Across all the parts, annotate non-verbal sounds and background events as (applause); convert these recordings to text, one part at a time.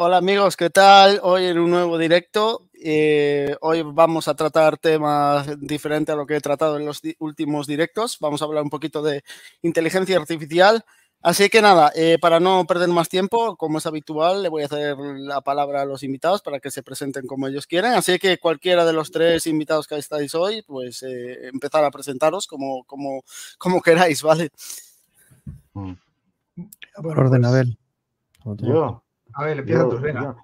Hola amigos, ¿qué tal? Hoy en un nuevo directo. Eh, hoy vamos a tratar temas diferentes a lo que he tratado en los últimos directos. Vamos a hablar un poquito de inteligencia artificial. Así que nada, eh, para no perder más tiempo, como es habitual, le voy a hacer la palabra a los invitados para que se presenten como ellos quieren. Así que cualquiera de los tres invitados que estáis hoy, pues eh, empezar a presentaros como, como, como queráis, ¿vale? Mm. Por orden, Abel. Yo. A ver, empieza tú, venga. Yo,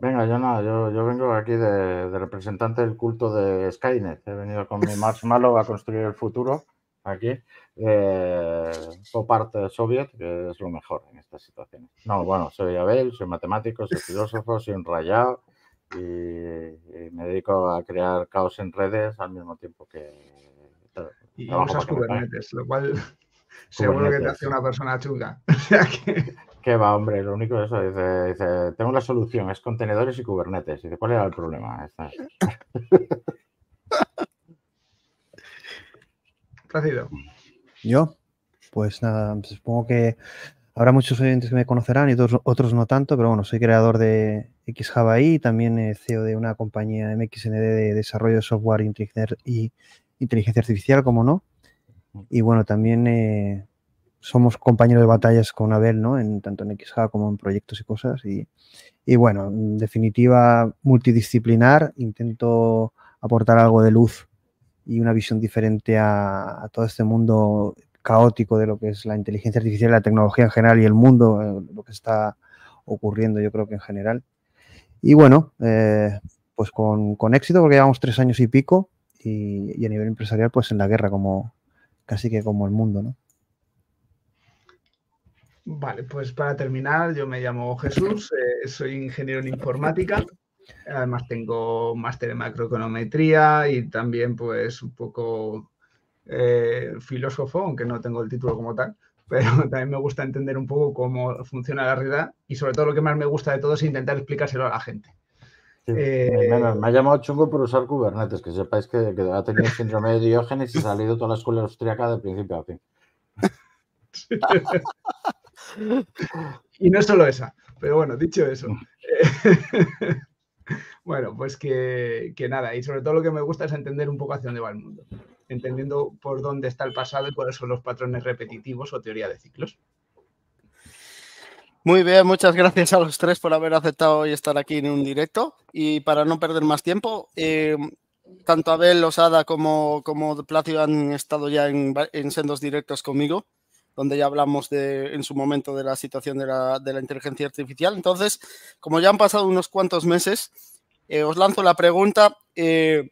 venga, yo nada, yo, vengo aquí de, representante del culto de Skynet. He venido con mi (laughs) marshmallow a construir el futuro aquí. Eh, parte de soviet, que es lo mejor en estas situaciones. No, bueno, soy Abel, soy matemático, soy filósofo, soy un rayado y, y me dedico a crear caos en redes al mismo tiempo que... Y usas Kubernetes, lo cual (laughs) seguro que te hace una persona chunga. (laughs) O sea que... Qué va, hombre, lo único de eso dice, tengo la solución, es contenedores y Kubernetes. Dice, ¿cuál era el problema? (laughs) ¿Yo? Pues nada, supongo que habrá muchos oyentes que me conocerán y otros, no tanto, pero bueno, soy creador de Xjava y también eh, CEO de una compañía MXND de desarrollo de software e inteligencia artificial, como no. Y bueno, también eh, somos compañeros de batallas con Abel, ¿no? En, tanto en XHA como en proyectos y cosas. Y, bueno, en definitiva, multidisciplinar, intento aportar algo de luz y una visión diferente a, todo este mundo caótico de lo que es la inteligencia artificial, la tecnología en general y el mundo, eh, lo que está ocurriendo yo creo que en general. Y bueno, eh, pues con, éxito porque llevamos tres años y pico y, y a nivel empresarial pues en la guerra como casi que como el mundo, ¿no? Vale, pues para terminar, yo me llamo Jesús, eh, soy ingeniero en informática. Además tengo máster en macroeconometría y también pues un poco eh, filósofo, aunque no tengo el título como tal, (laughs) pero también me gusta entender un poco cómo funciona la realidad y sobre todo lo que más me gusta de todo es intentar explicárselo a la gente. Eh, me, ha llamado chungo por usar Kubernetes, que sepáis que, ha tenido síndrome de Diógenes y ha salido toda la escuela austríaca de principio a fin. (laughs) (laughs) Y no es solo esa, pero bueno, dicho eso. (laughs) bueno, pues que, nada, y sobre todo lo que me gusta es entender un poco hacia dónde va el mundo, entendiendo por dónde está el pasado y cuáles son los patrones repetitivos o teoría de ciclos. Muy bien, muchas gracias a los tres por haber aceptado hoy estar aquí en un directo. Y para no perder más tiempo, eh, tanto Abel, Osada como, como han estado ya en, en sendos directos conmigo donde ya hablamos de, en su momento de la situación de la, inteligencia artificial. Entonces, como ya han pasado unos cuantos meses, eh, os lanzo la pregunta. Eh,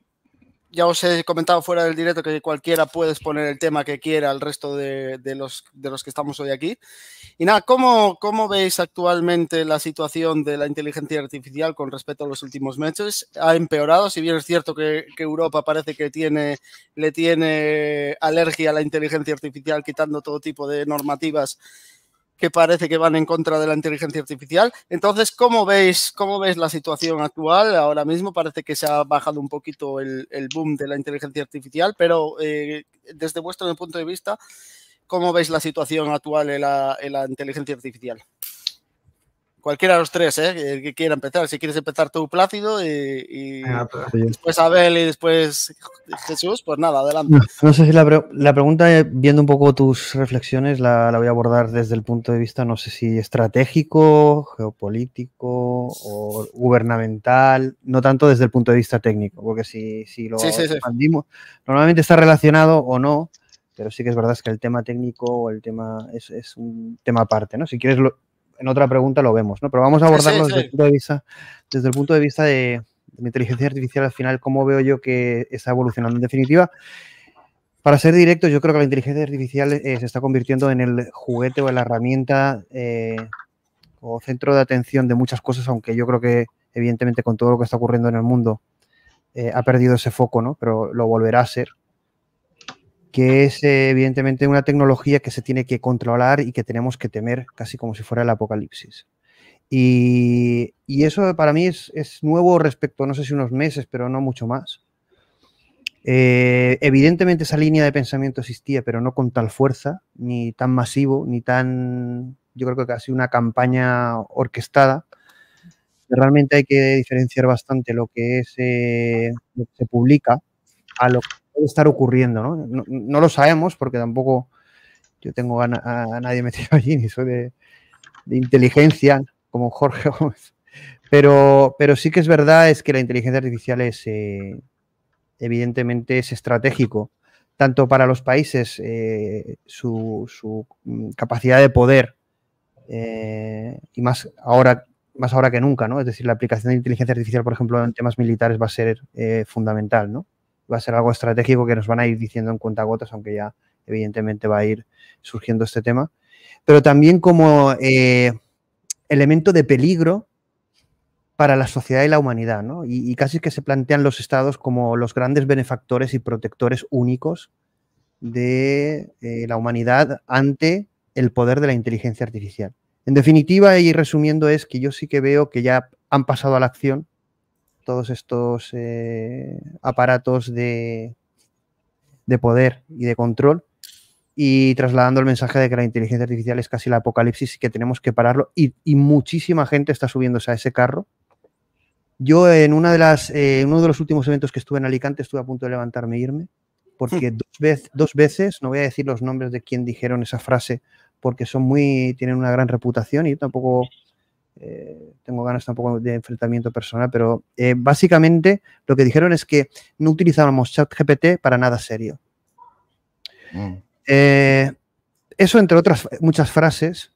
ya os he comentado fuera del directo que cualquiera puede exponer el tema que quiera al resto de, los, que estamos hoy aquí. Y nada, ¿cómo, veis actualmente la situación de la inteligencia artificial con respecto a los últimos meses? ¿Ha empeorado? Si bien es cierto que, Europa parece que le tiene alergia a la inteligencia artificial, quitando todo tipo de normativas que parece que van en contra de la inteligencia artificial. Entonces, ¿cómo veis, cómo veis la situación actual? Ahora mismo parece que se ha bajado un poquito el, boom de la inteligencia artificial, pero eh, desde vuestro punto de vista, ¿cómo veis la situación actual en la, en la inteligencia artificial? Cualquiera de los tres, ¿eh? El que quiera empezar. Si quieres empezar tú, Plácido, y, ah, pues, después Abel y después Jesús, pues nada, adelante. No, sé si la, pregunta, eh, viendo un poco tus reflexiones, la, voy a abordar desde el punto de vista, no sé si estratégico, geopolítico o gubernamental, no tanto desde el punto de vista técnico, porque si, si lo expandimos, normalmente está relacionado o no pero sí que es verdad que el tema técnico o el tema es, es un tema aparte, ¿no? Si quieres lo, en otra pregunta lo vemos, ¿no? Pero vamos a abordarlo desde, el punto de vista, de la inteligencia artificial al final, cómo veo yo que está evolucionando. En definitiva, para ser directo, yo creo que la inteligencia artificial eh, se está convirtiendo en el juguete o en la herramienta eh, o centro de atención de muchas cosas, aunque yo creo que evidentemente con todo lo que está ocurriendo en el mundo eh, ha perdido ese foco, ¿no? Pero lo volverá a ser que es evidentemente una tecnología que se tiene que controlar y que tenemos que temer casi como si fuera el apocalipsis. Y, eso para mí es, nuevo respecto, no sé si unos meses, pero no mucho más. Eh, evidentemente esa línea de pensamiento existía, pero no con tal fuerza, ni tan masivo, ni tan, yo creo que casi una campaña orquestada. Realmente hay que diferenciar bastante lo que, es, eh, lo que se publica a lo que puede estar ocurriendo, ¿no? ¿no? lo sabemos porque tampoco yo tengo a, a, nadie metido (laughs) allí, ni soy de, inteligencia como Jorge Gómez. Pero, pero sí que es verdad es que la inteligencia artificial es, eh, evidentemente, es estratégico, tanto para los países, eh, su, mm, capacidad de poder, eh, y más ahora más ahora que nunca, ¿no? Es decir, la aplicación de inteligencia artificial, por ejemplo, en temas militares va a ser fundamental, ¿no? va a ser algo estratégico que nos van a ir diciendo en cuentagotas, aunque ya evidentemente va a ir surgiendo este tema. Pero también como eh, elemento de peligro para la sociedad y la humanidad, ¿no? Y, casi que se plantean los estados como los grandes benefactores y protectores únicos de eh, la humanidad ante el poder de la inteligencia artificial. En definitiva y resumiendo es que yo sí que veo que ya han pasado a la acción todos estos eh, aparatos de, de poder y de control y trasladando el mensaje de que la inteligencia artificial es casi la apocalipsis y que tenemos que pararlo. Y, muchísima gente está subiéndose a ese carro. Yo en una de las, eh, uno de los últimos eventos que estuve en Alicante estuve a punto de levantarme e irme, porque hmm. dos, dos veces, no voy a decir los nombres de quien dijeron esa frase, porque son muy, tienen una gran reputación y yo tampoco eh, tengo ganas tampoco de enfrentamiento personal, pero eh, básicamente lo que dijeron es que no utilizábamos ChatGPT para nada serio. Mm. Eh, eso entre otras muchas frases,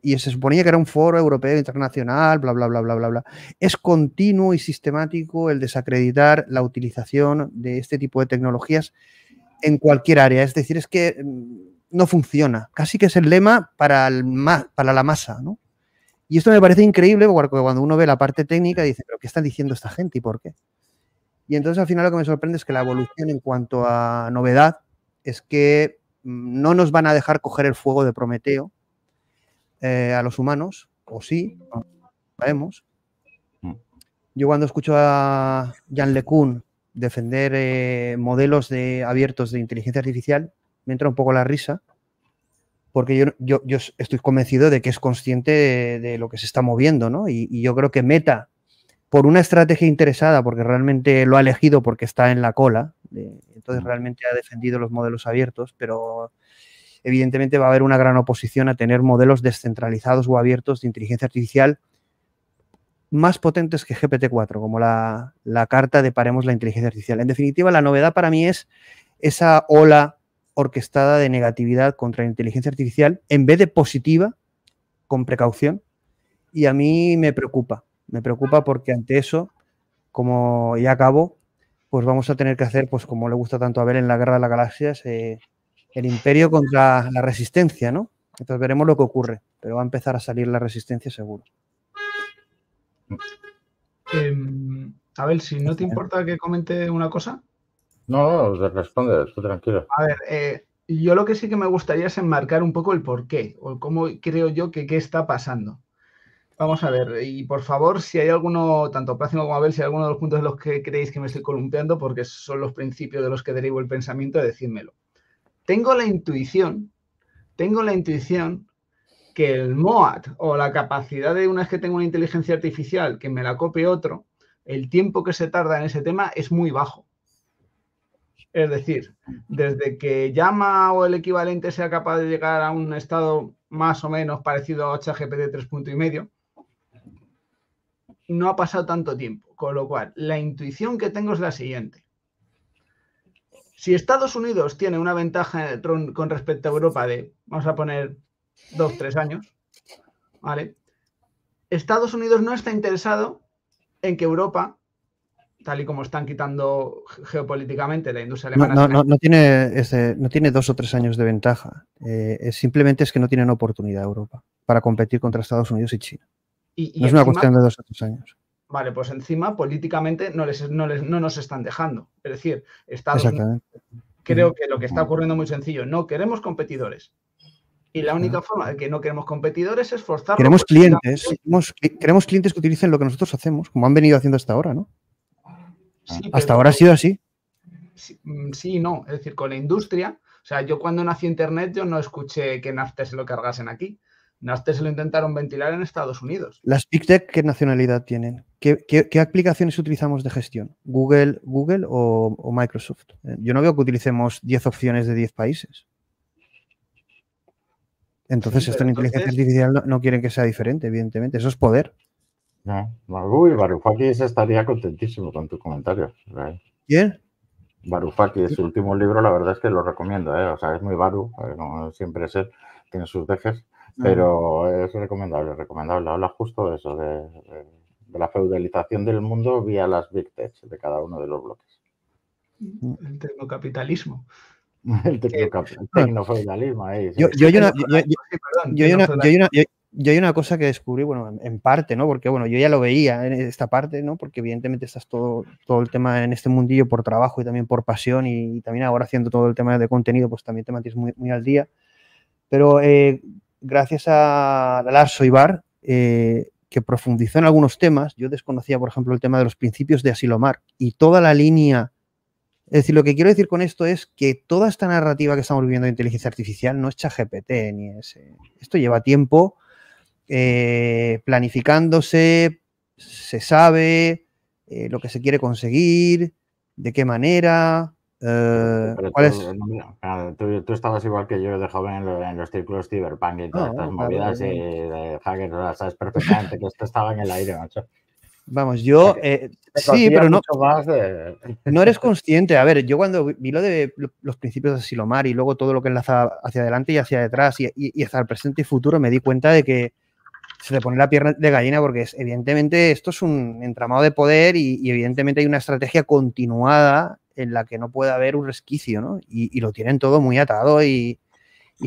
y se suponía que era un foro europeo internacional, bla, bla, bla, bla, bla, bla. Es continuo y sistemático el desacreditar la utilización de este tipo de tecnologías en cualquier área. Es decir, es que mm, no funciona. Casi que es el lema para, para la masa, ¿no? Y esto me parece increíble porque cuando uno ve la parte técnica dice, pero ¿qué están diciendo esta gente y por qué? Y entonces al final lo que me sorprende es que la evolución en cuanto a novedad es que mm, no nos van a dejar coger el fuego de Prometeo eh, a los humanos, o sí, sabemos. Mm. Yo cuando escucho a Jan LeCun defender eh, modelos de, abiertos de inteligencia artificial, me entra un poco la risa, porque yo, yo, estoy convencido de que es consciente de, lo que se está moviendo, ¿no? Y, yo creo que Meta, por una estrategia interesada, porque realmente lo ha elegido porque está en la cola, entonces mm. realmente ha defendido los modelos abiertos, pero evidentemente va a haber una gran oposición a tener modelos descentralizados o abiertos de inteligencia artificial más potentes que GPT-4, como la, la, carta de Paremos la inteligencia artificial. En definitiva, la novedad para mí es esa ola orquestada de negatividad contra la inteligencia artificial en vez de positiva, con precaución. Y a mí me preocupa, me preocupa porque ante eso, como ya acabo, pues vamos a tener que hacer, pues como le gusta tanto a ver en la Guerra de las Galaxias, eh, el imperio contra la resistencia, ¿no? Entonces veremos lo que ocurre, pero va a empezar a salir la resistencia seguro. Em, a ver, si no te importa que comente una cosa. No, no, responde, estoy tranquilo. A ver, eh, yo lo que sí que me gustaría es enmarcar un poco el por qué, o cómo creo yo que qué está pasando. Vamos a ver, y por favor, si hay alguno, tanto Plácido como Abel, si hay alguno de los puntos de los que creéis que me estoy columpiando, porque son los principios de los que derivo el pensamiento, decídmelo. Tengo la intuición, tengo la intuición que el MOAT o la capacidad de una vez que tengo una inteligencia artificial que me la copie otro, el tiempo que se tarda en ese tema es muy bajo. Es decir, desde que llama o el equivalente sea capaz de llegar a un estado más o menos parecido a de 3.5, no ha pasado tanto tiempo. Con lo cual, la intuición que tengo es la siguiente. Si Estados Unidos tiene una ventaja con respecto a Europa de, vamos a poner, dos, tres años, ¿vale? Estados Unidos no está interesado en que Europa tal y como están quitando geopolíticamente la industria alemana. No, no, tiene, no, tiene, dos o tres años de ventaja. Eh, simplemente es que no tienen oportunidad Europa para competir contra Estados Unidos y China. no es una cuestión de dos o tres años. Vale, pues encima políticamente no, les, no, nos están dejando. Es decir, Estados creo que lo que está ocurriendo es muy sencillo. No queremos competidores. Y la única forma de que no queremos competidores es forzar. Queremos clientes, queremos clientes que utilicen lo que nosotros hacemos, como han venido haciendo hasta ahora, ¿no? Hasta ahora ha sido así. Mm, sí, no. Es decir, con la industria, o sea, yo cuando nací Internet, yo no escuché que NAFTA se lo cargasen aquí. NAFTA se lo intentaron ventilar en Estados Unidos. ¿Las Big Tech qué nacionalidad tienen? ¿Qué, aplicaciones utilizamos de gestión? ¿Google, Google o, Microsoft? Eh, yo no veo que utilicemos 10 opciones de 10 países. Entonces, esta esto en inteligencia artificial no quieren que sea diferente, evidentemente. Eso es poder. Uy, Varoufakis estaría contentísimo con tus comentarios. ¿Qué? ¿Quién? su último libro, la verdad es que lo recomiendo. ¿eh? O sea, es muy baru, eh, siempre es él, tiene sus dejes, ah. pero es recomendable, recomendable. Habla justo de eso, de, la feudalización del mundo vía las big techs de cada uno de los bloques. Mm. Mm. El tecnocapitalismo. (laughs) El eh, tecnofeudalismo. Yo, yo, yo, yo hay una cosa que descubrí, bueno, en parte, ¿no? Porque, bueno, yo ya lo veía en esta parte, ¿no? Porque evidentemente estás todo, todo el tema en este mundillo por trabajo y también por pasión y, también ahora haciendo todo el tema de contenido, pues también te mantienes muy, muy al día. Pero eh, gracias a Larso Ibar, eh, que profundizó en algunos temas, yo desconocía, por ejemplo, el tema de los principios de Asilomar y toda la línea... Es decir, lo que quiero decir con esto es que toda esta narrativa que estamos viviendo de inteligencia artificial no es ChatGPT ni ese eh, esto lleva tiempo eh, planificándose, se sabe eh, lo que se quiere conseguir, de qué manera. Eh, ¿cuál tú, es? tú, estabas igual que yo de joven en, los, círculos cyberpunk y todas estas movidas de hackers, sabes perfectamente que esto estaba en el aire, macho. Vamos, yo sí, pero (laughs) no, eres consciente. A ver, yo cuando vi lo de los principios de Silomar y luego todo lo que enlazaba hacia adelante y hacia detrás y, hasta el presente y futuro, me di cuenta de que se le pone la pierna de gallina porque evidentemente esto es un entramado de poder y, evidentemente hay una estrategia continuada en la que no puede haber un resquicio, ¿no? Y, lo tienen todo muy atado y,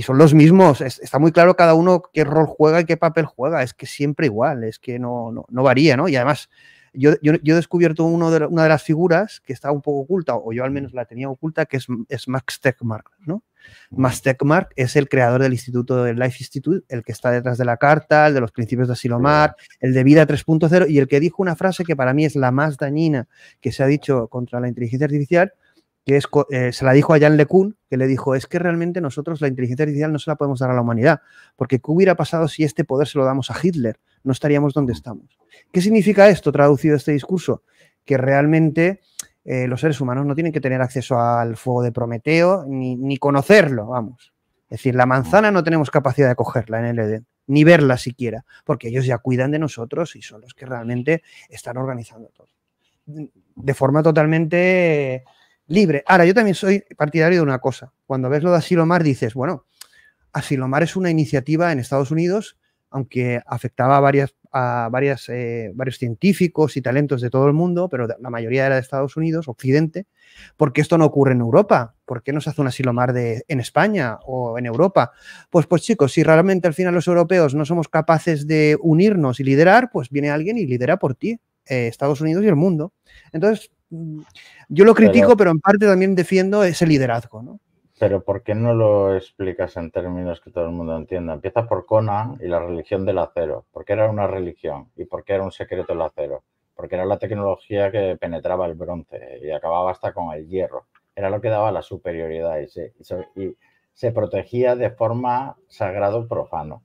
son los mismos. está muy claro cada uno qué rol juega y qué papel juega. Es que siempre igual, es que no, no varía, ¿no? Y además yo, he descubierto una de las figuras que está un poco oculta, o yo al menos mm. la tenía oculta, que es, Max Tegmark, ¿no? Max Tegmark es el creador del instituto del Life Institute, el que está detrás de la carta, el de los principios de Asilomar, el de Vida 3.0 y el que dijo una frase que para mí es la más dañina que se ha dicho contra la inteligencia artificial, que es, eh, se la dijo a Jan LeCun, que le dijo, es que realmente nosotros la inteligencia artificial no se la podemos dar a la humanidad, porque ¿qué hubiera pasado si este poder se lo damos a Hitler? no estaríamos donde mm. estamos. ¿Qué significa esto, traducido este discurso? Que realmente eh, los seres humanos no tienen que tener acceso al fuego de Prometeo ni, conocerlo, vamos. Es decir, la manzana no tenemos capacidad de cogerla en el Edén, ni verla siquiera, porque ellos ya cuidan de nosotros y son los que realmente están organizando todo. De forma totalmente eh, libre. Ahora, yo también soy partidario de una cosa. Cuando ves lo de Asilomar, dices, bueno, Asilomar es una iniciativa en Estados Unidos aunque afectaba a, varias, a varias, eh, varios científicos y talentos de todo el mundo, pero la mayoría era de Estados Unidos, Occidente, ¿por qué esto no ocurre en Europa? ¿Por qué no se hace un asilo mar de, en España o en Europa? Pues, pues chicos, si realmente al final los europeos no somos capaces de unirnos y liderar, pues viene alguien y lidera por ti, eh, Estados Unidos y el mundo. Entonces, mm, yo lo critico, pero en parte también defiendo ese liderazgo, ¿no? Pero ¿por qué no lo explicas en términos que todo el mundo entienda? Empieza por Conan y la religión del acero. ¿Por qué era una religión? ¿Y por qué era un secreto el acero? Porque era la tecnología que penetraba el bronce y acababa hasta con el hierro. Era lo que daba la superioridad y se, protegía de forma sagrado profano.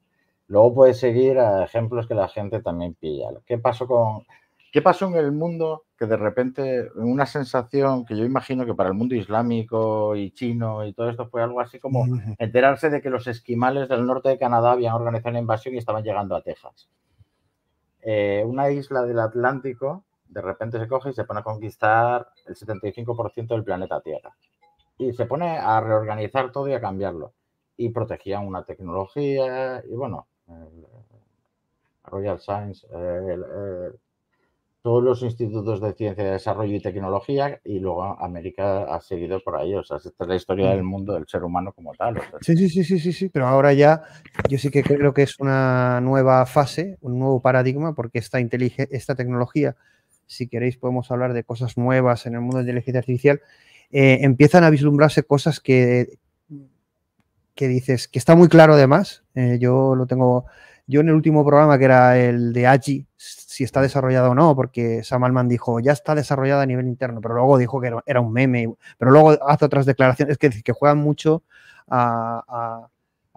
Luego puedes seguir a ejemplos que la gente también pilla. ¿Qué pasó, con, ¿Qué pasó en el mundo que de repente una sensación que yo imagino que para el mundo islámico y chino y todo esto fue algo así como enterarse de que los esquimales del norte de Canadá habían organizado una invasión y estaban llegando a Texas. Eh, una isla del Atlántico de repente se coge y se pone a conquistar el 75% del planeta Tierra. Y se pone a reorganizar todo y a cambiarlo. Y protegían una tecnología y bueno, eh, Royal Science todos los institutos de ciencia, desarrollo y tecnología, y luego América ha seguido por ahí. O sea, esta es la historia del mm. mundo del ser humano como tal. sí, sí, sí, sí, sí, pero ahora ya yo sí que creo que es una nueva fase, un nuevo paradigma, porque esta, esta tecnología, si queréis, podemos hablar de cosas nuevas en el mundo de inteligencia artificial, eh, empiezan a vislumbrarse cosas que, que dices, que está muy claro además, eh, yo lo tengo yo en el último programa, que era el de Hachi, si está desarrollado o no, porque Sam Alman dijo, ya está desarrollada a nivel interno, pero luego dijo que era, un meme, pero luego hace otras declaraciones, es que, que juegan mucho a,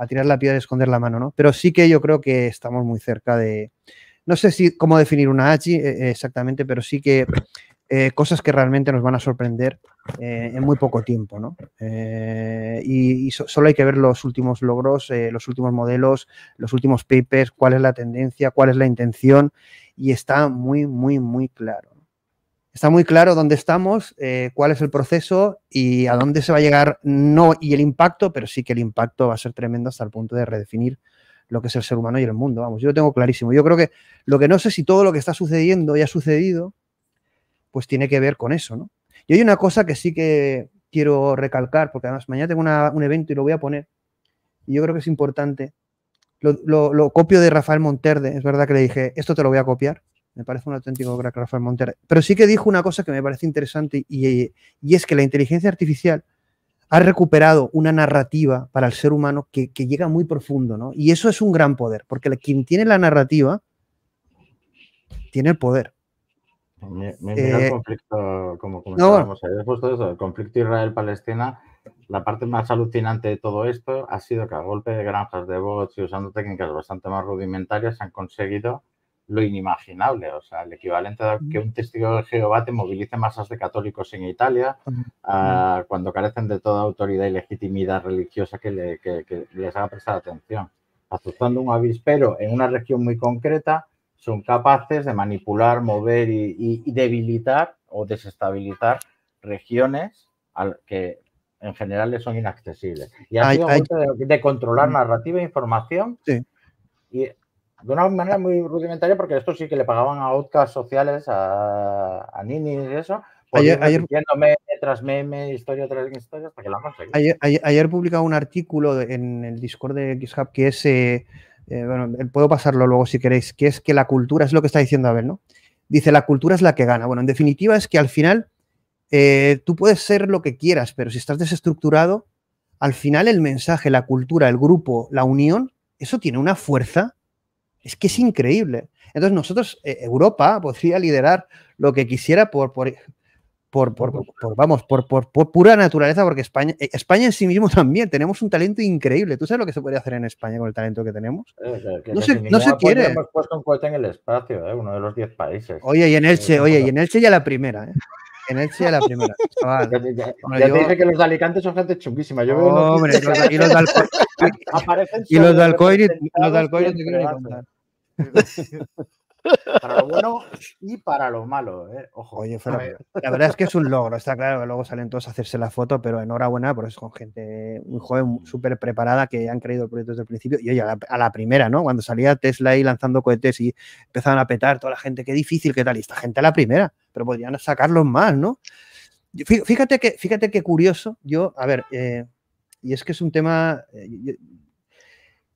tirar la piedra y esconder la mano, ¿no? Pero sí que yo creo que estamos muy cerca de, no sé si cómo definir una Hachi eh, exactamente, pero sí que eh, cosas que realmente nos van a sorprender eh, en muy poco tiempo. Eh, y, solo hay que ver los últimos logros, los últimos modelos, los últimos papers, cuál es la tendencia, cuál es la intención, y está muy, muy, muy claro. Está muy claro dónde estamos, cuál es el proceso y a dónde se va a llegar, no y el impacto, pero sí que el impacto va a ser tremendo hasta el punto de redefinir lo que es el ser humano y el mundo. Vamos, yo lo tengo clarísimo. Yo creo que lo que no sé si todo lo que está sucediendo y ha sucedido, pues tiene que ver con eso, ¿no? Y hay una cosa que sí que quiero recalcar, porque además mañana tengo un evento y lo voy a poner, y yo creo que es importante. Lo, copio de Rafael Monterde, es verdad que le dije, esto te lo voy a copiar, me parece un auténtico crack Rafael Monterde, pero sí que dijo una cosa que me parece interesante y, y es que la inteligencia artificial ha recuperado una narrativa para el ser humano que, que, llega muy profundo, ¿no? Y eso es un gran poder, porque quien tiene la narrativa tiene el poder el eh, conflicto, como comentábamos el conflicto Israel-Palestina, la parte más alucinante de todo esto ha sido que a golpe de granjas de bots y usando técnicas bastante más rudimentarias han conseguido lo inimaginable, o sea, el equivalente a que un testigo de Jehová te movilice masas de católicos en Italia ah, cuando carecen de toda autoridad y legitimidad religiosa que, que les haga prestar atención, azuzando un avispero en una región muy concreta son capaces de manipular, mover y, debilitar o desestabilizar regiones al que en general son inaccesibles. Y ha de, de, controlar mm. narrativa e información y de una manera muy rudimentaria, porque esto sí que le pagaban a outcasts sociales, a, a y eso, ayer, ayer tras meme, historia tras historia, hasta que la ayer, ayer, ayer, un artículo en el Discord de XHub que es eh, eh, bueno, eh, puedo pasarlo luego si queréis, que es que la cultura es lo que está diciendo Abel, ¿no? Dice, la cultura es la que gana. Bueno, en definitiva es que al final eh, tú puedes ser lo que quieras, pero si estás desestructurado, al final el mensaje, la cultura, el grupo, la unión, eso tiene una fuerza. Es que es increíble. Entonces nosotros, Europa, podría liderar lo que quisiera por, por, por, por, vamos, por, por, pura naturaleza, porque España, eh, España en sí mismo también, tenemos un talento increíble. ¿Tú sabes lo que se puede hacer en España con el talento que tenemos? Eh, no, se, quiere. Hemos puesto un cohete en el espacio, eh, uno de los 10 países. Oye, y en Elche, oye, y en Elche ya la primera, En Elche ya la primera. (laughs) Ya, te dije que los de Alicante son gente chunguísima. Yo los, y los de Alcoy... y los de (laughs) los de Alcoy no te quiero ni contar. (laughs) Para lo bueno y para lo malo, ¿eh? Ojo. la verdad es que es un logro, está claro que luego salen todos a hacerse la foto, pero enhorabuena, porque es con gente muy joven, súper preparada, que han creído el proyecto desde el principio. Y oye, a la, primera, ¿no? Cuando salía Tesla ahí lanzando cohetes y empezaban a petar toda la gente, qué difícil, qué tal. Y esta gente a la primera, pero podrían sacarlos más, ¿no? Fíjate que, fíjate que curioso, yo, a ver, eh, y es que es un tema, eh,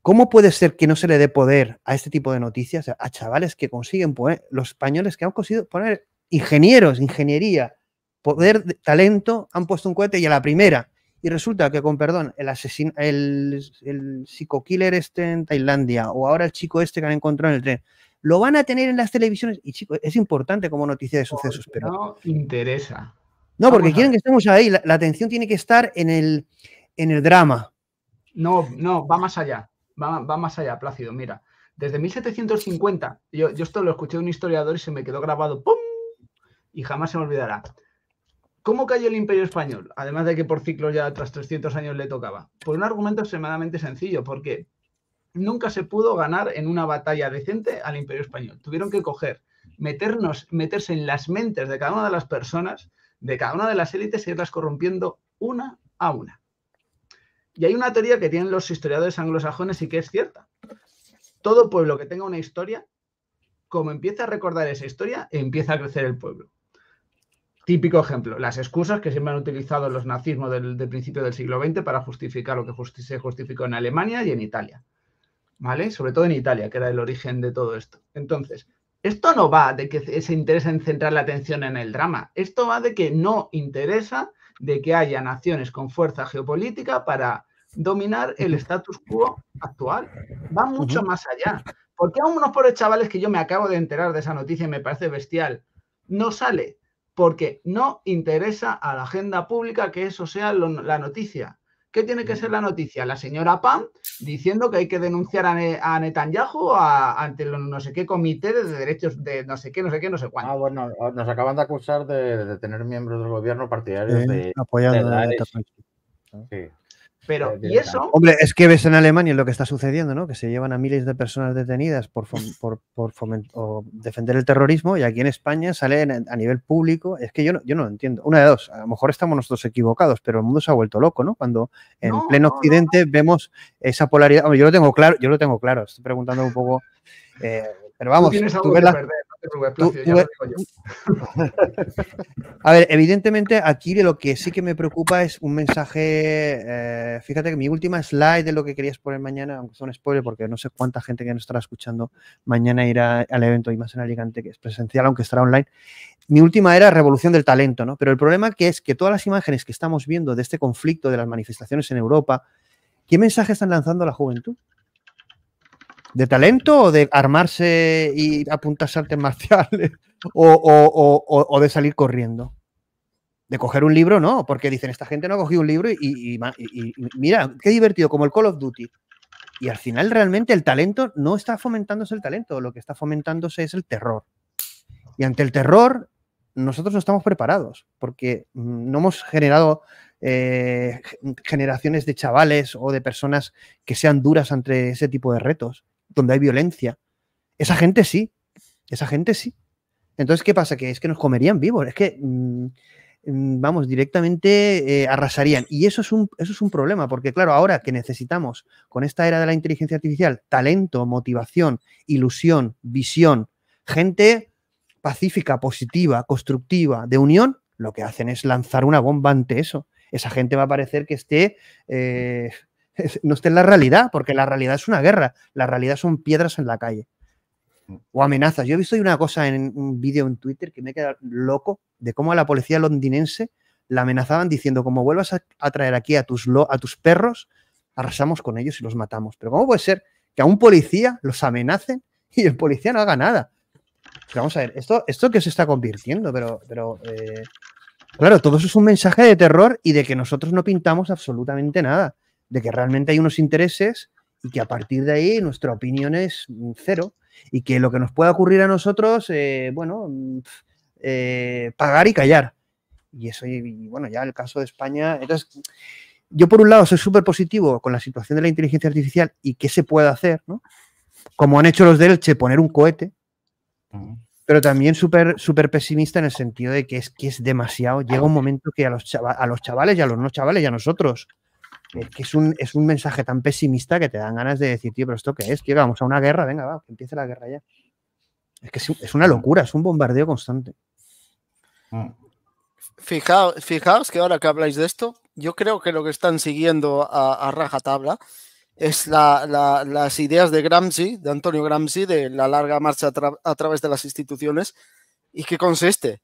¿Cómo puede ser que no se le dé poder a este tipo de noticias, a chavales que consiguen poner, los españoles que han conseguido poner ingenieros, ingeniería, poder, talento, han puesto un cohete y a la primera. Y resulta que, con perdón, el asesino, el, psico-killer este en Tailandia o ahora el chico este que han encontrado en el tren, lo van a tener en las televisiones. Y chicos, es importante como noticia de sucesos, pero... No interesa. No, porque quieren que estemos ahí. La, atención tiene que estar en el, en el drama. No, no, va más allá va, más allá, Plácido, mira. Desde 1750, yo, esto lo escuché de un historiador y se me quedó grabado, ¡pum! Y jamás se me olvidará. ¿Cómo cayó el imperio español? Además de que por ciclo ya tras 300 años le tocaba. Por pues un argumento extremadamente sencillo, porque nunca se pudo ganar en una batalla decente al imperio español. Tuvieron que coger, meternos, meterse en las mentes de cada una de las personas, de cada una de las élites y e irlas corrompiendo una a una. Y hay una teoría que tienen los historiadores anglosajones y que es cierta. Todo pueblo que tenga una historia, como empieza a recordar esa historia, empieza a crecer el pueblo. Típico ejemplo, las excusas que siempre han utilizado los nazismos del, principio del siglo XX para justificar lo que se justificó en Alemania y en Italia. ¿Vale? Sobre todo en Italia, que era el origen de todo esto. Entonces, esto no va de que se interesa en centrar la atención en el drama. Esto va de que no interesa de que haya naciones con fuerza geopolítica para dominar el status quo actual. Va mucho más allá. Porque a unos pobres chavales que yo me acabo de enterar de esa noticia y me parece bestial, no sale porque no interesa a la agenda pública que eso sea la noticia. ¿Qué tiene que ser la noticia? La señora Pam diciendo que hay que denunciar a, Netanyahu ante los no sé qué comité de derechos de no sé qué, no sé qué, no sé cuánto. Ah, bueno, nos acaban de acusar de, tener miembros del gobierno partidarios de, apoyando Sí. Pero, eso? Hombre, es que ves en Alemania lo que está sucediendo, ¿no? Que se llevan a miles de personas detenidas por, (laughs) por, defender el terrorismo y aquí en España sale a nivel público. Es que yo no, yo no lo entiendo. Una de dos, a lo mejor estamos nosotros equivocados, pero el mundo se ha vuelto loco, ¿no? Cuando en pleno occidente vemos esa polaridad. Hombre, yo lo tengo claro, yo lo tengo claro. Estoy preguntando un poco. Eh, pero vamos, tú, (laughs) A ver, evidentemente aquí de lo que sí que me preocupa es un mensaje. Eh, fíjate que mi última slide de lo que querías poner mañana, aunque es un spoiler, porque no sé cuánta gente que nos estará escuchando mañana irá al evento y más en Alicante, que es presencial, aunque estará online. Mi última era revolución del talento, ¿no? Pero el problema que es que todas las imágenes que estamos viendo de este conflicto, de las manifestaciones en Europa, ¿qué mensaje están lanzando a la juventud? de talento o de armarse y apuntarse a artes marciales o, de salir corriendo? De coger un libro, no, porque dicen, esta gente no ha cogido un libro y, mira, qué divertido, como el Call of Duty. Y al final realmente el talento no está fomentándose el talento, lo que está fomentándose es el terror. Y ante el terror nosotros no estamos preparados porque mm, no hemos generado eh, generaciones de chavales o de personas que sean duras ante ese tipo de retos donde hay violencia. Esa gente sí, esa gente sí. Entonces, ¿qué pasa? Que es que nos comerían vivos, es que, mm, mm, vamos, directamente eh, arrasarían. Y eso es, un, eso es un problema, porque claro, ahora que necesitamos, con esta era de la inteligencia artificial, talento, motivación, ilusión, visión, gente pacífica, positiva, constructiva, de unión, lo que hacen es lanzar una bomba ante eso. Esa gente va a parecer que esté eh, (laughs) no esté en la realidad, porque la realidad es una guerra, la realidad son piedras en la calle mm. o amenazas. Yo he visto una cosa en un vídeo en Twitter que me he quedado loco de cómo a la policía londinense la amenazaban diciendo, como vuelvas a, traer aquí a tus, a tus perros, arrasamos con ellos y los matamos. Pero ¿cómo puede ser que a un policía los amenacen (laughs) y el policía no haga nada? vamos a ver, esto, esto que se está convirtiendo, pero, eh, claro, todo eso es un mensaje de terror y de que nosotros no pintamos absolutamente nada de que realmente hay unos intereses y que a partir de ahí nuestra opinión es mm, cero y que lo que nos pueda ocurrir a nosotros, eh, bueno, mm, eh, pagar y callar. Y eso, y, bueno, ya el caso de España. Entonces, yo por un lado soy súper positivo con la situación de la inteligencia artificial y qué se puede hacer, ¿no? Como han hecho los delche poner un cohete, pero también súper super pesimista en el sentido de que es que es demasiado. Llega un momento que a los, a los chavales y a los no chavales y a nosotros es un, mensaje tan pesimista que te dan ganas de decir, tío, pero esto qué es, que vamos a una guerra, venga, va, que empiece la guerra ya. Es que es, una locura, es un bombardeo constante. Mm. Fijaos, que ahora que habláis de esto, yo creo que lo que están siguiendo a, rajatabla es las ideas de Gramsci, de Antonio Gramsci, de la larga marcha a, a través de las instituciones, y que consiste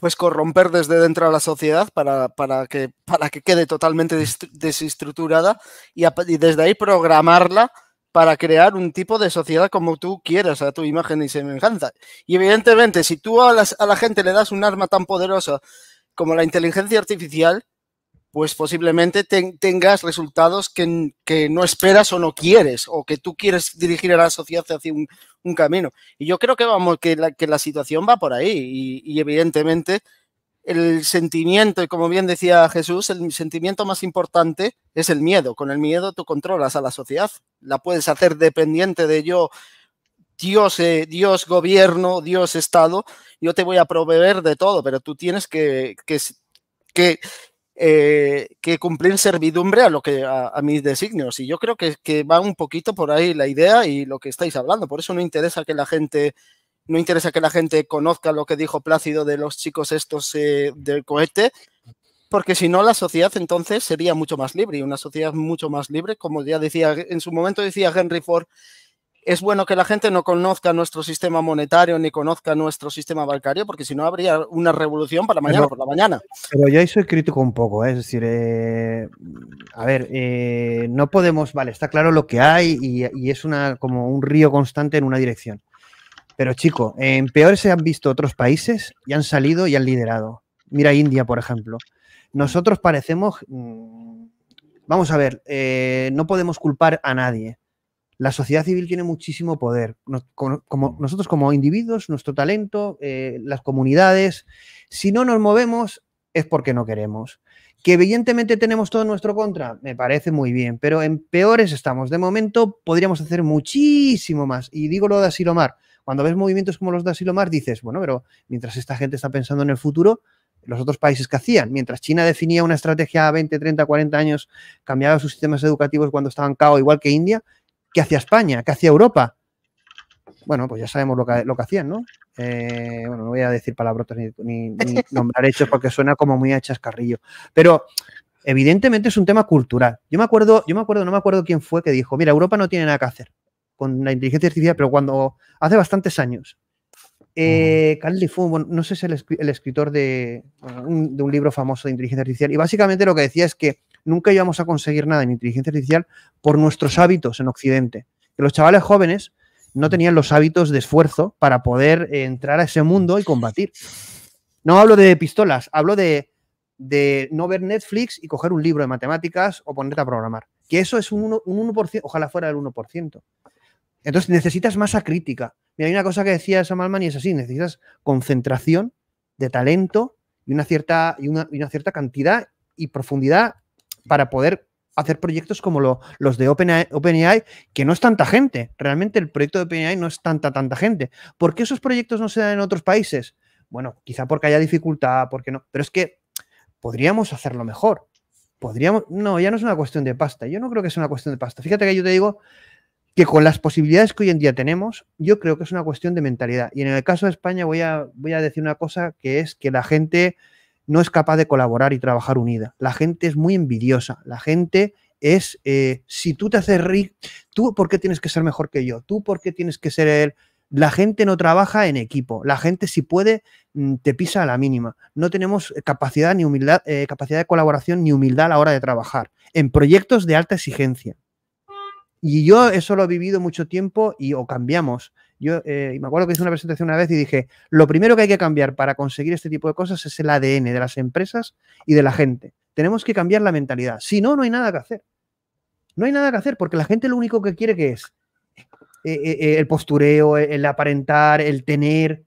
pues corromper desde dentro a la sociedad para, que, para que quede totalmente desestructurada y, desde ahí programarla para crear un tipo de sociedad como tú quieras, a tu imagen y semejanza. Y evidentemente, si tú a, a la gente le das un arma tan poderosa como la inteligencia artificial, pues posiblemente tengas resultados que, que, no esperas o no quieres, o que tú quieres dirigir a la sociedad hacia un, camino. Y yo creo que vamos, que la, que la situación va por ahí, y, evidentemente el sentimiento, y como bien decía Jesús, el sentimiento más importante es el miedo. Con el miedo tú controlas a la sociedad, la puedes hacer dependiente de yo. Dios, eh, Dios gobierno, Dios Estado, yo te voy a proveer de todo, pero tú tienes que que eh, que cumplir servidumbre a lo que a, mis designios. Y yo creo que, que, va un poquito por ahí la idea y lo que estáis hablando. Por eso no interesa que la gente no interesa que la gente conozca lo que dijo Plácido de los chicos estos eh, del cohete, porque si no la sociedad entonces sería mucho más libre y una sociedad mucho más libre, como ya decía en su momento decía Henry Ford es bueno que la gente no conozca nuestro sistema monetario ni conozca nuestro sistema bancario, porque si no habría una revolución para mañana por la mañana. Pero yo ahí soy crítico un poco, ¿eh? es decir, eh, a ver, eh, no podemos, vale, está claro lo que hay y, es una, como un río constante en una dirección. Pero chico, en peores se han visto otros países y han salido y han liderado. Mira India, por ejemplo. Nosotros parecemos, mm, vamos a ver, no podemos culpar a nadie la sociedad civil tiene muchísimo poder. como, mm. nosotros como individuos, nuestro talento, eh, las comunidades, si no nos movemos es porque no queremos. Que evidentemente tenemos todo nuestro contra, me parece muy bien, pero en peores estamos. De momento podríamos hacer muchísimo más. Y digo lo de Asilomar. Cuando ves movimientos como los de Asilomar, dices, bueno, pero mientras esta gente está pensando en el futuro, los otros países que hacían. Mientras China definía una estrategia a 20, 30, 40 años, cambiaba sus sistemas educativos cuando estaban caos, igual que India, que hacia España, que hacia Europa. Bueno, pues ya sabemos lo que, lo que hacían, ¿no? Eh, bueno, no voy a decir palabrotas ni, (laughs) nombrar hechos porque suena como muy a chascarrillo. Pero evidentemente es un tema cultural. Yo me acuerdo, yo me acuerdo, no me acuerdo quién fue que dijo, mira, Europa no tiene nada que hacer con la inteligencia artificial, pero cuando hace bastantes años, eh, mm. no sé si es el, escritor de, un libro famoso de inteligencia artificial, y básicamente lo que decía es que nunca íbamos a conseguir nada en inteligencia artificial por nuestros hábitos en Occidente. Que los chavales jóvenes no mm. tenían los hábitos de esfuerzo para poder eh, entrar a ese mundo y combatir. (laughs) No hablo de pistolas, hablo de, no ver Netflix y coger un libro de matemáticas o ponerte a programar. Que eso es un, 1, ojalá fuera el 1%. Entonces necesitas masa crítica. Mira, hay una cosa que decía Sam Alman y es así, necesitas concentración de talento y una cierta, y una, y una cierta cantidad y profundidad para poder hacer proyectos como los de OpenAI, que no es tanta gente. Realmente el proyecto de OpenAI no es tanta, tanta gente. ¿Por qué esos proyectos no se dan en otros países? Bueno, quizá porque haya dificultad, porque no. Pero es que podríamos hacerlo mejor. Podríamos. No, ya no es una cuestión de pasta. Yo no creo que sea una cuestión de pasta. Fíjate que yo te digo que con las posibilidades que hoy en día tenemos, yo creo que es una cuestión de mentalidad. Y en el caso de España voy a, voy a decir una cosa que es que la gente no es capaz de colaborar y trabajar unida. La gente es muy envidiosa, la gente es, eh, si tú te haces rico, tú por qué tienes que ser mejor que yo, tú por qué tienes que ser él? La gente no trabaja en equipo, la gente si puede mm, te pisa a la mínima. No tenemos capacidad ni humildad, eh, capacidad de colaboración ni humildad a la hora de trabajar en proyectos de alta exigencia. Y yo eso lo he vivido mucho tiempo y o cambiamos yo eh, me acuerdo que hice una presentación una vez y dije, lo primero que hay que cambiar para conseguir este tipo de cosas es el ADN de las empresas y de la gente. Tenemos que cambiar la mentalidad. Si no, no hay nada que hacer. No hay nada que hacer porque la gente lo único que quiere que es eh, eh, el postureo, el aparentar, el tener.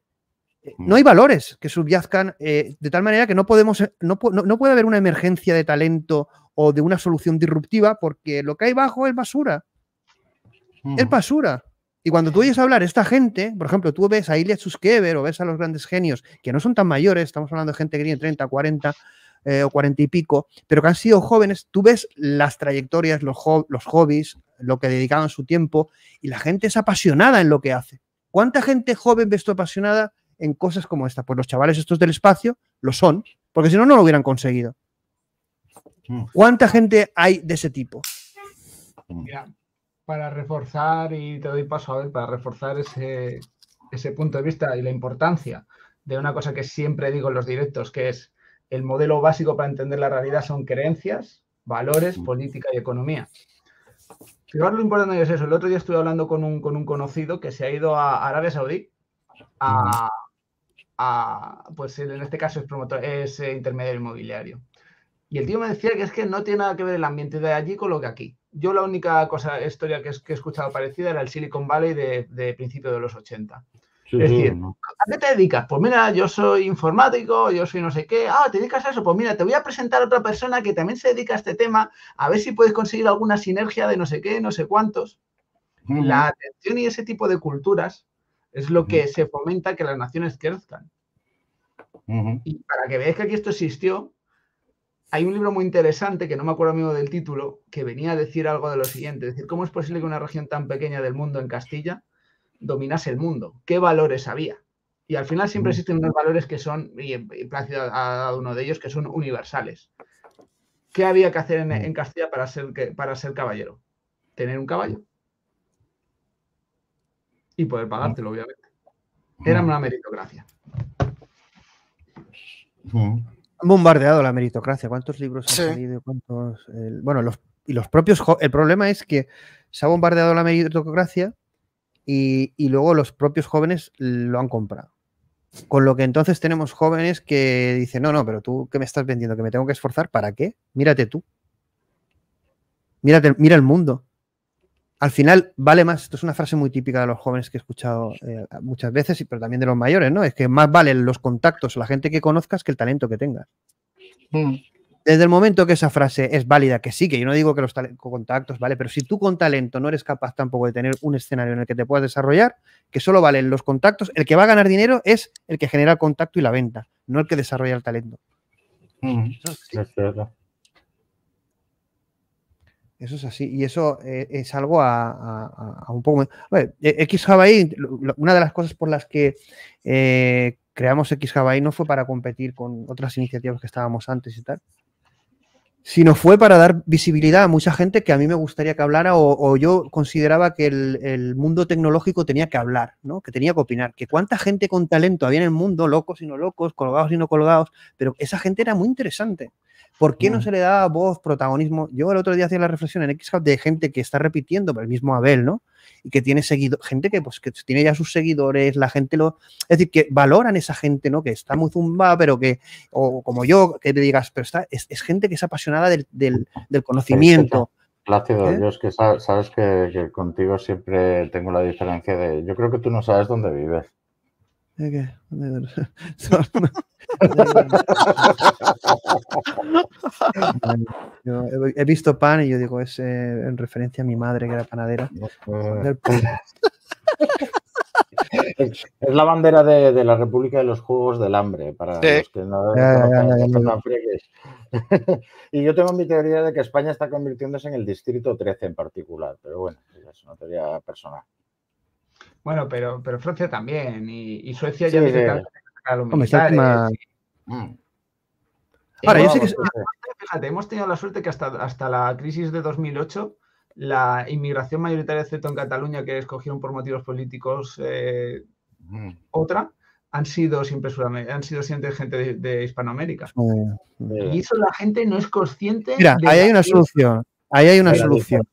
Mm. No hay valores que subyazcan de tal manera que no podemos, no puede haber una emergencia de talento o de una solución disruptiva porque lo que hay bajo es basura. Es mm. basura. Y cuando tú oyes hablar esta gente, por ejemplo, tú ves a Ilya Chuskever o ves a los grandes genios que no son tan mayores, estamos hablando de gente que tiene 30, 40 eh, o 40 y pico, pero que han sido jóvenes, tú ves las trayectorias, los, hobbies, lo que dedicaban su tiempo y la gente es apasionada en lo que hace. ¿Cuánta gente joven ves tú apasionada en cosas como esta? Pues los chavales estos del espacio lo son, porque si no, no lo hubieran conseguido. Mm. ¿Cuánta gente hay de ese tipo? Mm para reforzar, y te doy paso a ver, para reforzar ese, punto de vista y la importancia de una cosa que siempre digo en los directos, que es el modelo básico para entender la realidad son creencias, valores, política y economía. Fijaros lo importante es eso. El otro día estuve hablando con un, conocido que se ha ido a Arabia Saudí a, a pues en este caso es promotor, es eh, intermediario inmobiliario. Y el tío me decía que es que no tiene nada que ver el ambiente de allí con lo que aquí yo la única cosa, historia que, he escuchado parecida era el Silicon Valley de, de principios de los 80. es decir, ¿a qué te dedicas? Pues mira, yo soy informático, yo soy no sé qué. Ah, ¿te dedicas a eso? Pues mira, te voy a presentar a otra persona que también se dedica a este tema, a ver si puedes conseguir alguna sinergia de no sé qué, no sé cuántos. La atención y ese tipo de culturas es lo que se fomenta que las naciones crezcan. Y para que veáis que aquí esto existió, hay un libro muy interesante, que no me acuerdo mismo del título, que venía a decir algo de lo siguiente, es decir, ¿cómo es posible que una región tan pequeña del mundo en Castilla dominase el mundo? ¿Qué valores había? Y al final siempre mm. existen unos valores que son, y Plácido ha dado uno de ellos, que son universales. ¿Qué había que hacer en, mm. Castilla para ser, para ser caballero? Tener un caballo. Y poder pagártelo, mm. obviamente. Era una meritocracia bombardeado la meritocracia. ¿Cuántos libros han salido? ¿Cuántos, bueno, y los propios. El problema es que se ha bombardeado la meritocracia y, luego los propios jóvenes lo han comprado. Con lo que entonces tenemos jóvenes que dicen, no, no, pero tú que me estás vendiendo, que me tengo que esforzar, ¿para qué? Mírate tú. Mírate, mira el mundo al final vale más, esto es una frase muy típica de los jóvenes que he escuchado eh, muchas veces, pero también de los mayores, ¿no? Es que más valen los contactos, o la gente que conozcas que el talento que tengas. Mm. Desde el momento que esa frase es válida, que sí, que yo no digo que los contactos, ¿vale? Pero si tú con talento no eres capaz tampoco de tener un escenario en el que te puedas desarrollar, que solo valen los contactos, el que va a ganar dinero es el que genera el contacto y la venta, no el que desarrolla el talento. Mm. Eso es así. Y eso eh, es algo a, un poco. A e, una de las cosas por las que eh, creamos XHawaii no fue para competir con otras iniciativas que estábamos antes y tal, sino fue para dar visibilidad a mucha gente que a mí me gustaría que hablara o, yo consideraba que el, el, mundo tecnológico tenía que hablar, ¿no? que tenía que opinar, que cuánta gente con talento había en el mundo, locos y no locos, colgados y no colgados, pero esa gente era muy interesante ¿Por qué no mm. se le da voz, protagonismo? Yo el otro día hacía la reflexión en x de gente que está repitiendo, el mismo Abel, ¿no? Y que tiene seguido, gente que pues que tiene ya sus seguidores, la gente lo. Es decir, que valoran esa gente, ¿no? Que está muy zumba, pero que, o como yo, que te digas, pero está, es, gente que es apasionada del, conocimiento. Plácido, yo ¿Eh? es que sabes, que, contigo siempre tengo la diferencia de. Yo creo que tú no sabes dónde vives he visto pan y yo digo, es eh, en referencia a mi madre que era panadera. Pues. es, la bandera de, la República de los Juegos del Hambre, para los que no, (laughs) Y yo tengo mi teoría de que España está convirtiéndose en el Distrito 13 en particular, pero bueno, es una teoría personal. Bueno, pero, pero Francia también. Y, Suecia ya Fíjate, mm. hemos tenido la suerte que hasta, hasta la crisis de 2008 la inmigración mayoritaria, excepto en Cataluña, que escogieron por motivos políticos eh, mm. otra, han sido siempre han sido siempre gente de, Hispanoamérica. y eso la gente no es consciente. Mira, ahí hay una solución. Ahí hay una solución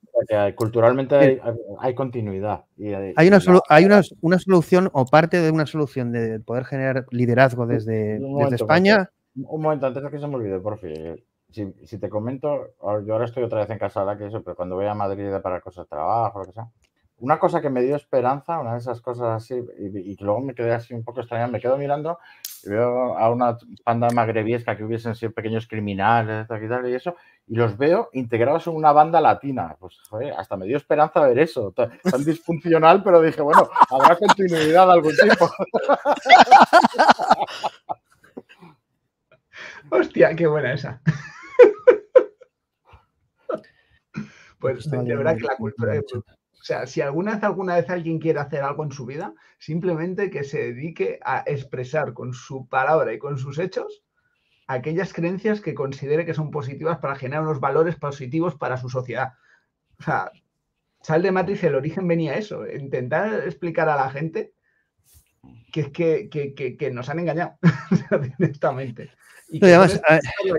culturalmente hay, continuidad. Y hay, una, hay una, solución o parte de una solución de poder generar liderazgo desde, España. Un momento, antes de que se me olvide, por fin. Eh, si, te comento, yo ahora estoy otra vez en casa, que eso, pero cuando voy a Madrid para cosas de trabajo, lo que sea, una cosa que me dio esperanza, una de esas cosas así, y, luego me quedé así un poco extraña me quedo mirando y veo a una panda magrebiesca que hubiesen sido pequeños criminales y eso, y los veo integrados en una banda latina. Pues joder, hasta me dio esperanza ver eso, tan, disfuncional, pero dije, bueno, habrá continuidad algún tipo. (laughs) Hostia, qué buena esa. (laughs) Pues de verdad que la cultura o sea, si alguna vez, alguna vez alguien quiere hacer algo en su vida, simplemente que se dedique a expresar con su palabra y con sus hechos aquellas creencias que considere que son positivas para generar unos valores positivos para su sociedad. O sea, sal de Matrix, el origen venía eso, intentar explicar a la gente que que, nos han engañado (laughs) directamente. Y además,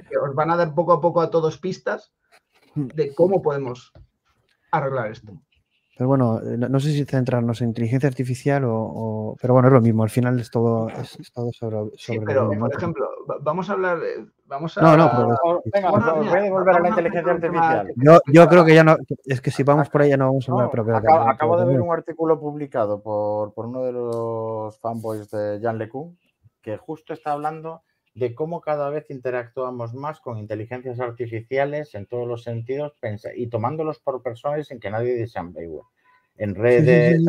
que os van a dar poco a poco a todos pistas hmm. de cómo podemos arreglar esto. Pero bueno, eh, no, sé si centrarnos en inteligencia artificial o, Pero bueno, es lo mismo, al final es todo, sobre, Sí, pero, por ejemplo, vamos a hablar... Vamos a... No, no, pero... Venga, voy a devolver a la inteligencia artificial. Yo, yo, creo que ya no... Es que si vamos por ahí ya no vamos a hablar, pero acabo, que... Acabo de ver un artículo publicado por, por uno de los fanboys de Jan LeCun que justo está hablando de cómo cada vez interactuamos más con inteligencias artificiales en todos los sentidos y tomándolos por personas en que nadie dice en redes,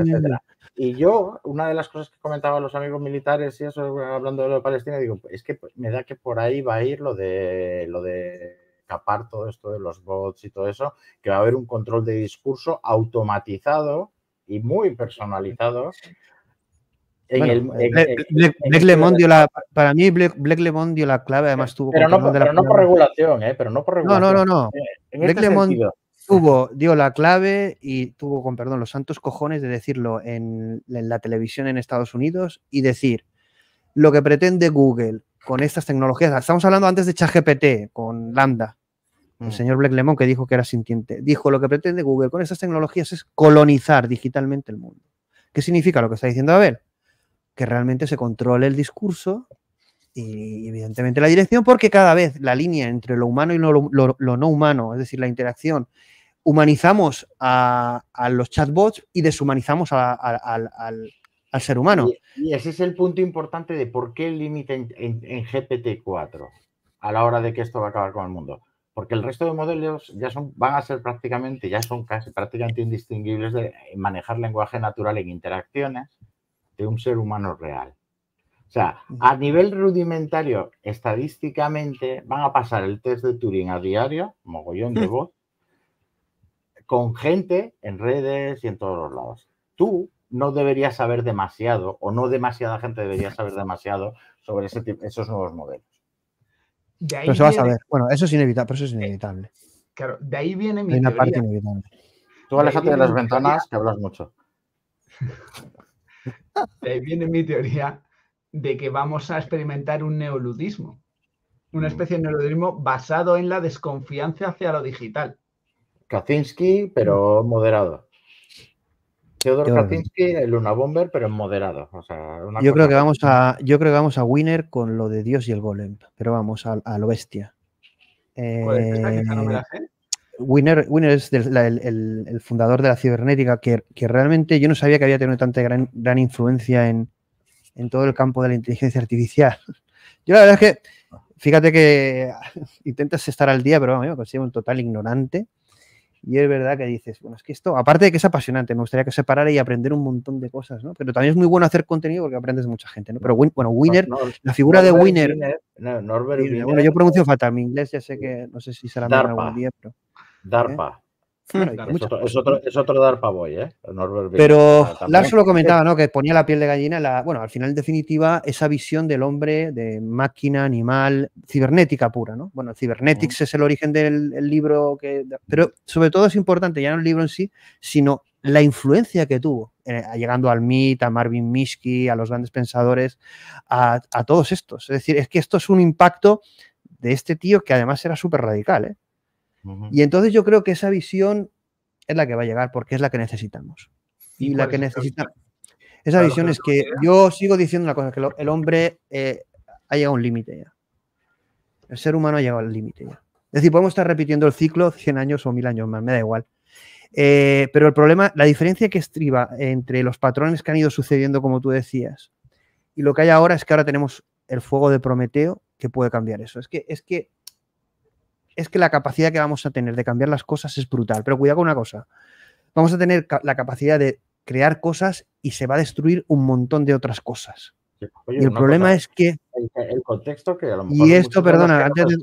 Y yo, una de las cosas que comentaba a los amigos militares y eso, hablando de lo de Palestina, digo, pues, es que pues, me da que por ahí va a ir lo de lo de capar todo esto de los bots y todo eso, que va a haber un control de discurso automatizado y muy personalizado Black dio la. Para mí, Black, LeMond dio la clave, además tuvo. Pero, no por, no, regulación, Pero no por regulación. No, no, no. Este Black dio la clave y tuvo, con perdón, los santos cojones de decirlo en, la televisión en Estados Unidos y decir lo que pretende Google con estas tecnologías. Estamos hablando antes de ChatGPT con Lambda. El mm. señor Black Lemon, que dijo que era sintiente, dijo lo que pretende Google con estas tecnologías es colonizar digitalmente el mundo. ¿Qué significa lo que está diciendo Abel? que realmente se controle el discurso y evidentemente la dirección, porque cada vez la línea entre lo humano y lo, no humano, es decir, la interacción, humanizamos a, los chatbots y deshumanizamos al, ser humano. Y, ese es el punto importante de por qué el límite en, GPT-4 a la hora de que esto va a acabar con el mundo. Porque el resto de modelos ya son, van a ser prácticamente, ya son casi prácticamente indistinguibles de manejar lenguaje natural en interacciones de un ser humano real. O sea, a nivel rudimentario, estadísticamente, van a pasar el test de Turing a diario, mogollón de voz, con gente en redes y en todos los lados. Tú no deberías saber demasiado, o no demasiada gente debería saber demasiado sobre ese esos nuevos modelos. ahí Bueno, eso es inevitable, eso es inevitable. Eh, claro, de ahí viene mi. parte Tú alejate de, las ventanas, que hablas mucho ahí viene mi teoría de que vamos a experimentar un neoludismo, una mm. especie de neoludismo basado en la desconfianza hacia lo digital. Kaczynski, pero moderado. Teodor Kaczynski, el Luna Bomber, pero moderado. yo, creo que vamos a, yo creo que vamos a Winner con lo de Dios y el Golem, pero vamos a, lo bestia. Winner, Winner es el, fundador de la cibernética, que, realmente yo no sabía que había tenido tanta gran, influencia en, todo el campo de la inteligencia artificial. (laughs) Yo la verdad es que, fíjate que (laughs) intentas estar al día, pero bueno, yo me un total ignorante. Y es verdad que dices, bueno, es que esto, aparte de que es apasionante, me gustaría que se parara y aprender un montón de cosas, ¿no? Pero también es muy bueno hacer contenido porque aprendes mucha gente, ¿no? Pero bueno, Winner, la figura de Winner. Wiener, bueno, yo pronuncio fatal mi inglés, ya sé que no sé si será mejor algún día, pero. DARPA. ¿Eh? Es otro, es, DARPA Boy, ¿eh? Pero ah, Lars lo comentaba, ¿no? Que ponía la piel de gallina. La, bueno, al final, en definitiva, esa visión del hombre, de máquina, animal, cibernética pura, ¿no? Bueno, Cybernetics mm. es el origen del libro que. Pero sobre todo es importante, ya no el libro en sí, sino la influencia que tuvo, eh, llegando al MIT, a Marvin Minsky, a los grandes pensadores, a, a, todos estos. Es decir, es que esto es un impacto de este tío que además era súper radical, ¿eh? Y entonces yo creo que esa visión es la que va a llegar porque es la que necesitamos. Y, la que necesita Esa visión es que yo sigo diciendo una cosa, que el hombre eh, ha llegado a un límite ya. El ser humano ha llegado al límite ya. Es decir, podemos estar repitiendo el ciclo 100 años o 1000 años más, me da igual. Eh, pero el problema, la diferencia que estriba entre los patrones que han ido sucediendo, como tú decías, y lo que hay ahora es que ahora tenemos el fuego de Prometeo que puede cambiar eso. Es que, es que es que la capacidad que vamos a tener de cambiar las cosas es brutal. Pero cuidado con una cosa. Vamos a tener la capacidad de crear cosas y se va a destruir un montón de otras cosas. y el problema es que. El, contexto que a lo mejor. Y esto, perdona, antes de.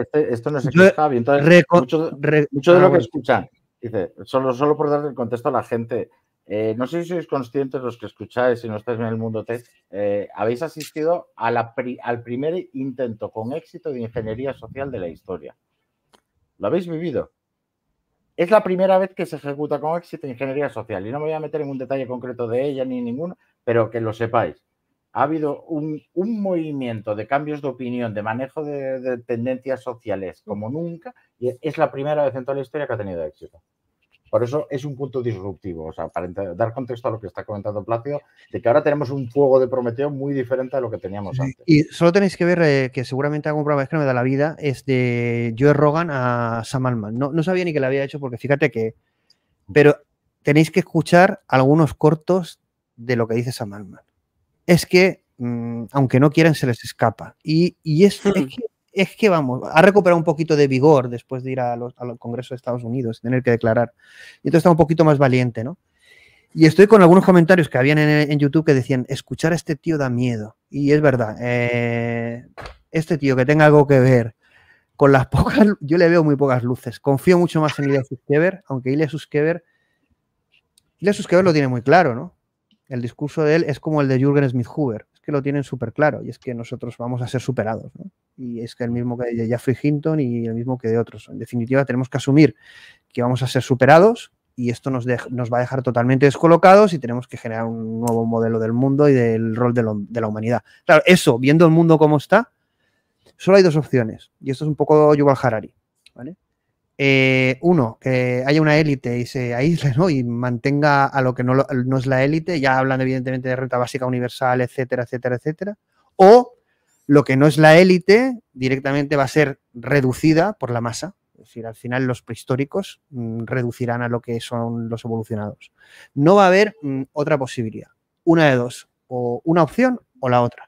Este, esto no es... Entonces, mucho, de ah, lo que escucha escuchan, dice, solo, solo por darle el contexto a la gente, eh, no sé si sois conscientes los que escucháis, si no estáis en el mundo tech, eh, habéis asistido al primer intento con éxito de ingeniería social de la historia. ¿Lo habéis vivido? Es la primera vez que se ejecuta con éxito ingeniería social y no me voy a meter en un detalle concreto de ella ni ninguno, pero que lo sepáis. Ha habido un, movimiento de cambios de opinión, de manejo de tendencias sociales como nunca y es la primera vez en toda la historia que ha tenido éxito. Por eso es un punto disruptivo, o sea, para dar contexto a lo que está comentando Plácido, de que ahora tenemos un juego de Prometeo muy diferente a lo que teníamos antes. Y solo tenéis que ver, eh, que seguramente hago un programa, que no me da la vida, es de Joe Rogan a Sam Alman. No, sabía ni que lo había hecho, porque fíjate que... Pero tenéis que escuchar algunos cortos de lo que dice Sam Alman. Es que, mm, aunque no quieran, se les escapa. Y, y es, es hmm. que es que vamos, ha recuperado un poquito de vigor después de ir a los, al Congreso de Estados Unidos, tener que declarar. Y entonces está un poquito más valiente, ¿no? Y estoy con algunos comentarios que habían en, YouTube que decían, escuchar a este tío da miedo. Y es verdad, eh, este tío que tenga algo que ver con las (laughs) pocas, yo le veo muy pocas luces. Confío mucho más en Ilya Suskever, aunque Ilya Suskever, Ilya Suskever lo tiene muy claro, ¿no? El discurso de él es como el de Jürgen Smith Huber que lo tienen súper claro y es que nosotros vamos a ser superados. ¿no? Y es que el mismo que de Jeffrey Hinton y el mismo que de otros. En definitiva, tenemos que asumir que vamos a ser superados y esto nos, nos va a dejar totalmente descolocados y tenemos que generar un nuevo modelo del mundo y del rol de, de la humanidad. Claro, eso, viendo el mundo como está, solo hay dos opciones y esto es un poco Yuval Harari. ¿vale? Eh, uno, que haya una élite y se aísle ¿no? y mantenga a lo que no, es la élite, ya hablando evidentemente de renta básica universal, etcétera, etcétera, etcétera, o lo que no es la élite directamente va a ser reducida por la masa, es decir, al final los prehistóricos mm, reducirán a lo que son los evolucionados. No va a haber mm, otra posibilidad, una de dos, o una opción o la otra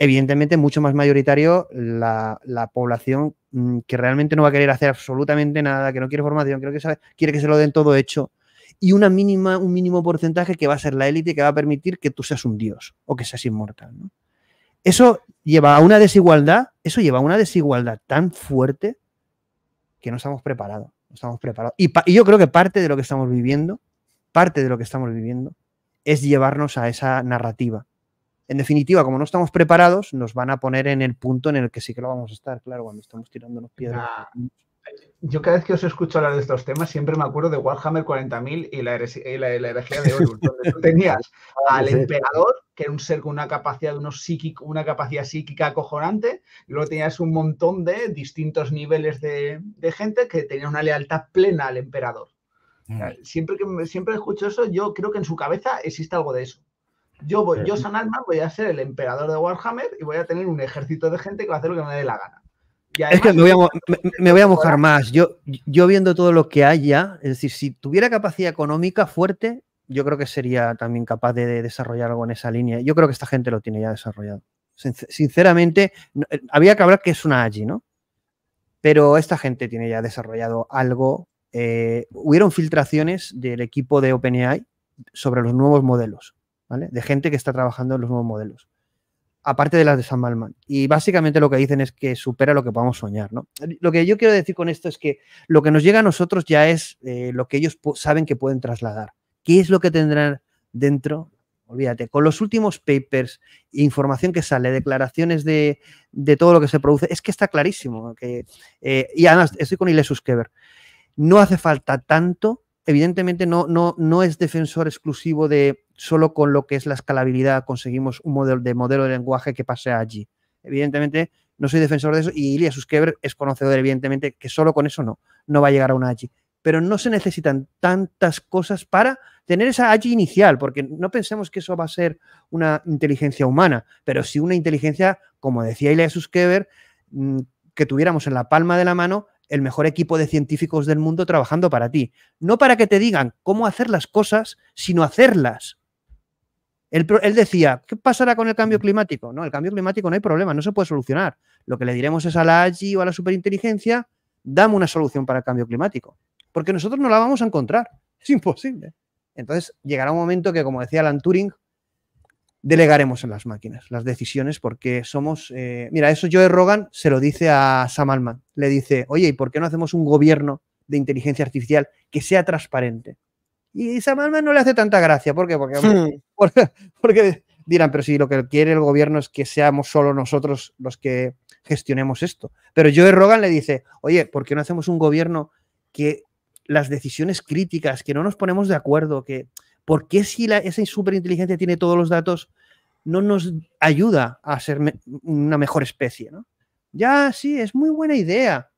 evidentemente mucho más mayoritario la, población mm, que realmente no va a querer hacer absolutamente nada, que no quiere formación, que quiere que se lo den todo hecho. Y un mínimo porcentaje que va a ser la élite que va a permitir que tú seas un dios o que seas inmortal. Eso lleva a una desigualdad, eso lleva a una desigualdad tan fuerte que no estamos preparados. estamos preparados. Y, y yo creo que parte de lo que estamos viviendo, parte de lo que estamos viviendo, es llevarnos a esa narrativa en definitiva, como no estamos preparados, nos van a poner en el punto en el que sí que lo vamos a estar, claro, cuando estamos tirándonos piedras. Yo cada vez que os escucho hablar de estos temas siempre me acuerdo de Warhammer 40.000 y la, y la, herejía de Horus, donde tú (laughs) tenías ah, al emperador, que era un ser con una capacidad, unos psíquico, una capacidad psíquica acojonante, y luego tenías un montón de distintos niveles de, gente que tenía una lealtad plena al emperador. Mm. Siempre que siempre escucho eso, yo creo que en su cabeza existe algo de eso. Yo, voy, yo San Alman, voy a ser el emperador de Warhammer y voy a tener un ejército de gente que va a hacer lo que me dé la gana. es que me voy, a, me, mojar más. Yo, yo viendo todo lo que haya, es decir, si tuviera capacidad económica fuerte, yo creo que sería también capaz de, desarrollar algo en esa línea. Yo creo que esta gente lo tiene ya desarrollado. Sinceramente, eh, había que hablar que es una AGI, ¿no? Pero esta gente tiene ya desarrollado algo. Eh, hubieron filtraciones del equipo de OpenAI sobre los nuevos modelos. De gente que está trabajando en los nuevos modelos. Aparte de las de San Malman. Y básicamente lo que dicen es que supera lo que podamos soñar, Lo que yo quiero decir con esto es que lo que nos llega a nosotros ya es eh, lo que ellos saben que pueden trasladar. ¿Qué es lo que tendrán dentro? Olvídate, con los últimos papers, información que sale, declaraciones de, de todo lo que se produce, es que está clarísimo. Que, eh, y además, estoy con Ilesus No hace falta tanto evidentemente no, no, no es defensor exclusivo de solo con lo que es la escalabilidad conseguimos un modelo de modelo de lenguaje que pase allí. Evidentemente, no soy defensor de eso y Ilya Suskever es conocedor, evidentemente, que solo con eso no, no va a llegar a una allí. Pero no se necesitan tantas cosas para tener esa allí inicial, porque no pensemos que eso va a ser una inteligencia humana, pero sí una inteligencia, como decía Ilya Suskever, mm, que tuviéramos en la palma de la mano el mejor equipo de científicos del mundo trabajando para ti. No para que te digan cómo hacer las cosas, sino hacerlas. Él, decía, ¿qué pasará con el cambio climático? No, el cambio climático no hay problema, no se puede solucionar. Lo que le diremos es a la AGI o a la superinteligencia, dame una solución para el cambio climático. Porque nosotros no la vamos a encontrar. (laughs) Es imposible. Entonces llegará un momento que, como decía Alan Turing, delegaremos en las máquinas las decisiones porque somos... Eh, mira, eso Joe Rogan se lo dice a Sam Alman. Le dice, oye, ¿y por qué no hacemos un gobierno de inteligencia artificial que sea transparente? Y Sam Alman no le hace tanta gracia. ¿Por qué? Porque, hmm. (laughs) porque, porque dirán, pero si lo que quiere el gobierno es que seamos solo nosotros los que gestionemos esto. Pero Joe Rogan le dice, oye, ¿por qué no hacemos un gobierno que las decisiones críticas, que no nos ponemos de acuerdo, que ¿Por qué si la, esa superinteligencia tiene todos los datos, no nos ayuda a ser una mejor especie? ¿no? Ya, sí, es muy buena idea.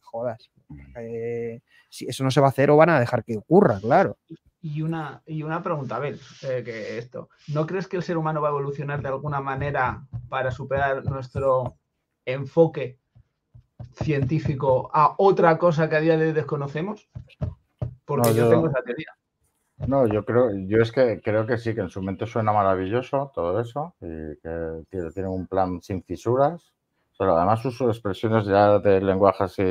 Jodas. Eh, si eso no se va a hacer o van a dejar que ocurra, claro. Y una, y una pregunta, a ver, eh, que esto, ¿no crees que el ser humano va a evolucionar de alguna manera para superar nuestro enfoque científico a otra cosa que a día de hoy desconocemos? Porque yo tengo esa teoría. No, yo creo, yo es que creo que sí, que en su mente suena maravilloso todo eso, y que tiene, un plan sin fisuras. Pero además sus expresiones ya de lenguaje así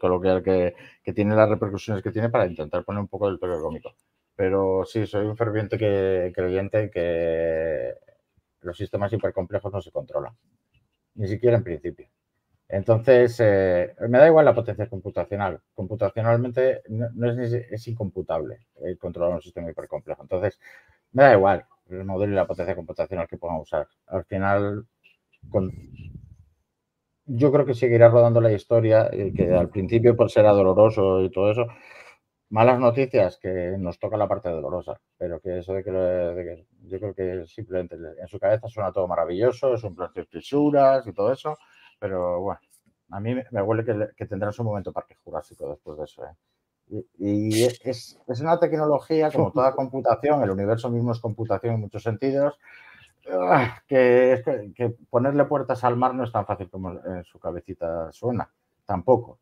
coloquial que, tiene las repercusiones que tiene para intentar poner un poco del toque cómico. Pero sí, soy un ferviente que, creyente que los sistemas hipercomplejos no se controlan, ni siquiera en principio. Entonces, eh, me da igual la potencia computacional. Computacionalmente es, incomputable eh, controlar un sistema hipercomplejo. Entonces, me da igual el modelo y la potencia computacional que puedan usar. Al final, yo creo que seguirá rodando la historia, y eh, que al principio pues, será doloroso y todo eso. Malas noticias, que nos toca la parte dolorosa, pero que eso de que, yo creo que simplemente en su cabeza suena todo maravilloso, es un plan de fisuras y todo eso pero bueno, a mí me huele que, que tendrán su momento parque jurásico después de eso. ¿eh? Y, es, una tecnología, como (laughs) toda computación, el universo mismo es computación en muchos sentidos, ah, que, ponerle puertas al mar no es tan fácil como en su cabecita suena, tampoco.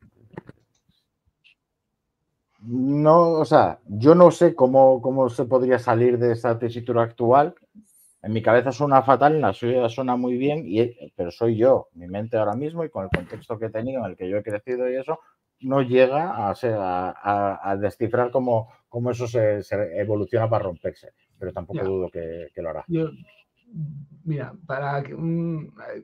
No, o sea, yo no sé cómo, cómo se podría salir de esa tesitura actual, en mi cabeza suena fatal, en la suya suena muy bien, y, pero soy yo, mi mente ahora mismo y con el contexto que he tenido, en el que yo he crecido y eso, no llega a, ser, descifrar cómo, cómo eso se, evoluciona para romperse, pero tampoco dudo que, lo hará. mira, para que,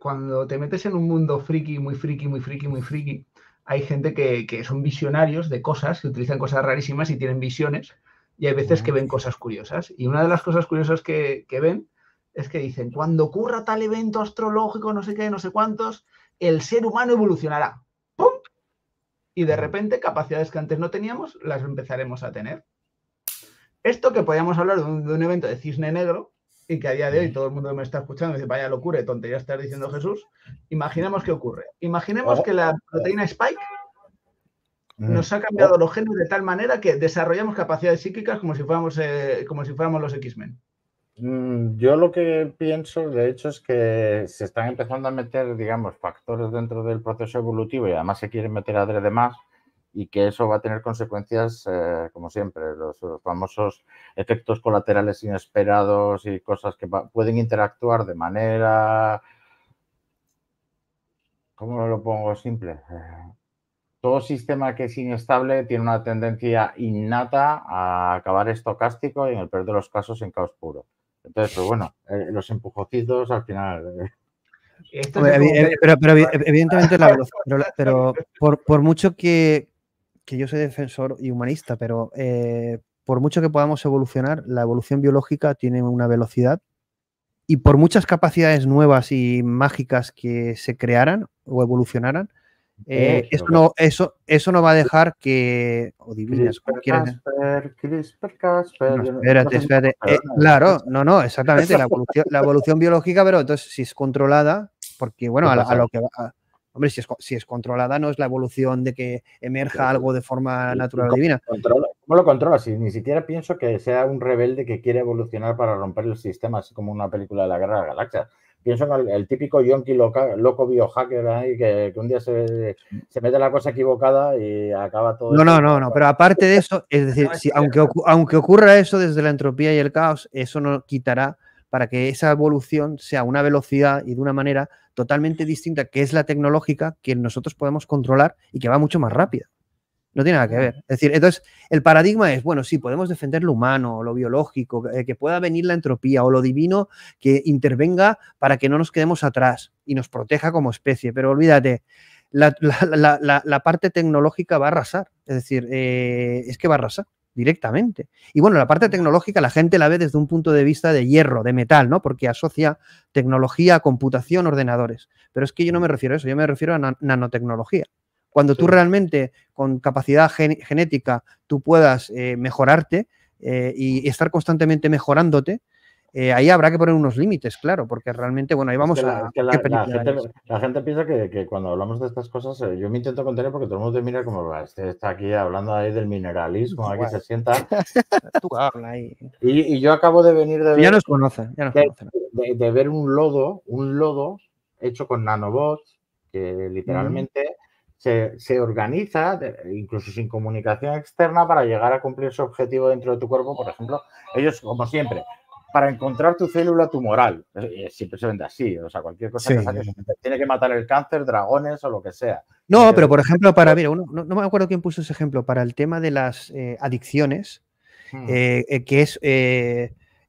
cuando te metes en un mundo friki, muy friki, muy friki, muy friki, hay gente que, son visionarios de cosas, que utilizan cosas rarísimas y tienen visiones, y hay veces que ven cosas curiosas. Y una de las cosas curiosas que, que ven es que dicen, cuando ocurra tal evento astrológico, no sé qué, no sé cuántos, el ser humano evolucionará. ¡Pum! Y de repente capacidades que antes no teníamos las empezaremos a tener. Esto que podíamos hablar de un, evento de cisne negro y que a día de hoy todo el mundo me está escuchando y dice, vaya locura y ya estar diciendo Jesús, imaginemos qué ocurre. Imaginemos que la proteína Spike nos ha cambiado los genes de tal manera que desarrollamos capacidades psíquicas como si fuéramos, eh, como si fuéramos los X-Men. Mm, yo lo que pienso, de hecho, es que se están empezando a meter, digamos, factores dentro del proceso evolutivo y además se quieren meter adrede más y que eso va a tener consecuencias, eh, como siempre, los, famosos efectos colaterales inesperados y cosas que pueden interactuar de manera, ¿cómo lo pongo simple? Todo sistema que es inestable tiene una tendencia innata a acabar estocástico y en el peor de los casos en caos puro. Entonces, pues bueno, eh, los empujocitos al final. Eh. pero, (laughs) evidentemente la velocidad, pero, por, mucho que, que, yo soy defensor y humanista, pero eh, por mucho que podamos evolucionar, la evolución biológica tiene una velocidad y por muchas capacidades nuevas y mágicas que se crearan o evolucionaran, eh, eso, no, eso, eso no va a dejar que. O divinas, ¿eh? Casper, CRISPR, Casper. espérate, espérate. Eh, claro, no, no, exactamente. (laughs) La evolución, biológica, pero entonces si es controlada, porque bueno, a, lo que va. hombre, si es, controlada, no es la evolución de que emerja algo de forma natural divina. ¿Cómo lo controla? Si ni siquiera pienso que sea un rebelde que quiere evolucionar para romper el sistema, así como una película de la Guerra de la Galaxia pienso en el, típico yonki loco biohacker ahí que, un día se, mete la cosa equivocada y acaba todo. No, no, no, no, pero aparte de eso, es decir, (laughs) aunque, aunque ocurra eso desde la entropía y el caos, eso no quitará para que esa evolución sea una velocidad y de una manera totalmente distinta, que es la tecnológica que nosotros podemos controlar y que va mucho más rápida. No tiene nada que ver. Es decir, entonces el paradigma es, bueno, sí, podemos defender lo humano, lo biológico, eh, que pueda venir la entropía o lo divino que intervenga para que no nos quedemos atrás y nos proteja como especie. Pero olvídate, la, parte tecnológica va a arrasar. Es decir, eh, es que va a arrasar directamente. Y bueno, la parte tecnológica la gente la ve desde un punto de vista de hierro, de metal, ¿no? Porque asocia tecnología, computación, ordenadores. Pero es que yo no me refiero a eso, yo me refiero a nanotecnología. Cuando tú realmente con capacidad genética tú puedas eh, mejorarte eh, y estar constantemente mejorándote, eh, ahí habrá que poner unos límites, claro, porque realmente, bueno, ahí vamos a... la, gente, piensa que, cuando hablamos de estas cosas, yo me intento contener porque todo el mundo te mira como, este está aquí hablando ahí del mineralismo, aquí se sienta. (laughs) Y, yo acabo de venir de Ya nos conoce, de, ver un lodo, un lodo hecho con nanobots, que literalmente se, organiza, incluso sin comunicación externa, para llegar a cumplir su objetivo dentro de tu cuerpo. Por ejemplo, ellos, como siempre, para encontrar tu célula tumoral. Siempre se vende así, o sea, cualquier cosa que se tiene que matar el cáncer, dragones o lo que sea. No, pero por ejemplo, para, mira, uno, no, me acuerdo quién puso ese ejemplo, para el tema de las eh, adicciones, hmm. eh, eh, que es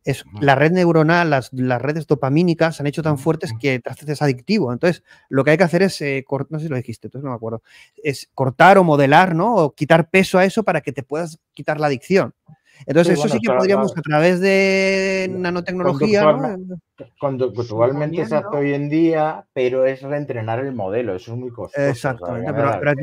es la red neuronal, las, redes dopamínicas se han hecho tan fuertes que te es adictivo. Entonces, lo que hay que hacer es, eh, no sé lo dijiste, entonces no me acuerdo, es cortar o modelar, ¿no? O quitar peso a eso para que te puedas quitar la adicción. Entonces, eso sí que podríamos a través de nanotecnología. cuando ¿no? se hoy en día, pero es reentrenar el modelo, eso es muy costoso. Exactamente, pero,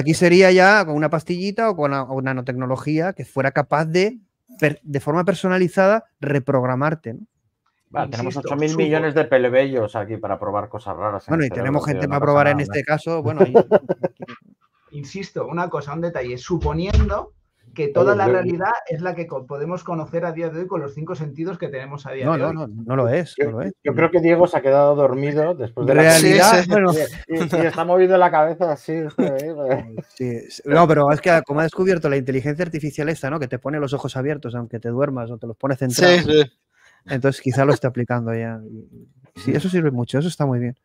aquí, sería ya con una pastillita o con una, nanotecnología que fuera capaz de de forma personalizada reprogramarte. ¿no? tenemos 8.000 millones de pelebellos aquí para probar cosas raras. Bueno, y este tenemos gente para probar en este caso. Bueno, (laughs) Insisto, una cosa, un detalle. Suponiendo que toda la realidad es la que podemos conocer a día de hoy con los cinco sentidos que tenemos a día de hoy. No, no, no lo es. Yo, creo que Diego se ha quedado dormido después de realidad, la realidad. Bueno. Y, está moviendo la cabeza así. (laughs) Eh, sí, no, pero es que como ha descubierto la inteligencia artificial esta, ¿no? Que te pone los ojos abiertos aunque te duermas o te los pone centrados. Entonces quizá lo esté aplicando ya. Sí, eso sirve mucho, eso está muy bien.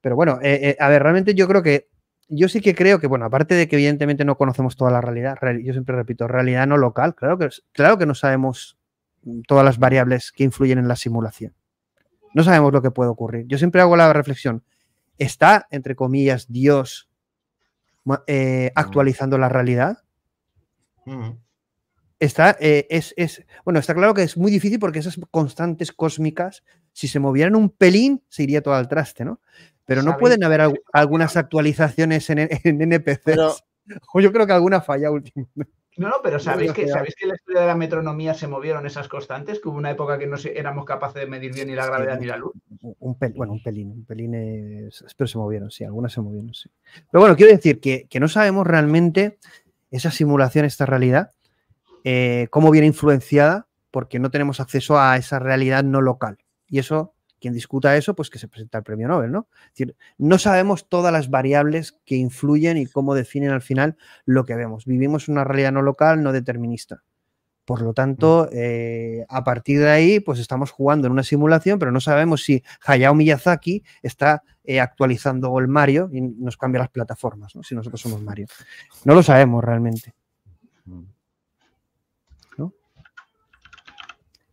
Pero bueno, eh, eh, a ver, realmente yo creo que yo sí que creo que, bueno, aparte de que evidentemente no conocemos toda la realidad, yo siempre repito, realidad no local, claro que, claro que no sabemos mm, todas las variables que influyen en la simulación. No sabemos lo que puede ocurrir. Yo siempre hago la reflexión, ¿está, entre comillas, Dios eh, actualizando la realidad? Está, eh, es, es, bueno, está claro que es muy difícil porque esas constantes cósmicas, si se movieran un pelín, se iría todo al traste, ¿no? Pero no pueden haber algunas actualizaciones en, e-, en NPCs. (laughs) o yo creo que alguna falla últimamente. No, no, pero (laughs) ¿sabéis que, ¿sabéis que en la historia de la metronomía se movieron esas constantes? Que hubo una época que no éramos capaces de medir bien ni la gravedad ni la luz. Un pel, bueno, un pelín, un pelín, pero se movieron, sí, algunas se movieron, sí. Pero bueno, quiero decir que, no sabemos realmente esa simulación, esta realidad, eh, cómo viene influenciada, porque no tenemos acceso a esa realidad no local. Y eso quien discuta eso, pues que se presenta el premio Nobel, ¿no? decir, no sabemos todas las variables que influyen y cómo definen al final lo que vemos. Vivimos una realidad no local, no determinista. Por lo tanto, mm. eh, a partir de ahí, pues estamos jugando en una simulación, pero no sabemos si Hayao Miyazaki está eh, actualizando el Mario y nos cambia las plataformas, ¿no? si nosotros somos Mario. No lo sabemos realmente.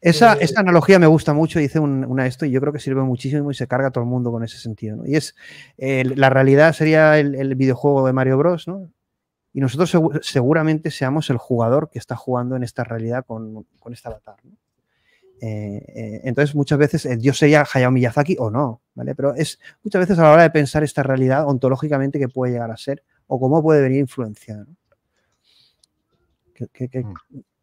Eh, esa, analogía me gusta mucho, dice un, una esto, y yo creo que sirve muchísimo y se carga todo el mundo con ese sentido. Y es, eh, la realidad sería el, videojuego de Mario Bros, ¿no? Y nosotros seguramente seamos el jugador que está jugando en esta realidad con, con este avatar. Eh, entonces, muchas veces yo sería Hayao Miyazaki o no, ¿vale? Pero es muchas veces a la hora de pensar esta realidad ontológicamente que puede llegar a ser o cómo puede venir influenciada. ¿no?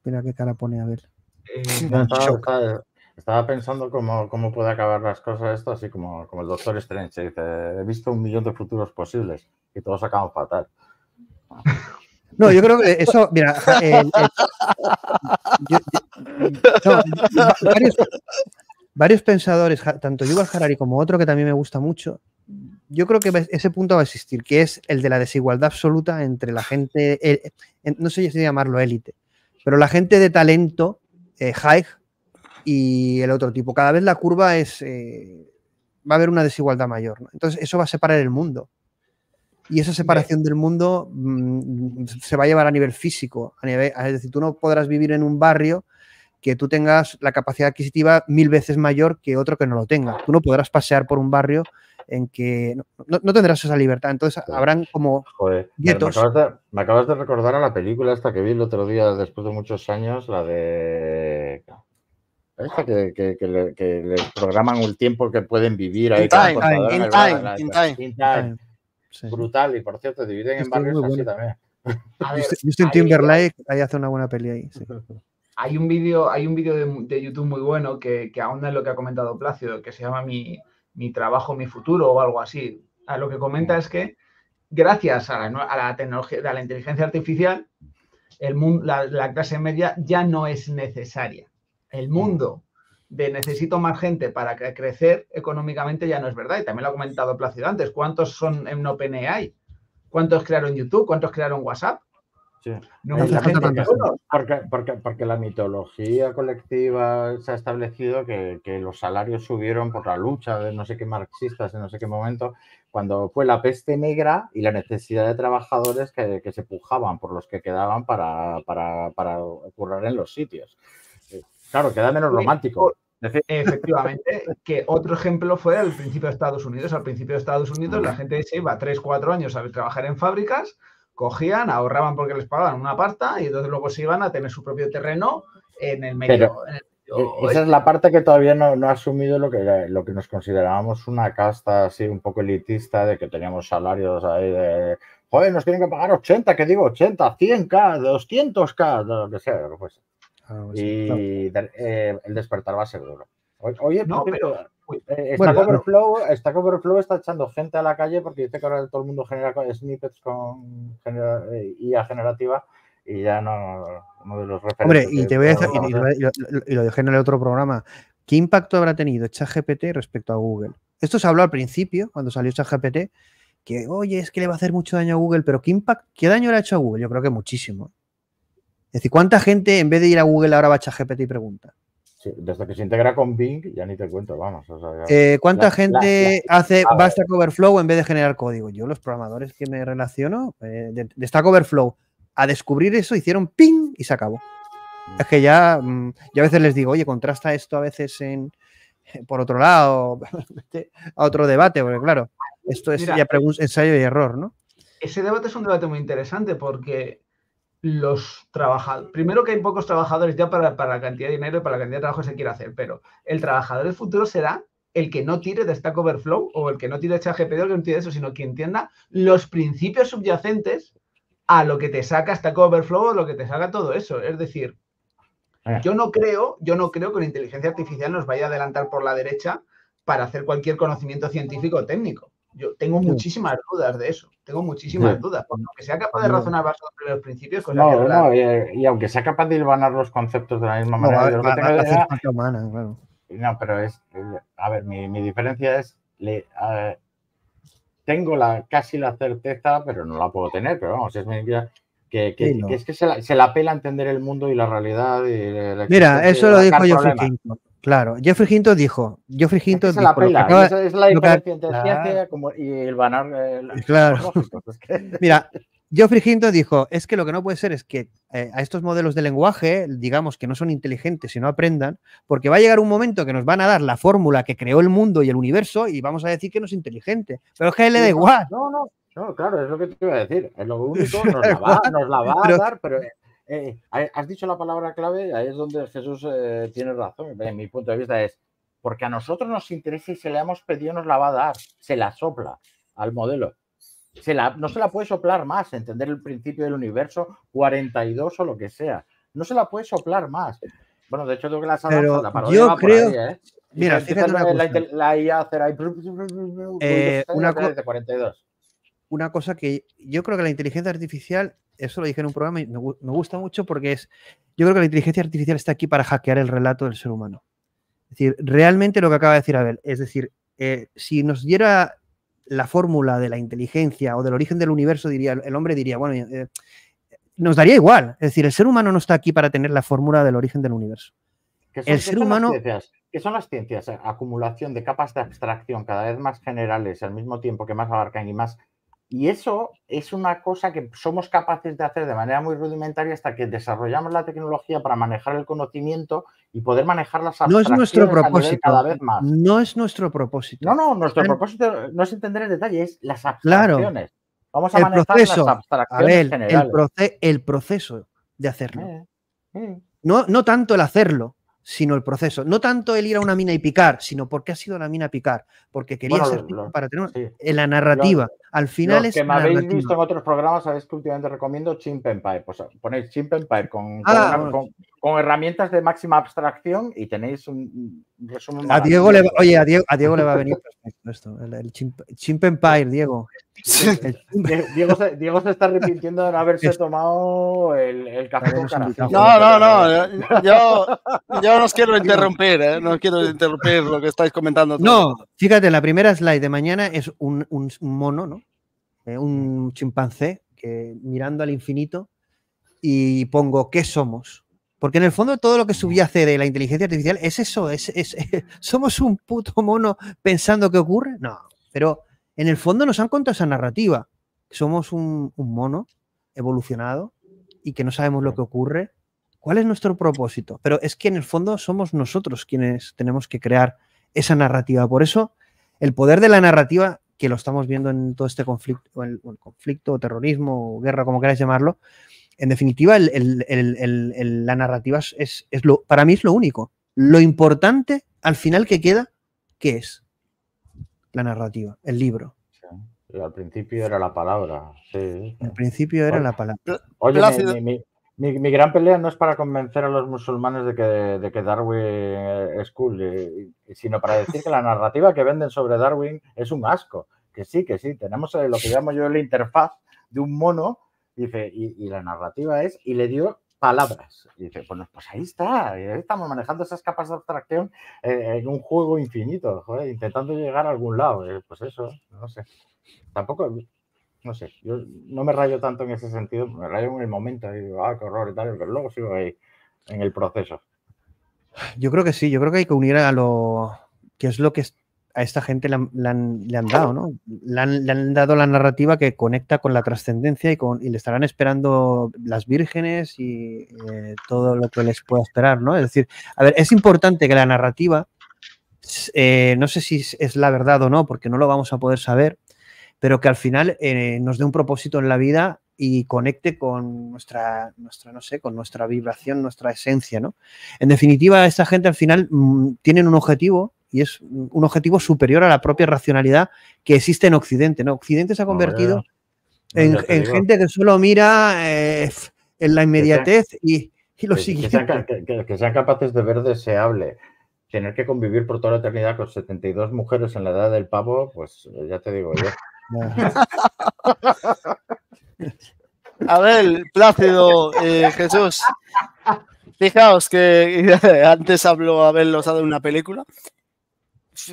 mira mm. qué cara pone a ver. Eh, (laughs) estaba, pensando cómo, puede acabar las cosas esto, así como, como el Doctor Strange. he visto un millón de futuros posibles y todos acaban fatal. No, yo creo que eso, mira, varios, pensadores, tanto Yuval Harari como otro que también me gusta mucho, yo creo que ese punto va a existir, que es el de la desigualdad absoluta entre la gente, no sé si llamarlo élite, pero la gente de talento eh, Haig y el otro tipo. Cada vez la curva es. Eh, va a haber una desigualdad mayor. Entonces, eso va a separar el mundo. Y esa separación del mundo mm, mm, se va a llevar a nivel físico. A nivel, es decir, tú no podrás vivir en un barrio que tú tengas la capacidad adquisitiva mil veces mayor que otro que no lo tenga. Tú no podrás pasear por un barrio en que no, tendrás esa libertad. Entonces habrán como Joder, Me, acabas de, recordar a la película esta que vi el otro día después de muchos años, la de... Esta que, le, programan el tiempo que pueden vivir ahí. Brutal, y por cierto, dividen en barrios también. Timberlake ahí hace una buena peli ahí. (laughs) Hay un vídeo, hay un vídeo de, YouTube muy bueno que, que ahonda en lo que ha comentado Plácido, que se llama Mi, mi trabajo, mi futuro o algo así. A lo que comenta mm. es que gracias a la, tecnología, a la inteligencia artificial, el la, clase media ya no es necesaria. El mm. mundo de necesito más gente para crecer económicamente ya no es verdad. Y también lo ha comentado Plácido antes. ¿Cuántos son en OpenAI? ¿Cuántos crearon YouTube? ¿Cuántos crearon WhatsApp? porque, la mitología colectiva se ha establecido que, los salarios subieron por la lucha de no sé qué marxistas en no sé qué momento, cuando fue la peste negra y la necesidad de trabajadores que, se pujaban por los que quedaban para, para, currar en los sitios. Eh, claro, queda menos romántico. Efectivamente, que otro ejemplo fue al principio de Estados Unidos. Al principio de Estados Unidos la gente se iba 3, 4 años a trabajar en fábricas Cogían, ahorraban porque les pagaban una parte y entonces luego se iban a tener su propio terreno en el medio. E, esa es la parte que todavía no, ha asumido lo que, lo que nos considerábamos una casta así un poco elitista, de que teníamos salarios ahí de joder, nos tienen que pagar 80, que digo 80, 100k, 200k, lo que sea, pues y eh, el despertar va a ser duro. Oye, no, pero, eh, está CoverFlow, está echando gente a la calle porque dice que ahora todo el mundo genera eh, snippets con eh, IA generativa y ya no de los referentes. Hombre, y te voy a decir, y, lo, dejé en el otro programa, ¿qué impacto habrá tenido ChatGPT respecto a Google? Esto se habló al principio, cuando salió ChatGPT, que oye, es que le va a hacer mucho daño a Google, pero ¿qué, impact, ¿qué daño le ha hecho a Google? Yo creo que muchísimo. Es decir, ¿cuánta gente en vez de ir a Google ahora va a ChatGPT y pregunta? desde que se integra con Bing, ya ni te cuento, vamos. Eh, ¿Cuánta gente hace Stack Overflow en vez de generar código? Yo, los programadores que me relaciono eh, de, Stack Overflow, a descubrir eso hicieron ping y se acabó. Es que ya, mm, yo a veces les digo, oye, contrasta esto a veces en, eh, por otro lado, (laughs) a otro debate, porque claro, esto es ya ensayo y error, ¿no? Ese debate es un debate muy interesante porque los trabajadores. Primero que hay pocos trabajadores ya para, la cantidad de dinero y para la cantidad de trabajo que se quiere hacer, pero el trabajador del futuro será el que no tire de Stack Overflow o el que no tire de ChatGPT o que no tire eso, sino que entienda los principios subyacentes a lo que te saca Stack Overflow o lo que te saca todo eso. Es decir, yo no creo, yo no creo que la inteligencia artificial nos vaya a adelantar por la derecha para hacer cualquier conocimiento científico o técnico. Yo tengo muchísimas dudas de eso tengo muchísimas dudas, porque aunque sea capaz de razonar en los principios, no, no, y, y, aunque sea capaz de ilvanar los conceptos de la misma manera, No, pero es, a ver, mi, mi diferencia es, le, tengo la, casi la certeza, pero no la puedo tener, pero vamos, es mi, que, es que se la, se pela entender el mundo y la realidad. Mira, eso lo dijo Jeffrey Hinton. Claro, Jeffrey Hinton dijo. Hinton es la diferencia y el banal. claro. Pues, (laughs) Mira, Geoffrey Hinton dijo, es que lo que no puede ser es que eh, a estos modelos de lenguaje, digamos que no son inteligentes y no aprendan, porque va a llegar un momento que nos van a dar la fórmula que creó el mundo y el universo y vamos a decir que no es inteligente. Pero es que él le da igual. No, no, no, claro, es lo que te iba a decir. Es lo (laughs) único, nos la va, a dar, pero eh, eh, has dicho la palabra clave, ahí es donde Jesús eh, tiene razón. En mi punto de vista es, porque a nosotros nos interesa y se la hemos pedido, nos la va a dar, se la sopla al modelo. Se la, no se la puede soplar más, entender el principio del universo 42 o lo que sea. No se la puede soplar más. Bueno, de hecho, tengo que la yo creo. Mira, una La, la, IA hacer (laughs) una, 42 una cosa que yo creo que la inteligencia artificial, eso lo dije en un programa y me, gusta mucho porque es, yo creo que la inteligencia artificial está aquí para hackear el relato del ser humano. Es decir, realmente lo que acaba de decir Abel, es decir, eh, si nos diera la fórmula de la inteligencia o del origen del universo, diría, el hombre diría, bueno, eh, nos daría igual. Es decir, el ser humano no está aquí para tener la fórmula del origen del universo. el ser humano. que son las ciencias? Eh, acumulación de capas de abstracción cada vez más generales al mismo tiempo que más abarcan y más y eso es una cosa que somos capaces de hacer de manera muy rudimentaria hasta que desarrollamos la tecnología para manejar el conocimiento y poder manejar las No es nuestro propósito. Cada vez más. No es nuestro propósito. No, no, nuestro propósito no es entender el detalle, es las abstracciones. Vamos a el manejar proceso, las abstracciones El, el, proceso de hacerlo. Eh, eh. No, no tanto el hacerlo, sino el proceso. No tanto el ir a una mina y picar, sino porque ha sido la mina picar, porque quería ser para tener en la narrativa. Al final es que me habéis visto en otros programas, sabéis que últimamente recomiendo Chimp Empire. Pues ponéis Chimp Empire con, ah, con herramientas de máxima abstracción y tenéis un, resumen. A Diego le va, oye, a Diego, le va a venir pues, pues, esto, el, chimp, Empire, Diego. Diego se, está arrepintiendo de no haberse tomado el, café con No, no, no, yo, no os quiero interrumpir, eh, No no quiero interrumpir lo que estáis comentando. No, fíjate, la primera slide de mañana es un, mono, ¿no? Eh, un mm. chimpancé que mirando al infinito y pongo, ¿qué somos? Porque en el fondo todo lo que subyace de la inteligencia artificial es eso, (laughs) somos un puto mono pensando qué ocurre. No, pero en el fondo nos han contado esa narrativa. Somos un, mono evolucionado y que no sabemos lo que ocurre. ¿Cuál es nuestro propósito? Pero es que en el fondo somos nosotros quienes tenemos que crear esa narrativa. Por eso el poder de la narrativa, que lo estamos viendo en todo este conflicto, o el conflicto, terrorismo, guerra, como queráis llamarlo, en definitiva, la narrativa es, lo, para mí es lo único. Lo importante al final que queda, ¿qué es? La narrativa, el libro. al principio era la palabra. Sí. Al principio era la palabra. Oye, mi, gran pelea no es para convencer a los musulmanes de que, de que Darwin es cool, eh, sino para decir que la narrativa que venden sobre Darwin es un asco. Que sí, que sí, tenemos eh, lo que llamo yo la interfaz de un mono Dice, y, la narrativa es, y le dio palabras. dice, bueno, pues ahí está, estamos manejando esas capas de abstracción eh, en un juego infinito, intentando llegar a algún lado. pues eso, no sé. Tampoco, no sé, yo no me rayo tanto en ese sentido, me rayo en el momento, y digo, ah, qué horror y tal, pero luego sigo ahí, en el proceso. Yo creo que sí, yo creo que hay que unir a lo que es lo que es a esta gente le han, dado, ¿no? Le han, dado la narrativa que conecta con la trascendencia y, con, le estarán esperando las vírgenes y eh, todo lo que les pueda esperar, ¿no? Es decir, a ver, es importante que la narrativa, eh, no sé si es, la verdad o no, porque no lo vamos a poder saber, pero que al final eh, nos dé un propósito en la vida y conecte con nuestra, nuestra, no sé, con nuestra vibración, nuestra esencia, ¿no? En definitiva, esta gente al final mm, tienen un objetivo y es un objetivo superior a la propia racionalidad que existe en Occidente. ¿no? Occidente se ha convertido en, gente que solo mira eh, en la inmediatez y, lo que, siguiente. Que sean, capaces de ver deseable tener que convivir por toda la eternidad con 72 mujeres en la edad del pavo, pues eh, ya te digo yo. A (laughs) ver, Plácido, eh, Jesús. Fijaos que (laughs) antes habló Abel Lozado en una película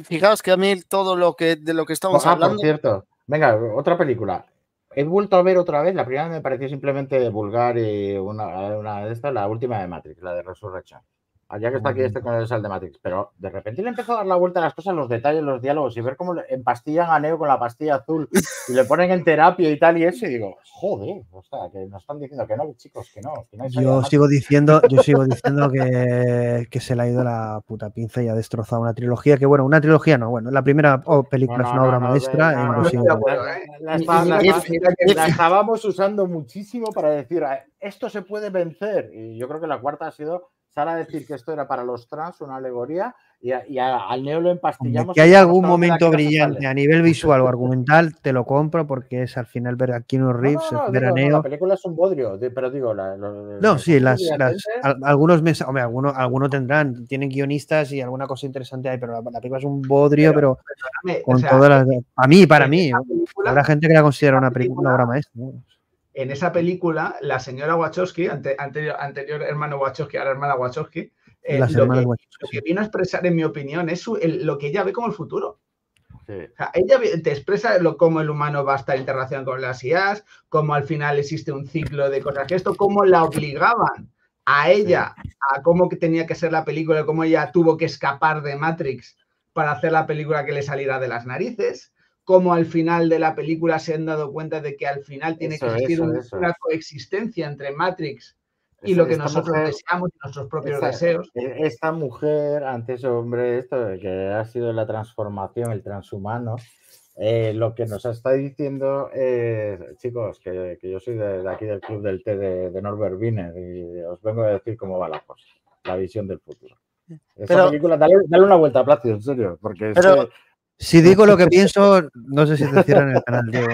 fijaos que a mí todo lo que de lo que estamos ah, hablando. Por cierto, venga, otra película. He vuelto a ver otra vez, la primera me pareció simplemente vulgar y eh, una, una de estas, la última de Matrix, la de Resurrection allá que está aquí este con el de Matrix, pero de repente le empezó a dar la vuelta a las cosas, los detalles, los diálogos y ver cómo en empastillan a Neo con la pastilla azul y le ponen en terapia y tal y eso y digo, joder, o sea, que nos están diciendo que no, chicos, que no. yo sigo diciendo, yo sigo diciendo que, se le ha ido la puta pinza y ha destrozado una trilogía, que bueno, una trilogía no, bueno, la primera película es una obra maestra la estábamos usando muchísimo para decir, esto se puede vencer y yo creo que la cuarta ha sido Sara decir que esto era para los trans, una alegoría, y, al neo lo empastillamos. Que hay algún momento brillante a nivel visual o argumental, te lo compro porque es al final ver a Keanu Reeves, ver a neo. la película es un bodrio, pero digo. La, no, sí, las, algunos, algunos, algunos tendrán, tienen guionistas y alguna cosa interesante hay, pero la, película es un bodrio, pero, con todas A mí, para mí, la habrá gente que la considera una película, una obra maestra en esa película, la señora Wachowski, anterior, hermano Wachowski, ahora hermana eh, Wachowski, lo, que, vino a expresar, en mi opinión, es lo que ella ve como el futuro. ella te expresa cómo el humano va a estar en interacción con las IAs, cómo al final existe un ciclo de cosas esto, cómo la obligaban a ella, a cómo tenía que ser la película, cómo ella tuvo que escapar de Matrix para hacer la película que le saliera de las narices como al final de la película se han dado cuenta de que al final tiene que existir una coexistencia entre Matrix y lo que nosotros deseamos y nuestros propios deseos. E, esta mujer, antes hombre, esto que ha sido la transformación, el transhumano, eh, lo que nos está diciendo chicos, que, yo soy de, aquí del club del té de, Norbert Wiener y os vengo a decir cómo va la cosa, la visión del futuro. Esta película, dale, dale, una vuelta, Plácido, en serio, porque es si digo lo que pienso, no sé si te cierran el canal, Diego.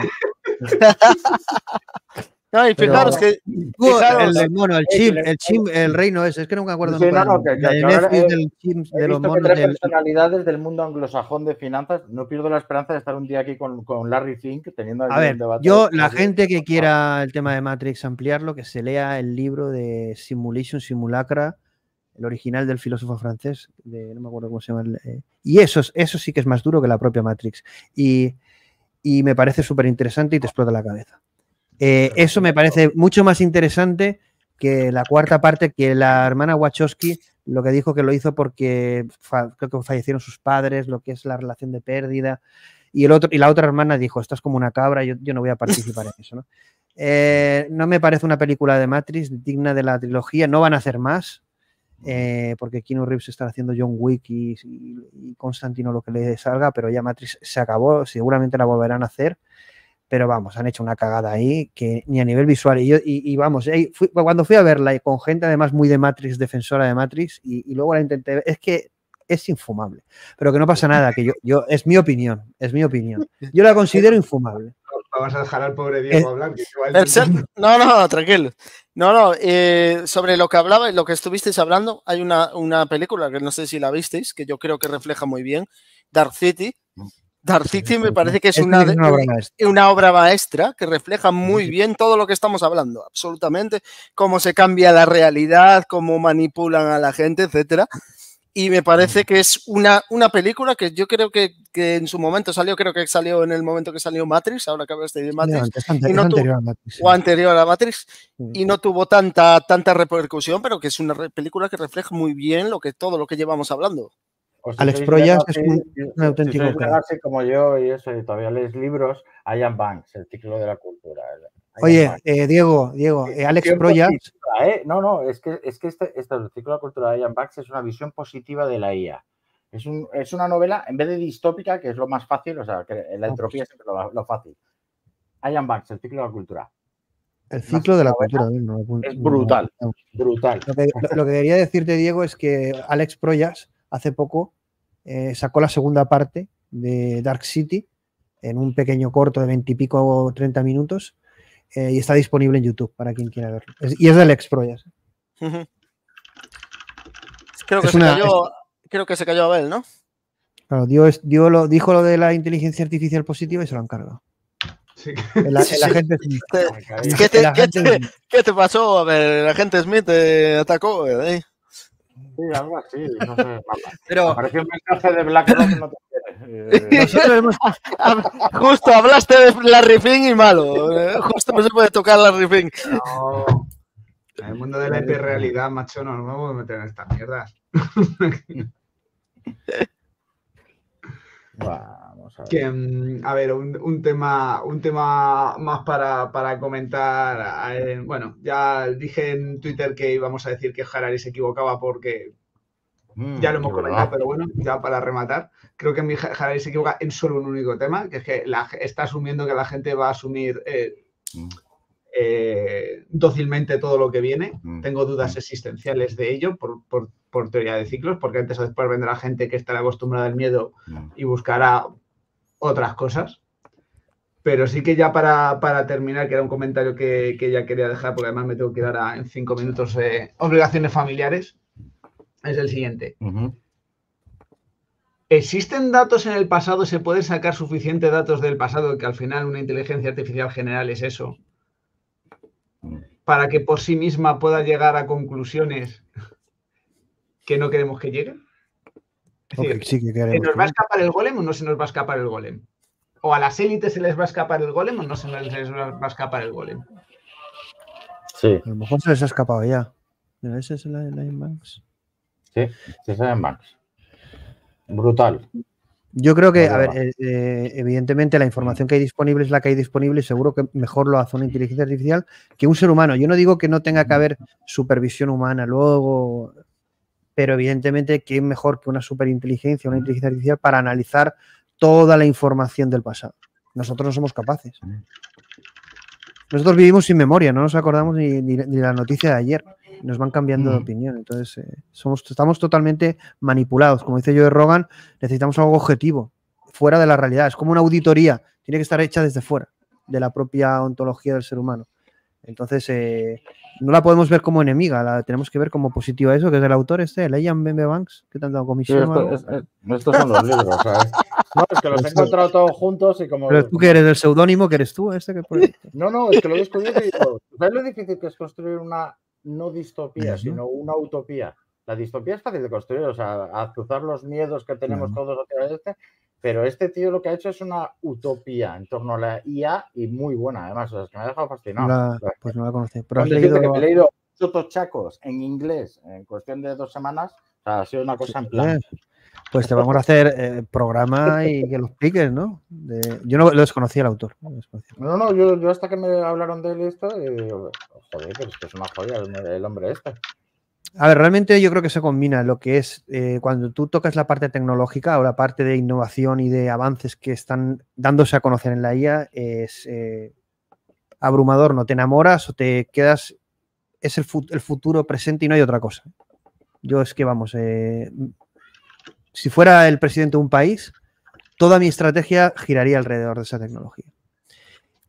(laughs) No, y fijaros que. el demonio el el reino ese, es que nunca acuerdo. no, no, que, que, de los del... personalidades del mundo anglosajón de finanzas. No pierdo la esperanza de estar un día aquí con, con Larry Fink teniendo a ver, Yo, la gente que quiera el tema de Matrix ampliarlo, que se lea el libro de Simulation Simulacra el original del filósofo francés, no me acuerdo cómo se llama. Eh, y eso, eso sí que es más duro que la propia Matrix. Y, me parece súper interesante y te explota la cabeza. Eh, eso me parece mucho más interesante que la cuarta parte, que la hermana Wachowski lo que dijo que lo hizo porque creo que fallecieron sus padres, lo que es la relación de pérdida. Y, el otro, y la otra hermana dijo, estás como una cabra, yo, no voy a participar en eso. ¿no? Eh, no me parece una película de Matrix digna de la trilogía, no van a hacer más, eh, porque Keanu Reeves están haciendo John Wick y, Constantino lo que le salga, pero ya Matrix se acabó, seguramente la volverán a hacer. Pero vamos, han hecho una cagada ahí que ni a nivel visual. Y, vamos, eh, cuando fui a verla y con gente además muy de Matrix, defensora de Matrix, y, luego la intenté es que es infumable. Pero que no pasa nada, que yo, yo es mi opinión, es mi opinión. (laughs) Yo la considero infumable. Vas a dejar al pobre eh, Diego hablar. No, no, tranquilo. No, no, eh, sobre lo que hablaba y lo que estuvisteis hablando, hay una, una, película que no sé si la visteis, que yo creo que refleja muy bien, Dark City. Dark City me parece que es una, obra, una obra maestra que refleja muy bien todo lo que estamos hablando, absolutamente, cómo se cambia la realidad, cómo manipulan a la gente, etcétera y me parece que es una, una película que yo creo que, que, en su momento salió, creo que salió en el momento que salió Matrix, ahora que hablas de Matrix, anterior a Matrix, o anterior a Matrix, y no tuvo tanta, tanta repercusión, pero que es una película que refleja muy bien lo que, todo lo que llevamos hablando. Alex Proyas es un, auténtico. como yo y eso, todavía lees libros, Ian Banks, el ciclo de la cultura. Oye, eh, Diego, Diego, eh, Alex Proyas. ¿eh? No, no, es que, es que este, este ciclo de cultura de Ian Bax es una visión positiva de la IA. Es, una novela, en vez de distópica, que es lo más fácil, o sea, que la entropía es lo, fácil. Ian Banks, el ciclo de la cultura. El ciclo de la cultura. es brutal, brutal. Lo que, debería decirte, Diego, es que Alex Proyas hace poco sacó la segunda parte de Dark City en un pequeño corto de veintipico o treinta minutos eh, y está disponible en YouTube para quien quiera verlo. y es del ex creo, que se cayó, creo que se cayó Abel, ¿no? Claro, lo, dijo lo de la inteligencia artificial positiva y se lo han cargado. ¿Qué te, pasó? A ver, el agente Smith te atacó. Sí, algo así. No sé, Pero, apareció un mensaje de BlackRock. No eh, (laughs) ah, ah, justo hablaste de la riffing y malo. Eh, justo no se puede tocar la Rifing el mundo de la hiperrealidad, macho, no me voy a meter en estas mierdas. (laughs) Vamos a ver. Mm, un, tema, un tema más para, para comentar. Eh, bueno, ya dije en Twitter que íbamos a decir que Harari se equivocaba porque Mm, ya lo hemos comentado, pero bueno, ya para rematar, creo que mi Harari se equivoca en solo un único tema, que es que la, está asumiendo que la gente va a asumir eh, mm. eh, dócilmente todo lo que viene. Mm. Tengo dudas existenciales de ello por, por, teoría de ciclos, porque antes o después vendrá gente que estará acostumbrada al miedo y buscará otras cosas. Pero sí que ya para, para, terminar, que era un comentario que, que ya quería dejar, porque además me tengo que dar en cinco minutos eh, obligaciones familiares es el siguiente. ¿Existen datos en el pasado? ¿Se puede sacar suficiente datos del pasado que al final una inteligencia artificial general es eso? Para que por sí misma pueda llegar a conclusiones que no queremos que lleguen. ¿Se nos va a escapar el golem o no se nos va a escapar el golem? ¿O a las élites se les va a escapar el golem o no se les va a escapar el golem? Sí. A lo mejor se les ha escapado ya. ese es el, el IMAX. Sí, en Max. Brutal. Yo creo que, a ver, eh, eh, evidentemente la información que hay disponible es la que hay disponible y seguro que mejor lo hace una inteligencia artificial que un ser humano. Yo no digo que no tenga que haber supervisión humana luego, pero evidentemente que es mejor que una superinteligencia, una inteligencia artificial para analizar toda la información del pasado. Nosotros no somos capaces. Nosotros vivimos sin memoria, no nos acordamos ni, ni la noticia de ayer nos van cambiando de mm. opinión. Entonces, eh, somos, estamos totalmente manipulados. Como dice yo de Rogan, necesitamos algo objetivo, fuera de la realidad. Es como una auditoría, tiene que estar hecha desde fuera, de la propia ontología del ser humano. Entonces, eh, no la podemos ver como enemiga, la tenemos que ver como positiva. Eso que es el autor este, Leian Bembe Banks, que te han dado comisión. estos son los libros, ¿sabes? No, es que los he encontrado todos juntos y como. Pero tú que eres el seudónimo, que eres tú, este que No, no, es que lo descubierto y todo. ¿sabes lo difícil que es construir una no distopía, sino una utopía. La distopía es fácil de construir, o sea, azuzar los miedos que tenemos a todos de este, pero este tío lo que ha hecho es una utopía en torno a la IA y muy buena, además, o sea, es que me ha dejado fascinado. pues no la conocí, pero he leído Soto Chacos en inglés en cuestión de dos semanas, ha sido una cosa en plan... Pues te vamos a hacer eh, programa y que lo expliques, ¿no? yo no lo desconocía el autor. No, no, yo, hasta que me hablaron de él esto, eh, joder, pero es es una joya el, hombre este. A ver, realmente yo creo que se combina lo que es eh, cuando tú tocas la parte tecnológica o la parte de innovación y de avances que están dándose a conocer en la IA, es abrumador, no te enamoras o te quedas, es el, futuro presente y no hay otra cosa. Yo es que, vamos, si fuera el presidente de un país, toda mi estrategia giraría alrededor de esa tecnología.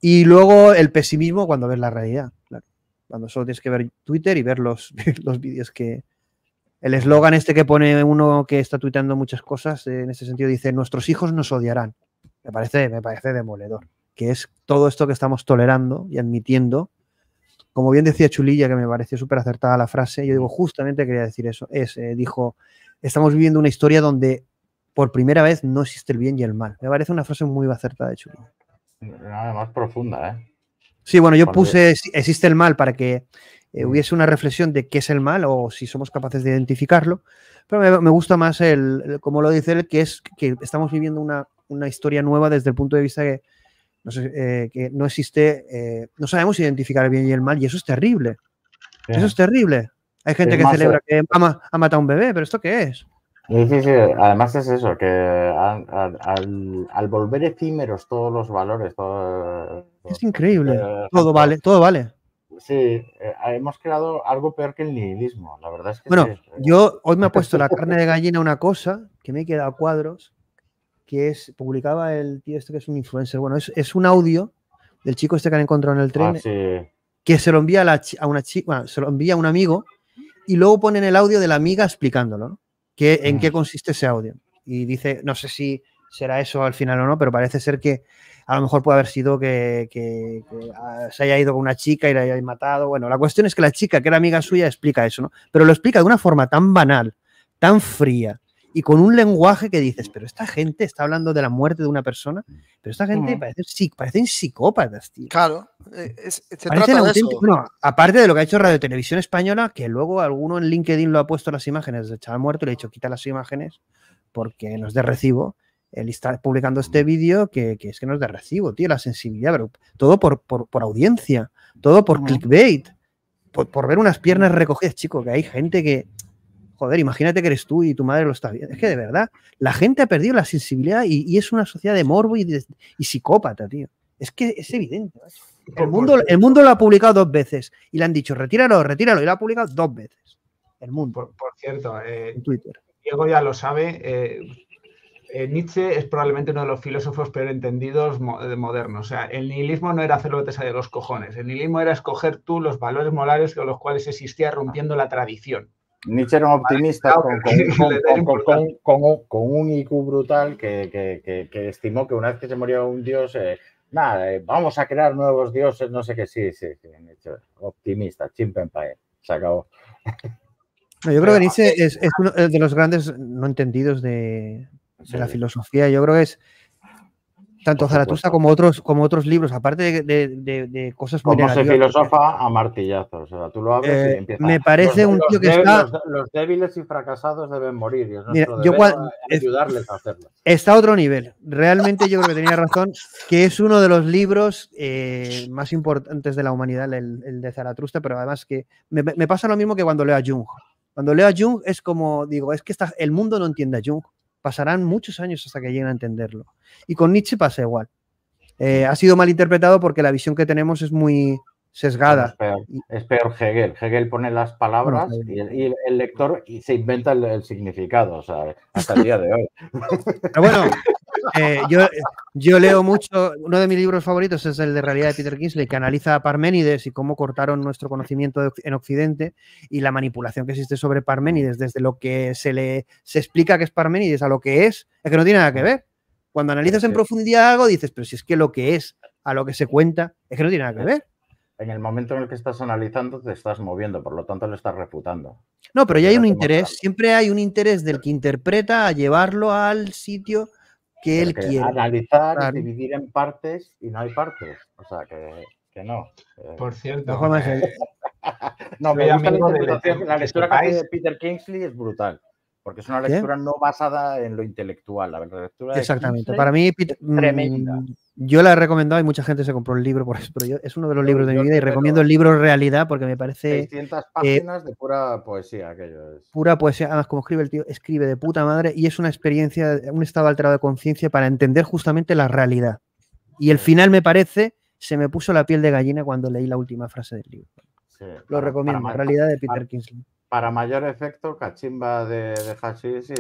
Y luego el pesimismo cuando ves la realidad. Cuando solo tienes que ver Twitter y ver (laughs) los, vídeos que... El eslogan este que pone uno que está tuiteando muchas cosas en ese sentido dice, nuestros hijos nos odiarán. Me parece, me parece demoledor. Que es todo esto que estamos tolerando y admitiendo. Como bien decía Chulilla, que me pareció súper acertada la frase, yo digo, justamente quería decir eso. Es, eh, dijo, estamos viviendo una historia donde por primera vez no existe el bien y el mal. Me parece una frase muy acertada de hecho. Nada más profunda, ¿eh? Sí, bueno, yo puse existe el mal para que eh, mm. hubiese una reflexión de qué es el mal o si somos capaces de identificarlo, pero me, gusta más el, como lo dice él, que es que estamos viviendo una, historia nueva desde el punto de vista que no, eh, que no existe, eh, no sabemos identificar el bien y el mal y eso es terrible. Eso es terrible. Hay gente que celebra eh, que ha, ha, matado a un bebé, pero ¿esto qué es? Sí, sí, sí. Además es eso, que al, volver efímeros todos los valores, Es increíble. Eh, todo vale, todo vale. Sí, eh, hemos creado algo peor que el nihilismo, la verdad es que... Bueno, yo hoy me ha puesto la carne de gallina una cosa que me he quedado cuadros, que es, publicaba el tío este que es un influencer, bueno, es, un audio del chico este que han encontrado en el tren, ah, que se lo envía a, a una chica, bueno, se lo envía a un amigo y luego ponen el audio de la amiga explicándolo, ¿no? en qué consiste ese audio. Y dice, no sé si será eso al final o no, pero parece ser que a lo mejor puede haber sido que, ah, se haya ido con una chica y la haya matado. Bueno, la cuestión es que la chica, que era amiga suya, explica eso, ¿no? Pero lo explica de una forma tan banal, tan fría, y con un lenguaje que dices, mm. pero esta gente está hablando de la muerte de una persona, pero esta gente mm. parece, parecen psicópatas, tío. Claro, eh, aparte de lo que ha hecho Radio Televisión Española, que luego alguno en LinkedIn lo ha puesto las imágenes del chaval muerto y le ha dicho, quita las imágenes porque nos de recibo el está publicando este mm. vídeo que, es que nos es de recibo, tío, la sensibilidad, pero todo por, por, audiencia, todo por clickbait, por, por, ver unas piernas recogidas, chico, que hay gente que, Joder, imagínate que eres tú y tu madre lo está viendo. Es que de verdad, la gente ha perdido la sensibilidad y, es una sociedad de morbo y, psicópata, tío. Es que es evidente. El mundo, el mundo lo ha publicado dos veces y le han dicho, retíralo, retíralo, y lo ha publicado dos veces. El mundo. Por, cierto, eh, en Twitter. Diego ya lo sabe, eh, eh, Nietzsche es probablemente uno de los filósofos peor entendidos modernos. O sea, el nihilismo no era hacer lo que de los cojones. El nihilismo era escoger tú los valores morales con los cuales existía rompiendo la tradición. Nietzsche era un optimista ah, con, un IQ brutal que, estimó que una vez que se murió un dios, eh, nada, eh, vamos a crear nuevos dioses, no sé qué, sí, sí, sí optimista, chimpempae, se acabó. yo creo que Nietzsche es, uno eh, de los grandes no entendidos de, la filosofía, yo creo que es tanto Zaratustra como otros, como otros libros, aparte de, cosas como. Como se filosofa a martillazos. O sea, tú lo abres y eh, empieza. Me parece un tío que está. Los, débiles y fracasados deben morir. Y es ayudarles a hacerlo. Está a otro nivel. Realmente yo creo que tenía razón, que es uno de los libros eh, más importantes de la humanidad, el, de Zaratustra, pero además que me, pasa lo mismo que cuando leo a Jung. Cuando leo a Jung es como, digo, es que está, el mundo no entiende a Jung pasarán muchos años hasta que lleguen a entenderlo. Y con Nietzsche pasa igual. Eh, ha sido malinterpretado porque la visión que tenemos es muy sesgada. Es peor, Hegel. Hegel pone las palabras y, el, y, lector se inventa el, significado, hasta el día de hoy. Pero bueno, (laughs) Eh, yo, yo, leo mucho, uno de mis libros favoritos es el de Realidad de Peter Kingsley, que analiza a Parménides y cómo cortaron nuestro conocimiento en Occidente y la manipulación que existe sobre Parménides, desde lo que se le explica que es Parménides a lo que es, es que no tiene nada que ver. Cuando analizas en profundidad algo, dices, pero si es que lo que es a lo que se cuenta, es que no tiene nada que ver en el momento en el que estás analizando te estás moviendo, por lo tanto lo estás refutando. No, pero ya hay un interés, siempre hay un interés del que interpreta a llevarlo al sitio que quiere. Analizar y dividir en partes y no hay partes. O sea, que, que no. Por cierto. No, (laughs) me gusta la, la lectura que hace Peter Kingsley, es brutal porque es una lectura no basada en lo intelectual. La Exactamente. Para mí, mm, yo la he recomendado y mucha gente se compró el libro por eso, pero es uno de los libros de mi vida y recomiendo el libro Realidad porque me parece. 600 eh, páginas de pura poesía, aquello Pura poesía, además, como escribe el tío, escribe de puta madre y es una experiencia, un estado alterado de conciencia para entender justamente la realidad. Y el final me parece, se me puso la piel de gallina cuando leí la última frase del libro. lo recomiendo, Realidad de Peter Kingsley para mayor efecto, cachimba de, hashish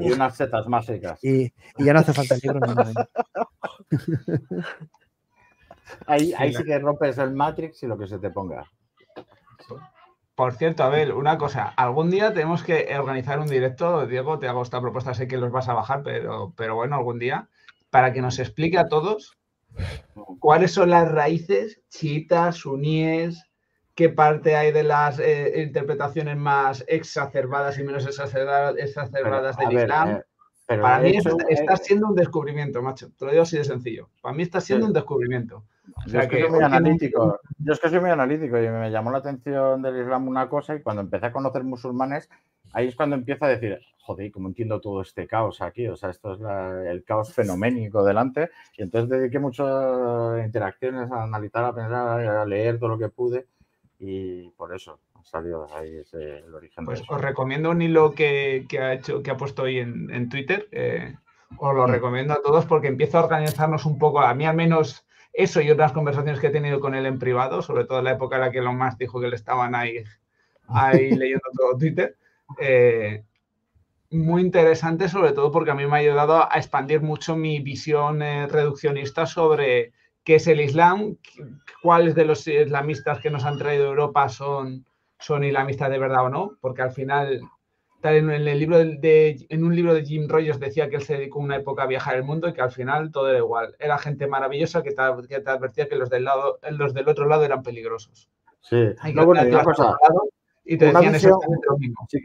y, unas setas más secas. Y, ya no hace falta el libro. ¿eh? (laughs) ahí, ahí sí que rompes el Matrix y lo que se te ponga. Por cierto, Abel, una cosa. Algún día tenemos que organizar un directo. Diego, te hago esta propuesta. Sé que los vas a bajar, pero, pero bueno, algún día. Para que nos explique a todos cuáles son las raíces chiitas, suníes, qué parte hay de las eh, interpretaciones más exacerbadas y menos exacerbadas, del Islam. Eh, Para mí está, eh, siendo un descubrimiento, macho. Te lo digo así de sencillo. Para mí está siendo un descubrimiento. yo, es que, soy muy analítico. yo es que soy muy analítico y me llamó la atención del Islam una cosa y cuando empecé a conocer musulmanes, ahí es cuando empiezo a decir, joder, ¿cómo entiendo todo este caos aquí? O sea, esto es el caos fenoménico delante. Y entonces dediqué muchas interacciones a analizar, a pensar, a leer todo lo que pude y por eso salido ahí el origen. Pues os recomiendo un hilo que, que, ha hecho, que ha puesto hoy en, en Twitter. Eh, os lo mm. recomiendo a todos porque empiezo a organizarnos un poco, a mí al menos eso y otras conversaciones que he tenido con él en privado, sobre todo en la época en la que lo más dijo que le estaban ahí, ahí (laughs) leyendo todo Twitter. Eh, muy interesante, sobre todo porque a mí me ha ayudado a expandir mucho mi visión eh, reduccionista sobre qué es el Islam, cuáles de los islamistas eh, que nos han traído a Europa son, son islamistas de verdad o no, porque al final, tal en, el libro de, en un libro de Jim Rogers decía que él se dedicó una época a viajar el mundo y que al final todo era igual. Era gente maravillosa que te, advertía que los del, lado, los del otro lado eran peligrosos. Sí,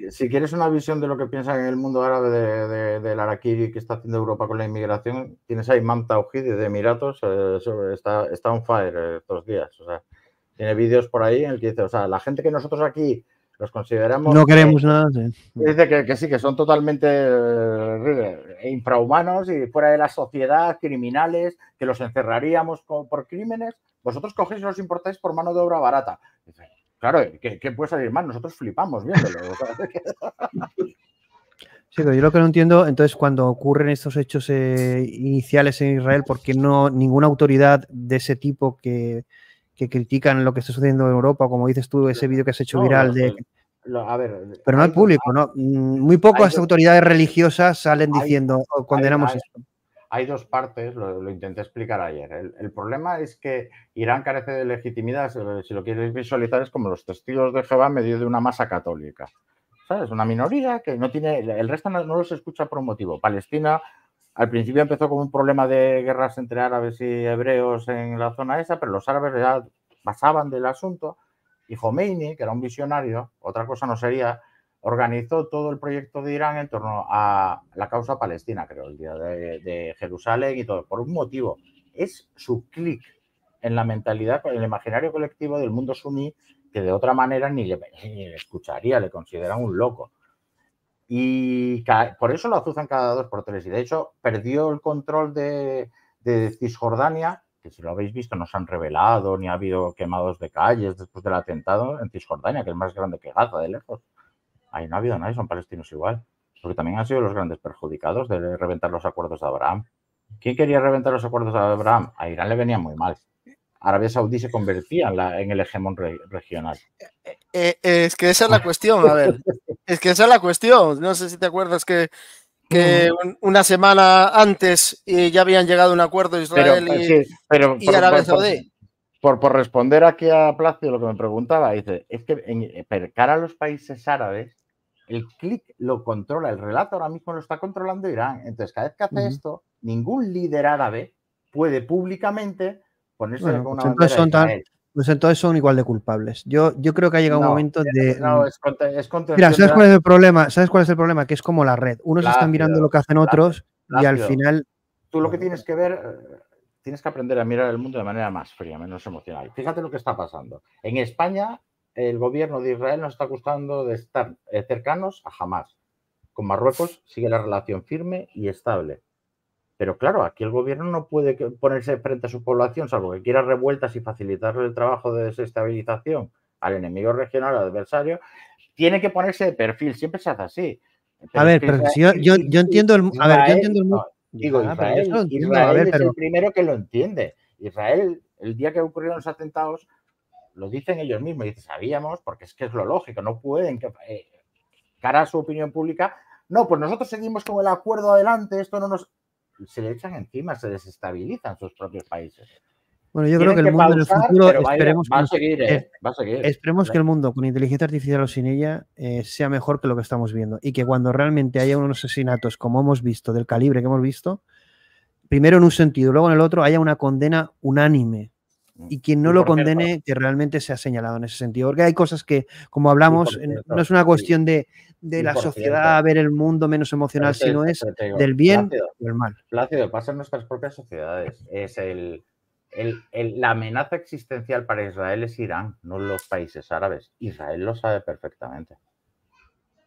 si, quieres una visión de lo que piensan en el mundo árabe de, del araquiri que está haciendo Europa con la inmigración, tienes ahí Imam Tauhid de Emiratos, eh, está, está on fire eh, estos días. O sea, tiene vídeos por ahí en el que dice, o sea, la gente que nosotros aquí los consideramos... No queremos nada. Dice que, sí, que son totalmente eh, infrahumanos y fuera de la sociedad, criminales, que los encerraríamos por crímenes. Vosotros cogéis y los importáis por mano de obra barata. Claro, ¿qué, puede salir mal? Nosotros flipamos viéndolo. (laughs) (laughs) Sí, pero yo lo que no entiendo, entonces, cuando ocurren estos hechos eh, iniciales en Israel, ¿por qué no ninguna autoridad de ese tipo que, critican lo que está sucediendo en Europa, como dices tú, ese vídeo que has hecho viral de... pero no hay público, ¿no? Mm, muy pocas autoridades religiosas salen diciendo condenamos esto hay dos partes, lo, intenté explicar ayer. El, problema es que Irán carece de legitimidad, eh, si lo quieres visualizar, es como los testigos de Jehová en medio de una masa católica. Es Una minoría que no tiene, el resto no, los escucha por un motivo. Palestina al principio empezó como un problema de guerras entre árabes y hebreos en la zona esa, pero los árabes ya pasaban del asunto y Khomeini, que era un visionario, otra cosa no sería, organizó todo el proyecto de Irán en torno a la causa palestina, creo, el día de, Jerusalén y todo, por un motivo. Es su clic en la mentalidad, en el imaginario colectivo del mundo suní, que de otra manera ni le, escucharía, le consideran un loco. Y por eso lo azuzan cada dos por tres. Y de hecho, perdió el control de, de Cisjordania, que si lo habéis visto, no se han revelado, ni ha habido quemados de calles después del atentado en Cisjordania, que es más grande que Gaza de lejos. Ahí no ha habido nadie, son palestinos igual. Porque también han sido los grandes perjudicados de reventar los acuerdos de Abraham. ¿Quién quería reventar los acuerdos de Abraham? A Irán le venía muy mal. Arabia Saudí se convertía en, el hegemón regional. Eh, eh, es que esa es la cuestión, a ver. (laughs) es que esa es la cuestión. No sé si te acuerdas que, mm. una semana antes eh, ya habían llegado un acuerdo Israel y, Arabia Saudí. Por, responder aquí a Placio lo que me preguntaba, dice, es que en, a los países árabes el clic lo controla, el relato ahora mismo lo está controlando Irán. Entonces, cada vez que hace esto, ningún líder árabe puede públicamente ponerse con pues una pues entonces, son pues entonces son igual de culpables. Yo, yo creo que ha llegado un momento de. No, es, contra, Mira, ¿sabes cuál es el problema? ¿Sabes cuál es el problema? Que es como la red. Unos están mirando lo que hacen otros y al final. Tú lo que tienes que ver, eh, tienes que aprender a mirar el mundo de manera más fría, menos emocional. Fíjate lo que está pasando. En España el gobierno de Israel no está acusando de estar eh, cercanos a jamás. Con Marruecos sigue la relación firme y estable. Pero claro, aquí el gobierno no puede ponerse frente a su población, salvo que quiera revueltas y facilitarle el trabajo de desestabilización al enemigo regional, al adversario. Tiene que ponerse de perfil, siempre se hace así. a ver, pero yo, entiendo el. A digo, Israel, es el primero que lo entiende. Israel, el día que ocurrieron los atentados, lo dicen ellos mismos, y dicen, sabíamos, porque es que es lo lógico, no pueden que, eh, cara a su opinión pública, no, pues nosotros seguimos con el acuerdo adelante, esto no nos... Se le echan encima, se desestabilizan sus propios países. Bueno, yo creo que el mundo en el futuro esperemos, ¿eh? va a, seguir, a esperemos que el mundo con inteligencia artificial o sin ella eh, sea mejor que lo que estamos viendo y que cuando realmente haya unos asesinatos como hemos visto, del calibre que hemos visto, primero en un sentido, luego en el otro, haya una condena unánime y mm, quien no lo condene, que realmente se ha señalado en ese sentido. Porque hay cosas que, como hablamos, no es una cuestión de, la sociedad ver el mundo menos emocional, sino es del bien y del mal. Plácido, pasa en nuestras propias sociedades. Es la amenaza existencial para Israel es Irán, no los países árabes. Israel lo sabe perfectamente.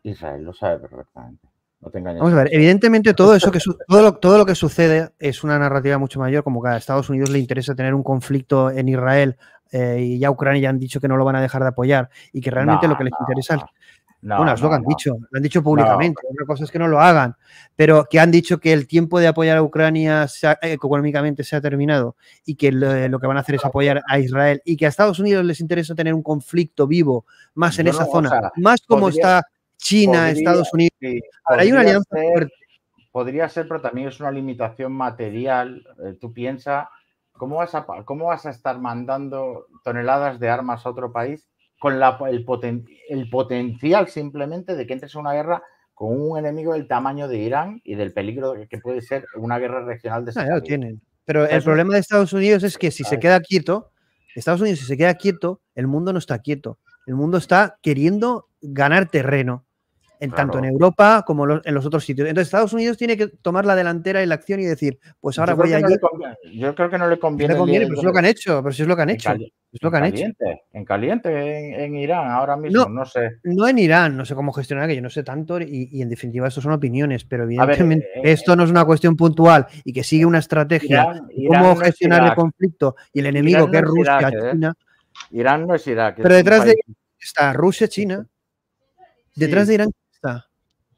Israel lo sabe perfectamente. Vamos a ver, evidentemente todo eso que todo lo, todo lo que sucede es una narrativa mucho mayor, como que a Estados Unidos le interesa tener un conflicto en Israel eh, y ya Ucrania ya han dicho que no lo van a dejar de apoyar y que realmente lo que les interesa es... bueno, es lo que han dicho, lo han dicho públicamente, una cosa es que no lo hagan, pero que han dicho que el tiempo de apoyar a Ucrania eh, económicamente se ha terminado y que eh, lo, que van a hacer es apoyar a Israel y que a Estados Unidos les interesa tener un conflicto vivo más en esa zona, más como está China, Estados Unidos. Podría ser, pero también es una limitación material. Eh, tú piensas, ¿cómo vas, a, ¿cómo vas a estar mandando toneladas de armas a otro país con el, potencial simplemente de que entres en una guerra con un enemigo del tamaño de Irán y del peligro que puede ser una guerra regional de no, tienen. Pero el problema de Estados Unidos es que si se queda quieto, Estados Unidos si se queda quieto, el mundo no está quieto. El mundo está queriendo ganar terreno, en, tanto en Europa como en los otros sitios. Entonces Estados Unidos tiene que tomar la delantera en la acción y decir, pues ahora voy a yo creo que no le conviene. conviene, pero pues es lo que han hecho, pero pues si es lo que han hecho. En caliente, en, Irán, ahora mismo, no, sé. No en Irán, no sé cómo gestionar, que yo no sé tanto, y, en definitiva, esto son opiniones, pero evidentemente eh, esto no es una cuestión puntual y que sigue una estrategia. cómo gestionar el conflicto y el enemigo que es Rusia, eh. China. Irán no es Irak. pero detrás de está Rusia, China, Detrás de Irán está.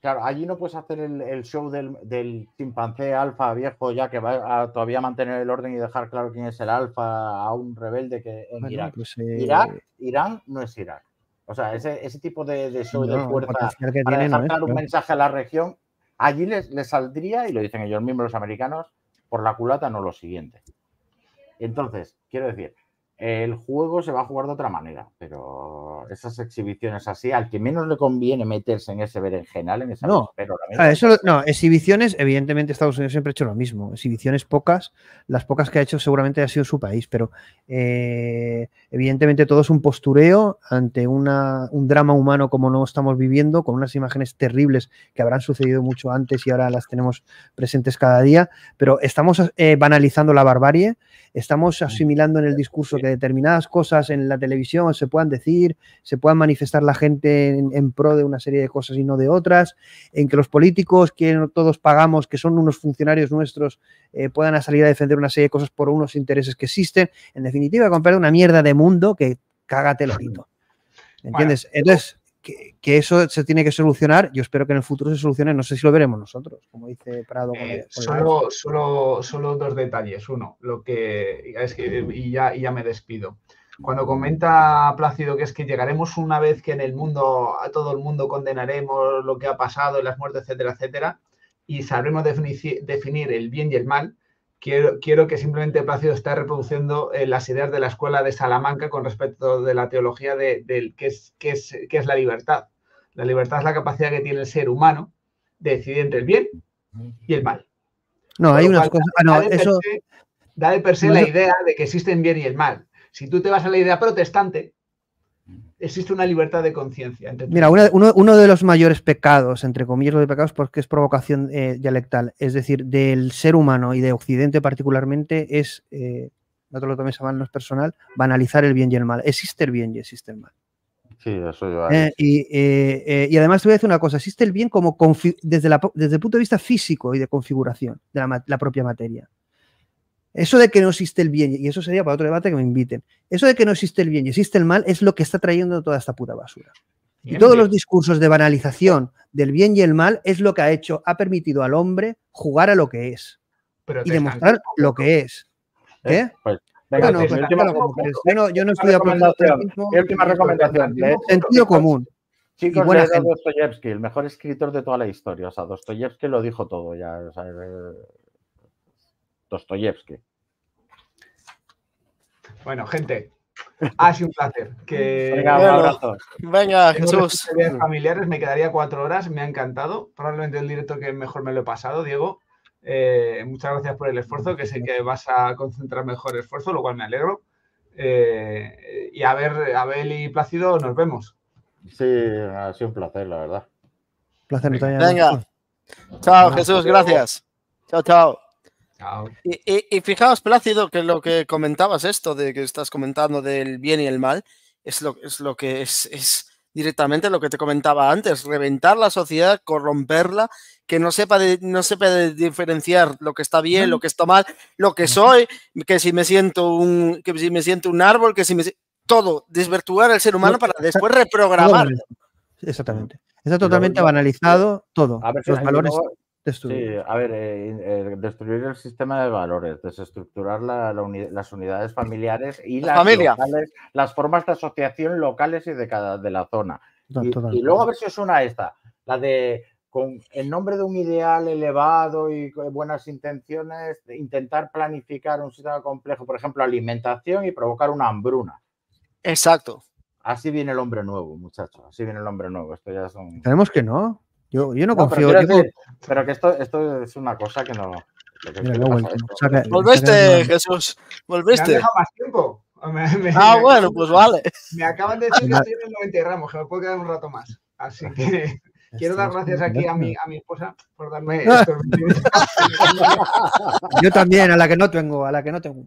Claro, allí no puedes hacer el, show del, chimpancé alfa viejo ya que va a todavía mantener el orden y dejar claro quién es el alfa a un rebelde que en pues, eh, Irak. Irán no es Irak. O sea, ese, tipo de, show de fuerza para tiene, dejar un mensaje a la región, allí les, les saldría, y lo dicen ellos mismos los americanos, por la culata no lo siguiente. Entonces, quiero decir, el juego se va a jugar de otra manera, pero esas exhibiciones así, al que menos le conviene meterse en ese berenjenal, en esa no, pero eso, no, exhibiciones, evidentemente Estados Unidos siempre ha hecho lo mismo, exhibiciones pocas, las pocas que ha hecho seguramente ha sido su país, pero eh, evidentemente todo es un postureo ante un drama humano como no estamos viviendo, con unas imágenes terribles que habrán sucedido mucho antes y ahora las tenemos presentes cada día, pero estamos eh, banalizando la barbarie estamos asimilando en el discurso que determinadas cosas en la televisión se puedan decir, se puedan manifestar la gente en, pro de una serie de cosas y no de otras, en que los políticos que todos pagamos, que son unos funcionarios nuestros, eh, puedan salir a defender una serie de cosas por unos intereses que existen. En definitiva, comprar una mierda de mundo que cágate el ojito. ¿Entiendes? Entonces, que, eso se tiene que solucionar. Yo espero que en el futuro se solucione. No sé si lo veremos nosotros, como dice Prado. Eh, solo, dos detalles. Uno, lo que, es que y ya, me despido cuando comenta Plácido que es que llegaremos una vez que en el mundo, a todo el mundo condenaremos lo que ha pasado, las muertes, etcétera, etcétera, y sabremos definir el bien y el mal, Quiero, que simplemente Plácido esté reproduciendo eh, las ideas de la escuela de Salamanca con respecto de la teología de, qué, es, es, la libertad. La libertad es la capacidad que tiene el ser humano de decidir entre el bien y el mal. No, hay una cosa ah, no, eso, da de per se la idea de que existen bien y el mal. Si tú te vas a la idea protestante, existe una libertad de conciencia. Mira, uno, de los mayores pecados, entre comillas, los de pecados, porque es provocación eh, dialectal, es decir, del ser humano y de Occidente particularmente, es, no eh, te lo tomes a mal, no es personal, banalizar el bien y el mal. Existe el bien y existe el mal. Sí, eso yo. Eh, y, además te voy a decir una cosa, existe el bien como desde, desde el punto de vista físico y de configuración de la propia materia. Eso de que no existe el bien, y eso sería para otro debate que me inviten, eso de que no existe el bien y existe el mal es lo que está trayendo toda esta puta basura. y todos los discursos de banalización del bien y el mal es lo que ha hecho, ha permitido al hombre jugar a lo que es y demostrar lo que es. ¿Eh? Pues, venga, pues, pues, bueno, yo, no, estoy a Última recomendación. Sentido común. Chicos, y buena Dostoyevsky, el mejor escritor de toda la historia. O sea, Dostoyevsky lo dijo todo ya. Eh, Dostoyevsky. Bueno, gente, ha sido un placer. Que... Venga, un abrazo. Venga, Jesús. Familiares, me quedaría cuatro horas, me ha encantado. Probablemente el directo que mejor me lo he pasado, Diego. Eh, muchas gracias por el esfuerzo, que sé que vas a concentrar mejor esfuerzo, lo cual me alegro. Eh, y a ver, Abel y Plácido, nos vemos. Sí, ha sido un placer, la verdad. Placer, Venga. Chao, Jesús, gracias. Chao, chao. Ah, y, fijaos, Plácido, que lo que comentabas esto, de que estás comentando del bien y el mal, es lo, es lo que es, directamente lo que te comentaba antes, reventar la sociedad, corromperla, que no sepa, de, no sepa diferenciar lo que está bien, lo que está mal, lo que soy, que si me siento un, que si me siento un árbol, que si me todo, desvirtuar al ser humano eh, para después reprogramarlo. Exactamente. Está totalmente banalizado todo. los valores. Sí, a ver, eh, eh, destruir el sistema de valores, desestructurar las unidades familiares y las, las formas de asociación locales y de cada de la zona. y, luego a ver si es una esta, la de con el nombre de un ideal elevado y buenas intenciones, intentar planificar un sistema complejo, por ejemplo, alimentación y provocar una hambruna. Exacto. Así viene el hombre nuevo, muchachos. Así viene el hombre nuevo. Esto ya son. Tenemos que no. Yo, yo no, confío. Pero, que, esto, esto es una cosa que no. volviste Jesús. volviste Me más tiempo. (laughs) ah, bueno, pues vale. Me acaban de decir que estoy en el 90 gramos, Ramos, que me puedo quedar un rato más. Así que (laughs) quiero dar gracias aquí a mi, a mi esposa por darme (laughs) esto. Yo también, a la que no tengo, a la que no tengo.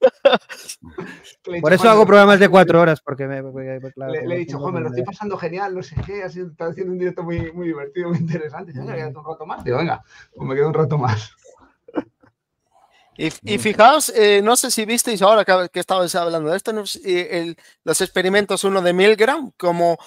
(laughs) Por eso hago programas de cuatro horas, porque me, le, he dicho, joder, me lo estoy pasando genial, no sé qué, ha sido, está haciendo un directo muy, muy divertido, muy interesante. Ya me mm. quedo un rato más, digo, venga, pues me quedo un rato más. Y, (laughs) fijaos, eh, no sé si visteis ahora que, que estabais hablando de esto, los experimentos uno de Milgram, como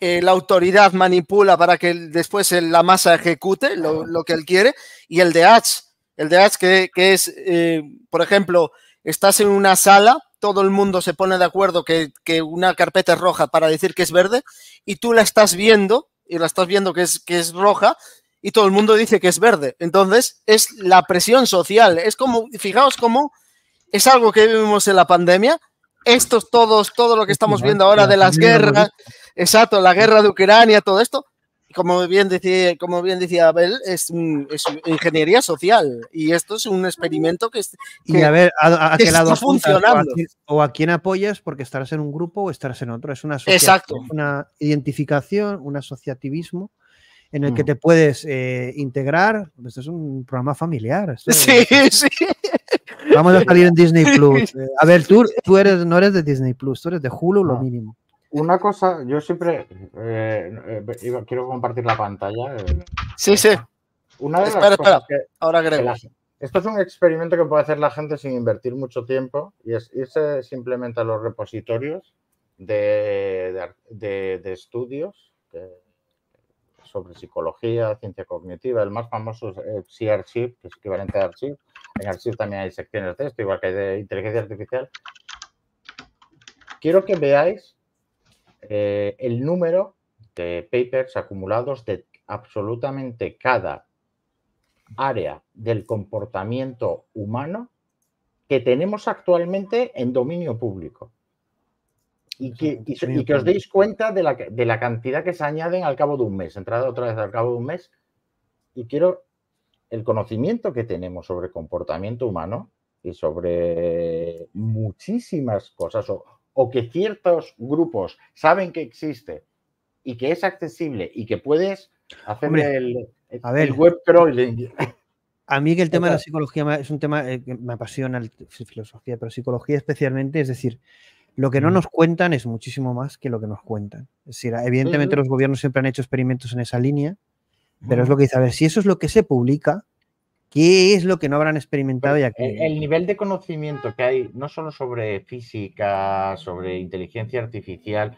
eh, la autoridad manipula para que después la masa ejecute lo, que él quiere, y el de Hatch, el de Hatch que, es, eh, por ejemplo, estás en una sala, todo el mundo se pone de acuerdo que, una carpeta es roja para decir que es verde, y tú la estás viendo, y la estás viendo que es, que es roja, y todo el mundo dice que es verde. Entonces, es la presión social. Es como, fijaos cómo es algo que vivimos en la pandemia. Estos todos, todo lo que estamos viendo ahora de las guerras, exacto, la guerra de Ucrania, todo esto, como bien decía, como bien decía Abel, es, ingeniería social y esto es un experimento que, es, y a ver a, qué lado funcionando o a, quién, apoyas porque estarás en un grupo o estarás en otro es una Exacto. una identificación, un asociativismo en el que mm. te puedes eh, integrar. Esto es un programa familiar. sí, (laughs) sí. Vamos a salir en Disney (laughs) Plus. a ver, tú, tú eres, no eres de Disney Plus, tú eres de Hulu, lo ah. mínimo. Una cosa, yo siempre eh, eh, quiero compartir la pantalla. Eh, sí, sí. Una de espera, espera. Ahora creo. esto es un experimento que puede hacer la gente sin invertir mucho tiempo y es irse simplemente a los repositorios de, estudios sobre psicología, ciencia cognitiva. El más famoso es C-Archive, que es equivalente a Archive. En Archive también hay secciones de esto, igual que hay de inteligencia artificial. Quiero que veáis eh, el número de papers acumulados de absolutamente cada área del comportamiento humano que tenemos actualmente en dominio público. Y que, y, os deis cuenta de la, de la, cantidad que se añaden al cabo de un mes. Entrada otra vez al cabo de un mes. Y quiero el conocimiento que tenemos sobre comportamiento humano y sobre muchísimas cosas, o que ciertos grupos saben que existe y que es accesible y que puedes hacer el, el, a web crawling. A mí que el (laughs) tema de la psicología es un tema eh, que me apasiona, filosofía, pero psicología especialmente, es decir, lo que no nos cuentan es muchísimo más que lo que nos cuentan. Es decir, evidentemente los gobiernos siempre han hecho experimentos en esa línea, pero es lo que dice, a ver, si eso es lo que se publica, ¿Qué es lo que no habrán experimentado ya el, nivel de conocimiento que hay, no solo sobre física, sobre inteligencia artificial,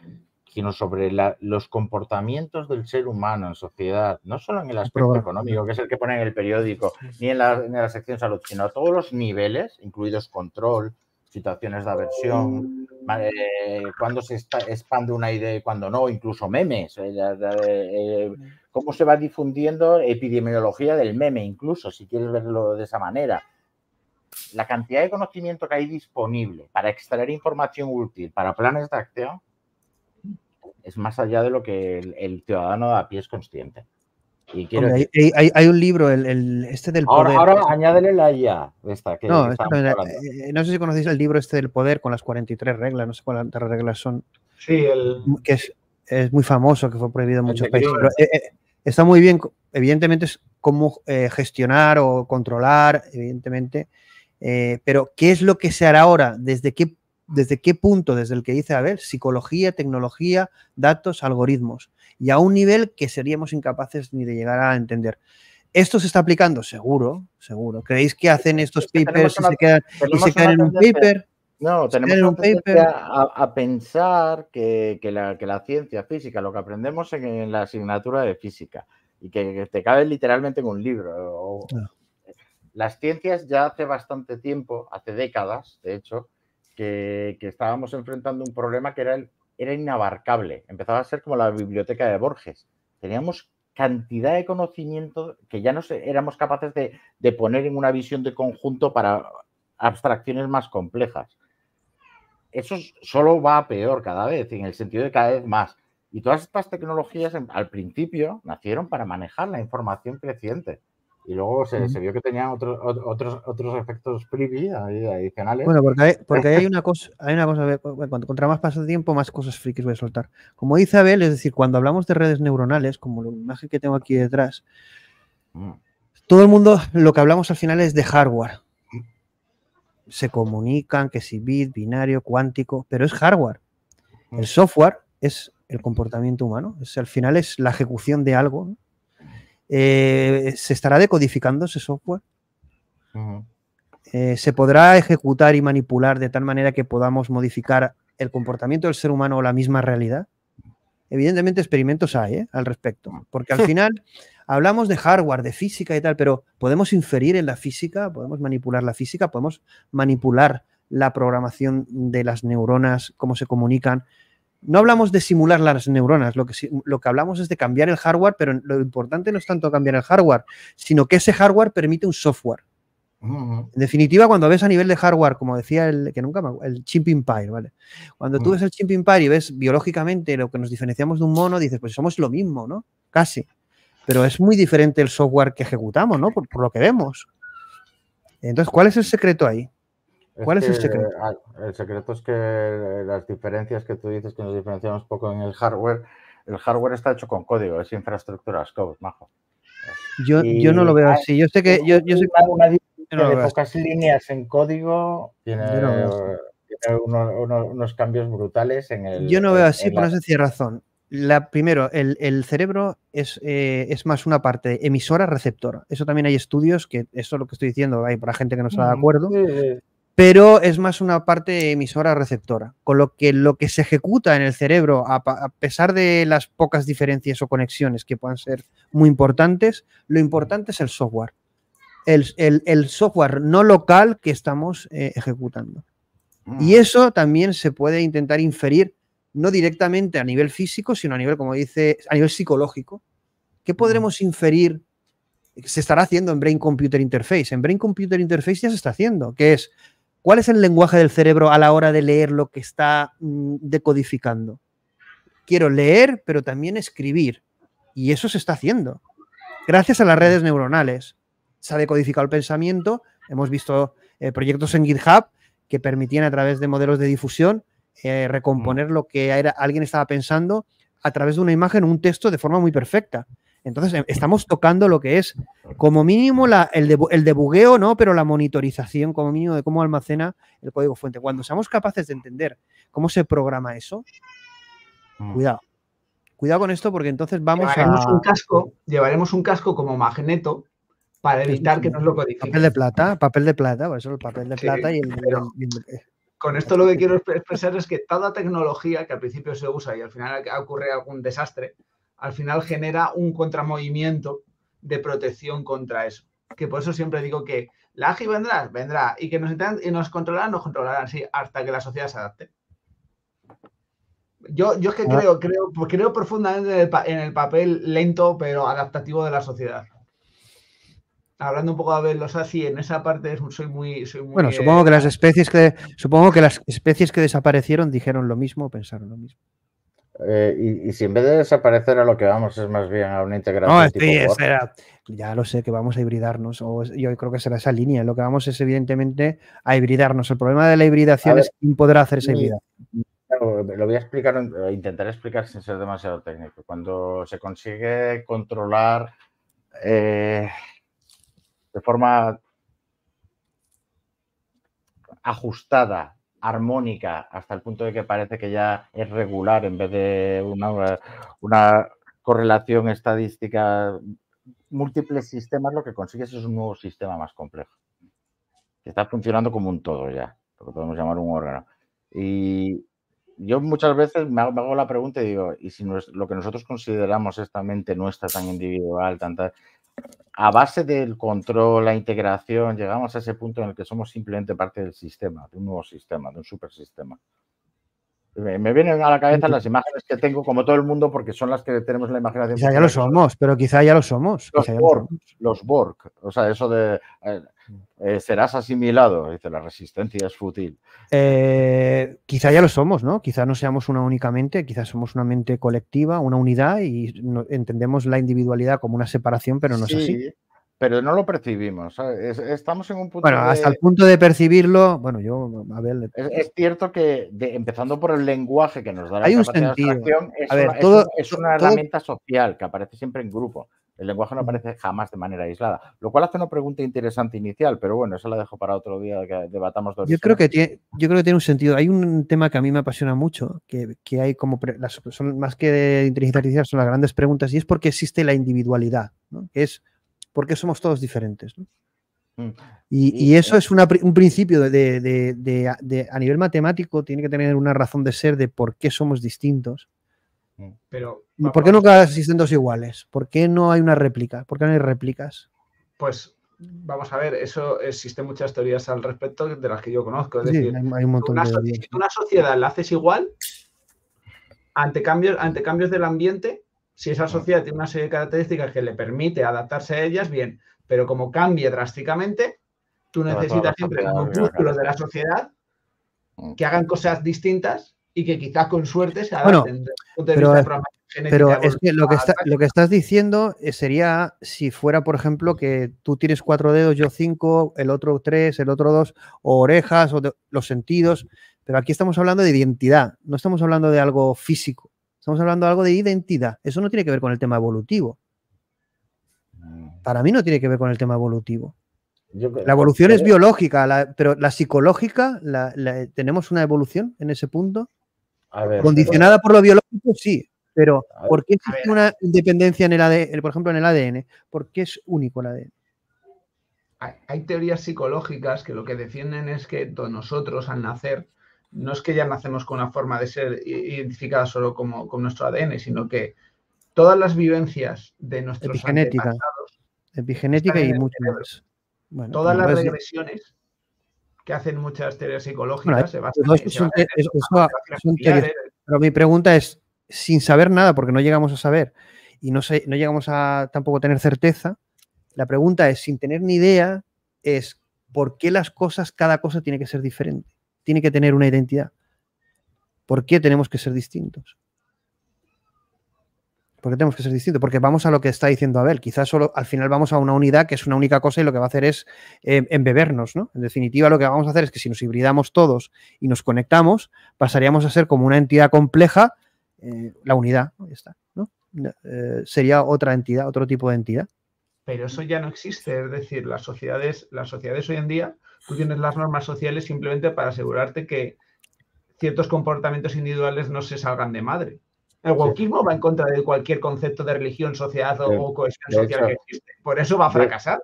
sino sobre los comportamientos del ser humano en sociedad, no solo en el aspecto económico, que es el que pone en el periódico, ni en la, sección salud, sino a todos los niveles, incluidos control, situaciones de aversión, eh, cuando se expande una idea y cuando no, incluso memes, eh, eh, cómo se va difundiendo epidemiología del meme, incluso, si quieres verlo de esa manera. La cantidad de conocimiento que hay disponible para extraer información útil para planes de acción es más allá de lo que el, ciudadano a pie es consciente. Y hay, un libro, este del poder. Ahora añádele la IA. Este eh, eh, no, sé si conocéis el libro este del poder con las 43 reglas, no sé cuántas reglas son. Sí, el... Que es, es muy famoso, que fue prohibido en muchos países. Eh, eh, está muy bien, evidentemente, es cómo eh, gestionar o controlar, evidentemente. pero, ¿qué es lo que se hará ahora? ¿Desde qué, ¿Desde qué punto? Desde el que dice, a ver, psicología, tecnología, datos, algoritmos. Y a un nivel que seríamos incapaces ni de llegar a entender. ¿Esto se está aplicando? Seguro, seguro. ¿Creéis que hacen estos papers se se en un paper? No, tenemos un A, pensar que, la, ciencia física, lo que aprendemos en, la asignatura de física, y que, te cabe literalmente en un libro. Las ciencias ya hace bastante tiempo, hace décadas, de hecho, que, estábamos enfrentando un problema que era, inabarcable. Empezaba a ser como la biblioteca de Borges. Teníamos cantidad de conocimiento que ya no éramos capaces de poner en una visión de conjunto para abstracciones más complejas eso solo va a peor cada vez, en el sentido de cada vez más. Y todas estas tecnologías al principio nacieron para manejar la información creciente. Y luego se, vio que tenían otros otros, otros efectos privy adicionales. Bueno, porque, hay, una (laughs) cosa, hay una cosa, eh, cuanto contra más pasa el tiempo, más cosas frikis voy a soltar. Como dice Abel, es decir, cuando hablamos de redes neuronales, como la imagen que tengo aquí detrás, mm. todo el mundo lo que hablamos al final es de hardware se comunican, que si bit, binario, cuántico, pero es hardware. Mm. El software es el comportamiento humano, es, al final es la ejecución de algo. Eh, ¿Se estará decodificando ese software? Eh, ¿Se podrá ejecutar y manipular de tal manera que podamos modificar el comportamiento del ser humano o la misma realidad? evidentemente experimentos hay ¿eh? al respecto, mm. porque al final (laughs) hablamos de hardware, de física y tal, pero podemos inferir en la física, podemos manipular la física, podemos manipular la programación de las neuronas, cómo se comunican. No hablamos de simular las neuronas, lo que, lo que hablamos es de cambiar el hardware, pero lo importante no es tanto cambiar el hardware, sino que ese hardware permite un software. En definitiva, cuando ves a nivel de hardware, como decía el que nunca el Chimp Empire, ¿vale? Cuando tú ves el Chimp Empire y ves biológicamente lo que nos diferenciamos de un mono, dices, pues somos lo mismo, ¿no? Casi. Pero es muy diferente el software que ejecutamos, ¿no? Por, lo que vemos. Entonces, ¿cuál es el secreto ahí? ¿Cuál es, el secreto? El secreto es que las diferencias que tú dices que nos diferenciamos poco en el hardware, el hardware está hecho con código, es infraestructura, es majo. Yo, no lo veo así. Yo sé que. Yo, yo de pocas líneas en código tiene, unos, cambios brutales en el. Yo no veo así por la sencilla razón. La, primero, el, cerebro eh, es, más una parte emisora-receptora. Eso también hay estudios, que eso es lo que estoy diciendo, hay para gente que no está de mm, acuerdo, pero es más una parte emisora-receptora. Con lo que lo que se ejecuta en el cerebro, a, pesar de las pocas diferencias o conexiones que puedan ser muy importantes, lo importante es el software el, software no local que estamos eh, ejecutando. Y mm. eso también se puede intentar inferir, no directamente a nivel físico, sino a nivel, como dice, a nivel psicológico. ¿Qué podremos inferir? Se estará haciendo en Brain Computer Interface. En Brain Computer Interface ya se está haciendo, que es cuál es el lenguaje del cerebro a la hora de leer lo que está mm, decodificando. Quiero leer, pero también escribir. Y eso se está haciendo. Gracias a las mm. redes neuronales se ha decodificado el pensamiento. Hemos visto eh, proyectos en GitHub que permitían a través de modelos de difusión eh, recomponer mm. lo que alguien estaba pensando a través de una imagen un texto de forma muy perfecta. Entonces, em, estamos tocando lo que es, como mínimo, el, debugueo, ¿no? Pero la monitorización, como mínimo, de cómo almacena el código fuente. Cuando seamos capaces de entender cómo se programa eso, mm. cuidado. Cuidado con esto, porque entonces vamos a. Un casco, llevaremos un casco como magneto para evitar que nos lo codifiquen. Papel de plata, papel de plata, por eso el papel de plata y el, eh. Con esto lo que quiero expresar es que toda tecnología que al principio se usa y al final ocurre algún desastre, al final genera un contramovimiento de protección contra eso. Que por eso siempre digo que la AGI vendrá, vendrá, y que nos, y nos controlarán, nos controlarán, sí, hasta que la sociedad se adapte. Yo, yo es que ah. creo, creo, creo profundamente en el papel lento pero adaptativo de la sociedad hablando un poco de los así, en esa parte soy muy... bueno, supongo, que las eh, especies que, supongo que las especies que desaparecieron dijeron lo mismo o pensaron lo mismo. Eh, y, si en vez de desaparecer a lo que vamos es más bien a una integración. ya lo sé, que vamos a hibridarnos. yo creo que será esa línea. Lo que vamos es evidentemente a hibridarnos. El problema de la hibridación es quién podrá hacer esa hibridación. Lo voy a explicar, eh, intentar explicar sin ser demasiado técnico. Cuando se consigue controlar de forma ajustada, armónica, hasta el punto de que parece que ya es regular en vez de una, una correlación estadística. Múltiples sistemas lo que consigues es un nuevo sistema más complejo, que está funcionando como un todo ya, lo que podemos llamar un órgano. Y yo muchas veces me hago, la pregunta y digo, ¿y si lo que nosotros consideramos esta mente nuestra tan individual, tanta, a base del control, la integración, llegamos a ese punto en el que somos simplemente parte del sistema, de un nuevo sistema, de un supersistema. Me, vienen a la cabeza las imágenes que tengo, como todo el mundo, porque son las que tenemos la imaginación. Quizá ya lo somos, pero quizá ya lo somos. Los, Borg, los Borg, o sea, eso de eh, eh, serás asimilado, dice, la resistencia es fútil. Eh, quizá ya lo somos, ¿no? Quizá no seamos una única mente, quizá somos una mente colectiva, una unidad y entendemos la individualidad como una separación, pero no es así pero no lo percibimos. Estamos en un punto. Bueno, hasta el punto de percibirlo, bueno, yo, a ver. Es, cierto que empezando por el lenguaje que nos da la Hay capacidad de es, una, es, una herramienta social que aparece siempre en grupo. El lenguaje no aparece jamás de manera aislada, lo cual hace una pregunta interesante inicial, pero bueno, eso la dejo para otro día que debatamos. Dos yo, creo que tiene, yo creo que tiene un sentido. Hay un tema que a mí me apasiona mucho, que, hay como, son, más que de inteligencia artificial, son las grandes preguntas, y es porque existe la individualidad, ¿no? es porque somos todos diferentes. Mm. Y, eso eh, es un principio de, a nivel matemático, tiene que tener una razón de ser de por qué somos distintos. Mm. Pero, ¿Por qué no cada dos iguales? ¿Por qué no hay una réplica? ¿Por qué no hay réplicas? Pues vamos a ver, eso existen muchas teorías al respecto de las que yo conozco. Es sí, decir, una, sociedad la haces igual, ante cambios del ambiente, si esa sociedad tiene una serie de características que le permite adaptarse a ellas, bien, pero como cambie drásticamente, tú necesitas siempre los músculos de la sociedad mm. que hagan cosas distintas y que quizás con suerte se adapten. pero, es que lo que, lo que estás diciendo eh, sería si fuera, por ejemplo, que tú tienes cuatro dedos, yo cinco, el otro tres, el otro dos, o orejas, o los sentidos, pero aquí estamos hablando de identidad, no estamos hablando de algo físico. Estamos hablando algo de identidad. Eso no tiene que ver con el tema evolutivo. Para mí no tiene que ver con el tema evolutivo. la evolución es biológica, pero la psicológica, ¿tenemos una evolución en ese punto? Condicionada por lo biológico, sí, pero ¿por qué existe una independencia en el ADN, por ejemplo, en el ADN? ¿Por qué es único el ADN? hay teorías psicológicas que lo que defienden es que nosotros al nacer no es que ya nacemos con una forma de ser identificada solo como, con nuestro ADN, sino que todas las vivencias de nuestros epigenética, epigenética y muchas más. todas las regresiones que hacen muchas teorías psicológicas se basan, Pero mi pregunta es, sin saber nada, porque no llegamos a saber y no, sé, no llegamos a tampoco tener certeza, la pregunta es, sin tener ni idea, es ¿por qué las cosas, cada cosa tiene que ser diferente? tiene que tener una identidad. ¿Por qué tenemos que ser distintos? ¿Por qué tenemos que ser distintos? Porque vamos a lo que está diciendo Abel. Quizás solo al final vamos a una unidad que es una única cosa y lo que va a hacer es eh, embebernos, ¿no? En definitiva, lo que vamos a hacer es que si nos hibridamos todos y nos conectamos, pasaríamos a ser como una entidad compleja, eh, la unidad, está, ¿no? Eh, sería otra entidad, otro tipo de entidad. Pero eso ya no existe, es decir, las sociedades, las sociedades hoy en día tú tienes las normas sociales simplemente para asegurarte que ciertos comportamientos individuales no se salgan de madre. El wokismo va en contra de cualquier concepto de religión, sociedad o cohesión social que existe. Por eso va a fracasar.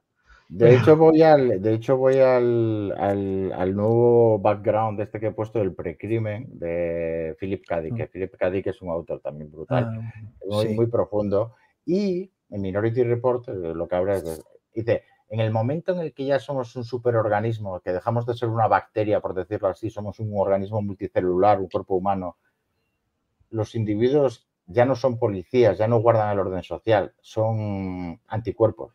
De, hecho, voy al, de hecho, voy al, nuevo background este que he puesto del precrimen de Philip K. Mm. que Philip K. es un autor también brutal, ah, muy, profundo. Y en Minority Report lo que habla es, dice, en el momento en el que ya somos un superorganismo, que dejamos de ser una bacteria, por decirlo así, somos un organismo multicelular, un cuerpo humano, los individuos ya no son policías, ya no guardan el orden social, son anticuerpos.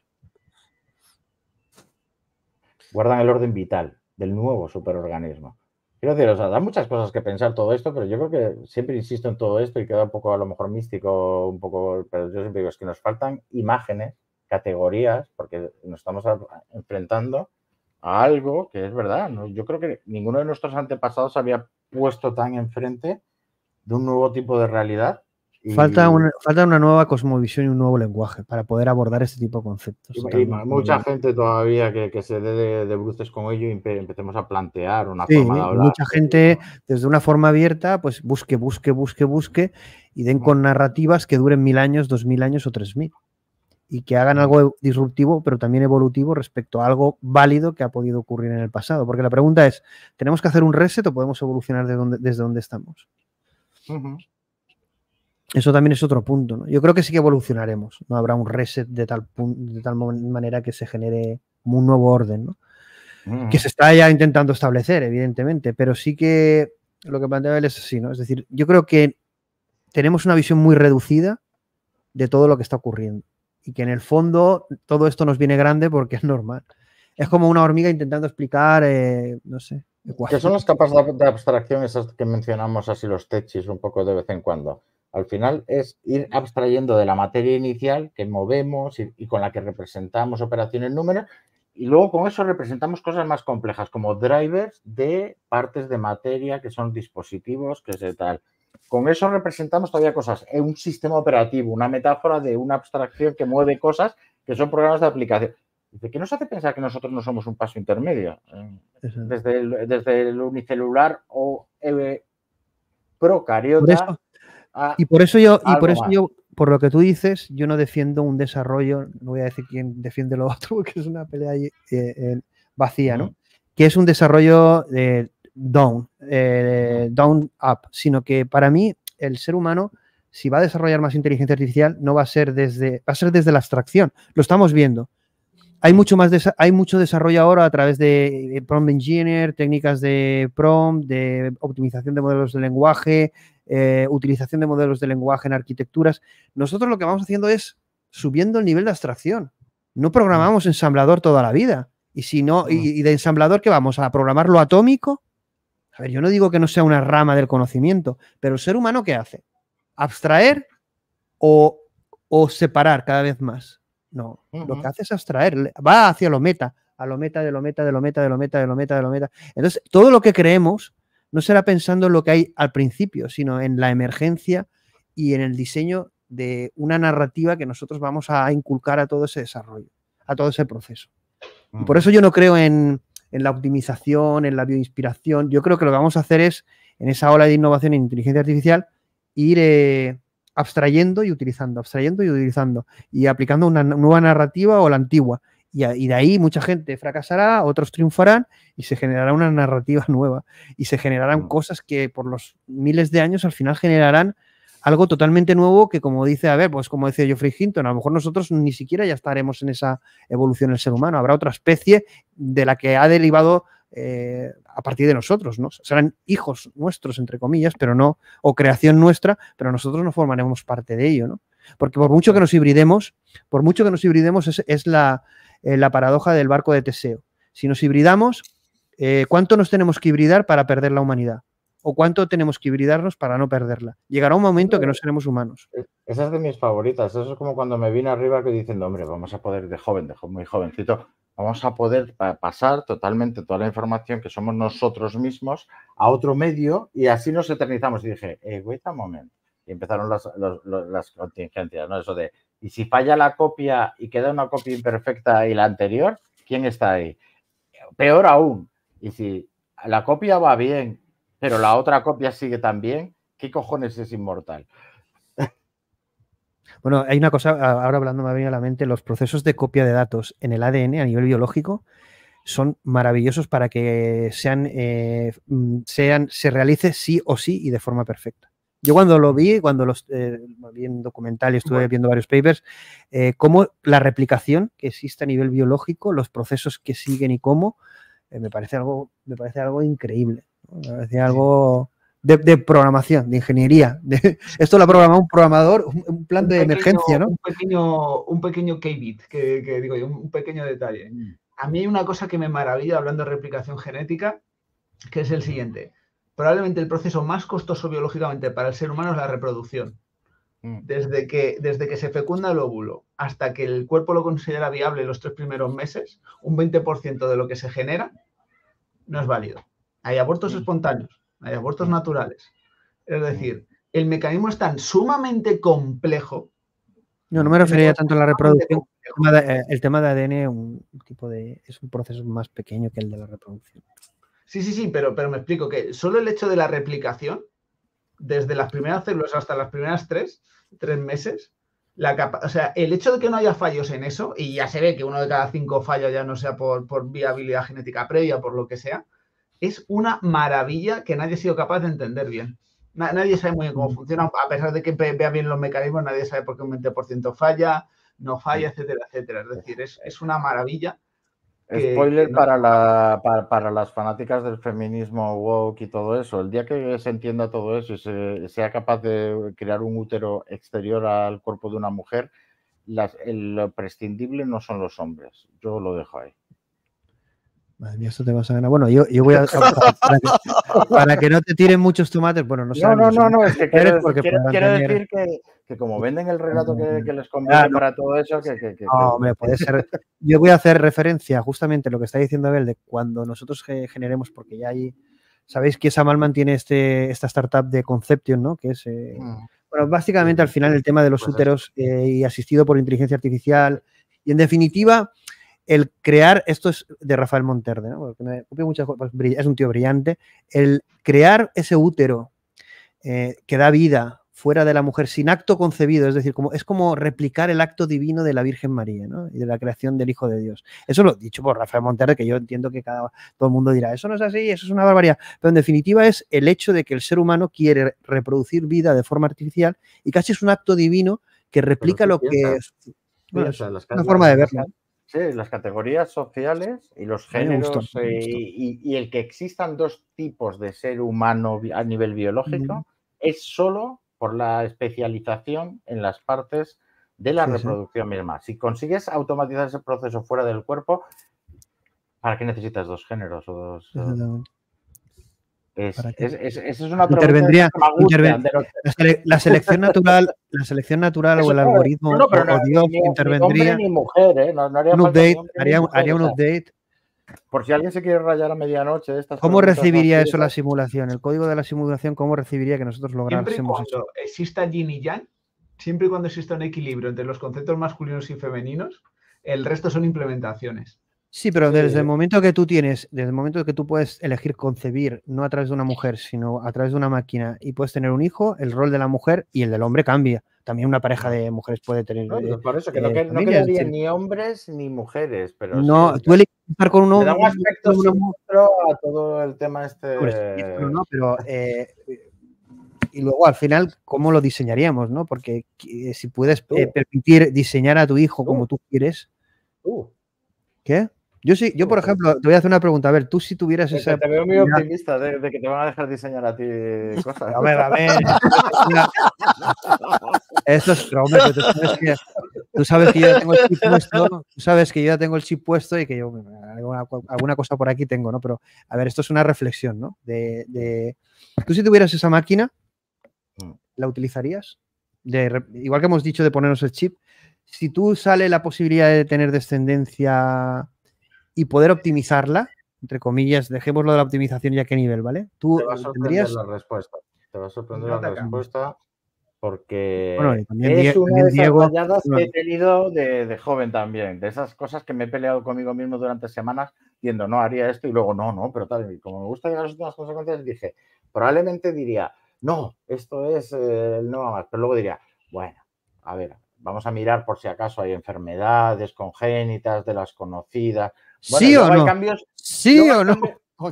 Guardan el orden vital del nuevo superorganismo. Quiero decir, o sea, da muchas cosas que pensar todo esto, pero yo creo que siempre insisto en todo esto y queda un poco a lo mejor místico, un poco, pero yo siempre digo, es que nos faltan imágenes categorías, porque nos estamos enfrentando a algo que es verdad. ¿no? Yo creo que ninguno de nuestros antepasados había puesto tan enfrente de un nuevo tipo de realidad. Falta, una, falta una nueva cosmovisión y un nuevo lenguaje para poder abordar este tipo de conceptos. mucha gente todavía que, se dé de, bruces con ello y empecemos a plantear una forma de hablar. Mucha gente, desde una forma abierta, pues busque, busque, busque, busque y den con narrativas que duren mil años, dos mil años o tres mil y que hagan algo disruptivo, pero también evolutivo respecto a algo válido que ha podido ocurrir en el pasado. Porque la pregunta es, ¿tenemos que hacer un reset o podemos evolucionar de desde donde estamos? Eso también es otro punto. ¿no? Yo creo que sí que evolucionaremos. No habrá un reset de tal, de tal manera que se genere un nuevo orden, que se está ya intentando establecer, evidentemente, pero sí que lo que plantea él es así, Es decir, yo creo que tenemos una visión muy reducida de todo lo que está ocurriendo y que en el fondo todo esto nos viene grande porque es normal. Es como una hormiga intentando explicar, eh, no sé. qué son las capas de abstracción esas que mencionamos así los techis un poco de vez en cuando. Al final es ir abstrayendo de la materia inicial que movemos y, y con la que representamos operaciones números y luego con eso representamos cosas más complejas como drivers de partes de materia que son dispositivos que se tal. Con eso representamos todavía cosas. Es un sistema operativo, una metáfora de una abstracción que mueve cosas que son programas de aplicación. ¿De ¿qué nos hace pensar que nosotros no somos un paso intermedio? Eh, desde el, unicelular o eh, procariota. y por eso yo, y por eso yo, por lo que tú dices, yo no defiendo un desarrollo, no voy a decir quién defiende lo (laughs) otro, porque es una pelea eh, eh, vacía, ¿no? Que es un desarrollo de down, eh, down up, sino que para mí el ser humano, si va a desarrollar más inteligencia artificial, no va a ser desde, va a ser desde la abstracción. Lo estamos viendo. Hay mucho más, hay mucho desarrollo ahora a través de, prompt engineer, técnicas de prompt, de optimización de modelos de lenguaje, eh, utilización de modelos de lenguaje en arquitecturas. Nosotros lo que vamos haciendo es subiendo el nivel de abstracción. No programamos ensamblador toda la vida. Y si no, y, y de ensamblador, ¿qué vamos? ¿A programar lo atómico? ver, yo no digo que no sea una rama del conocimiento, pero el ser humano, ¿qué hace? ¿Abstraer o, o separar cada vez más? No, lo que hace es abstraer, va hacia lo meta, a lo meta, de lo meta, de lo meta, de lo meta, de lo meta, de lo meta. Entonces, todo lo que creemos no será pensando en lo que hay al principio, sino en la emergencia y en el diseño de una narrativa que nosotros vamos a inculcar a todo ese desarrollo, a todo ese proceso. por eso yo no creo en, en la optimización, en la bioinspiración. Yo creo que lo que vamos a hacer es, en esa ola de innovación en inteligencia artificial, ir eh, abstrayendo y utilizando, abstrayendo y utilizando, y aplicando una nueva narrativa o la antigua. Y, y, de ahí mucha gente fracasará, otros triunfarán y se generará una narrativa (laughs) nueva. Y se generarán mm. cosas que por los miles de años al final generarán algo totalmente nuevo que, como dice, a ver, pues como decía Geoffrey Hinton, a lo mejor nosotros ni siquiera ya estaremos en esa evolución del ser humano. Habrá otra especie de la que ha derivado eh, a partir de nosotros, ¿no? Serán hijos nuestros, entre comillas, pero no, o creación nuestra, pero nosotros no formaremos parte de ello, ¿no? Porque por mucho que nos hibridemos, por mucho que nos hibridemos, es, la, eh, la paradoja del barco de Teseo. Si nos hibridamos, eh, ¿cuánto nos tenemos que hibridar para perder la humanidad? o cuánto tenemos que hibridarnos para no perderla. Llegará un momento que no seremos humanos. E, esa es de mis favoritas. Eso es como cuando me vine arriba que dicen, hombre, vamos a poder de joven, de muy jovencito, vamos a poder pasar totalmente toda la información que somos nosotros mismos a otro medio y así nos eternizamos. Y dije, eh, wait a moment. Y empezaron las, las contingencias, ¿no? Eso de, y si falla la copia y queda una copia imperfecta y la anterior, ¿quién está ahí? Peor aún, y si la copia va bien pero la otra copia sigue también, ¿qué cojones es inmortal? (laughs) Bueno, hay una cosa, ahora hablando me ha venido a la mente, los procesos de copia de datos en el ADN a nivel biológico son maravillosos para que sean, eh, mm, sean se realice sí o sí y de forma perfecta. Yo cuando lo vi, cuando los eh, vi en documental y estuve viendo varios papers, Como eh, cómo la replicación que existe a nivel biológico, los procesos que siguen y cómo, me parece algo, me parece algo increíble algo de, programación, de ingeniería. esto lo ha programado un programador, un, plan de emergencia, ¿no? Un pequeño, un pequeño K-bit, que, digo un pequeño detalle. Mm. A mí hay una cosa que me maravilla hablando de replicación genética, que es el siguiente. Probablemente el proceso más costoso biológicamente para el ser humano es la reproducción. Mm. Desde que, desde que se fecunda el óvulo hasta que el cuerpo lo considera viable los tres primeros meses, un 20% de lo que se genera no es válido hay abortos espontáneos, hay abortos naturales. Es decir, el mecanismo es tan sumamente complejo. No, no me refería tanto a la reproducción. El tema, de, eh, ADN es un tipo de es un proceso más pequeño que el de la reproducción. Sí, sí, sí, pero, pero me explico que solo el hecho de la replicación, desde las primeras células hasta las primeras tres, tres meses, la o sea, el hecho de que no haya fallos en eso, y ya se ve que uno de cada cinco fallos ya no sea por, por viabilidad genética previa, por lo que sea, es una maravilla que nadie ha sido capaz de entender bien. Nadie sabe muy bien cómo mm. funciona, a pesar de que vea bien los mecanismos, nadie sabe por qué un 20% falla, no falla, etcétera, etcétera. Es decir, es, una maravilla. Spoiler para, la, para, las fanáticas del feminismo woke y todo eso. El día que se entienda todo eso y sea capaz de crear un útero exterior al cuerpo de una mujer, lo prescindible no son los hombres. Yo lo dejo ahí. Madre mía, esto te vas a ganar. Bueno, yo, voy a. Para que, no te tiren muchos tomates. Bueno, no sé. No, no, no, no, es que quiero, decir que, como venden el relato que, les conviene para todo eso, que. no, hombre, puede ser. Yo voy a hacer referencia justamente a lo que está diciendo Abel de cuando nosotros generemos, porque ya hay. Sabéis que esa tiene este, esta startup de Conception, ¿no? Que es. Eh, mm. Bueno, básicamente al final el tema de los úteros pues eh, y asistido por inteligencia artificial. Y en definitiva el crear, esto es de Rafael Monterde, ¿no? Porque me muchas pues, es un tío brillante, el crear ese útero eh, que da vida fuera de la mujer sin acto concebido, es decir, como, es como replicar el acto divino de la Virgen María ¿no? y de la creación del Hijo de Dios. Eso lo dicho por Rafael Monterde, que yo entiendo que cada, todo el mundo dirá, eso no es así, eso es una barbaridad, pero en definitiva es el hecho de que el ser humano quiere reproducir vida de forma artificial y casi es un acto divino que replica lo que... es una forma de verla. Sí, las categorías sociales y los géneros eh, y, el que existan dos tipos de ser humano a nivel biológico es solo por la especialización en las partes de la reproducción misma. Si consigues automatizar ese proceso fuera del cuerpo, ¿para qué necesitas dos géneros o dos? Es, es, una intervendría, la, selección (laughs) natural, la selección natural o el algoritmo intervendría. ¿eh? haría, un update, haría, un update. Por si alguien se quiere rayar a medianoche. Estas ¿Cómo recibiría eso la simulación? El código de la simulación, ¿cómo recibiría que nosotros lográsemos Siempre cuando exista yin y yang, siempre y cuando exista un equilibrio entre los conceptos masculinos y femeninos, el resto son implementaciones. Sí, pero desde el eh, momento que tú tienes, desde el momento que tú puedes elegir concebir, no a través de una mujer, sino a través de una máquina, y puedes tener un hijo, el rol de la mujer y el del hombre cambia. También una pareja de mujeres puede tener. No, eh, por eso, eh, que no, ni hombres ni mujeres, pero. No, tú eliges con un hombre. Da un aspecto a todo el tema este. no, pero. Eh, y luego al final, ¿cómo lo diseñaríamos? ¿no? Porque si puedes permitir diseñar a tu hijo como tú quieres. ¿Qué? Yo yo por ejemplo, te voy a hacer una pregunta. A ver, tú si tuvieras esa. Te veo muy optimista de, que te van a dejar diseñar a ti cosas. (laughs) A ver, a ver. (laughs) Eso es, tú sabes, que, yo ya tengo el chip puesto, sabes que yo ya tengo el chip puesto y que yo alguna, cosa por aquí tengo, ¿no? Pero, a ver, esto es una reflexión, ¿no? De, Tú si tuvieras esa máquina, mm. ¿la utilizarías? De, igual que hemos dicho de ponernos el chip, si tú sale la posibilidad de tener descendencia y poder optimizarla, entre comillas, dejemos lo de la optimización ya a qué nivel, ¿vale? Tú te a sorprender la respuesta. Te va a sorprender la respuesta porque es una de esas falladas que he tenido de, joven también, de esas cosas que me he peleado conmigo mismo durante semanas diciendo no haría esto y luego no, no, pero tal, y como me gusta llegar a las últimas consecuencias, dije, probablemente diría, no, esto es eh, el no más pero luego diría, bueno, a ver, vamos a mirar por si acaso hay enfermedades congénitas de las conocidas, ¿Sí o no? ¿Sí o no?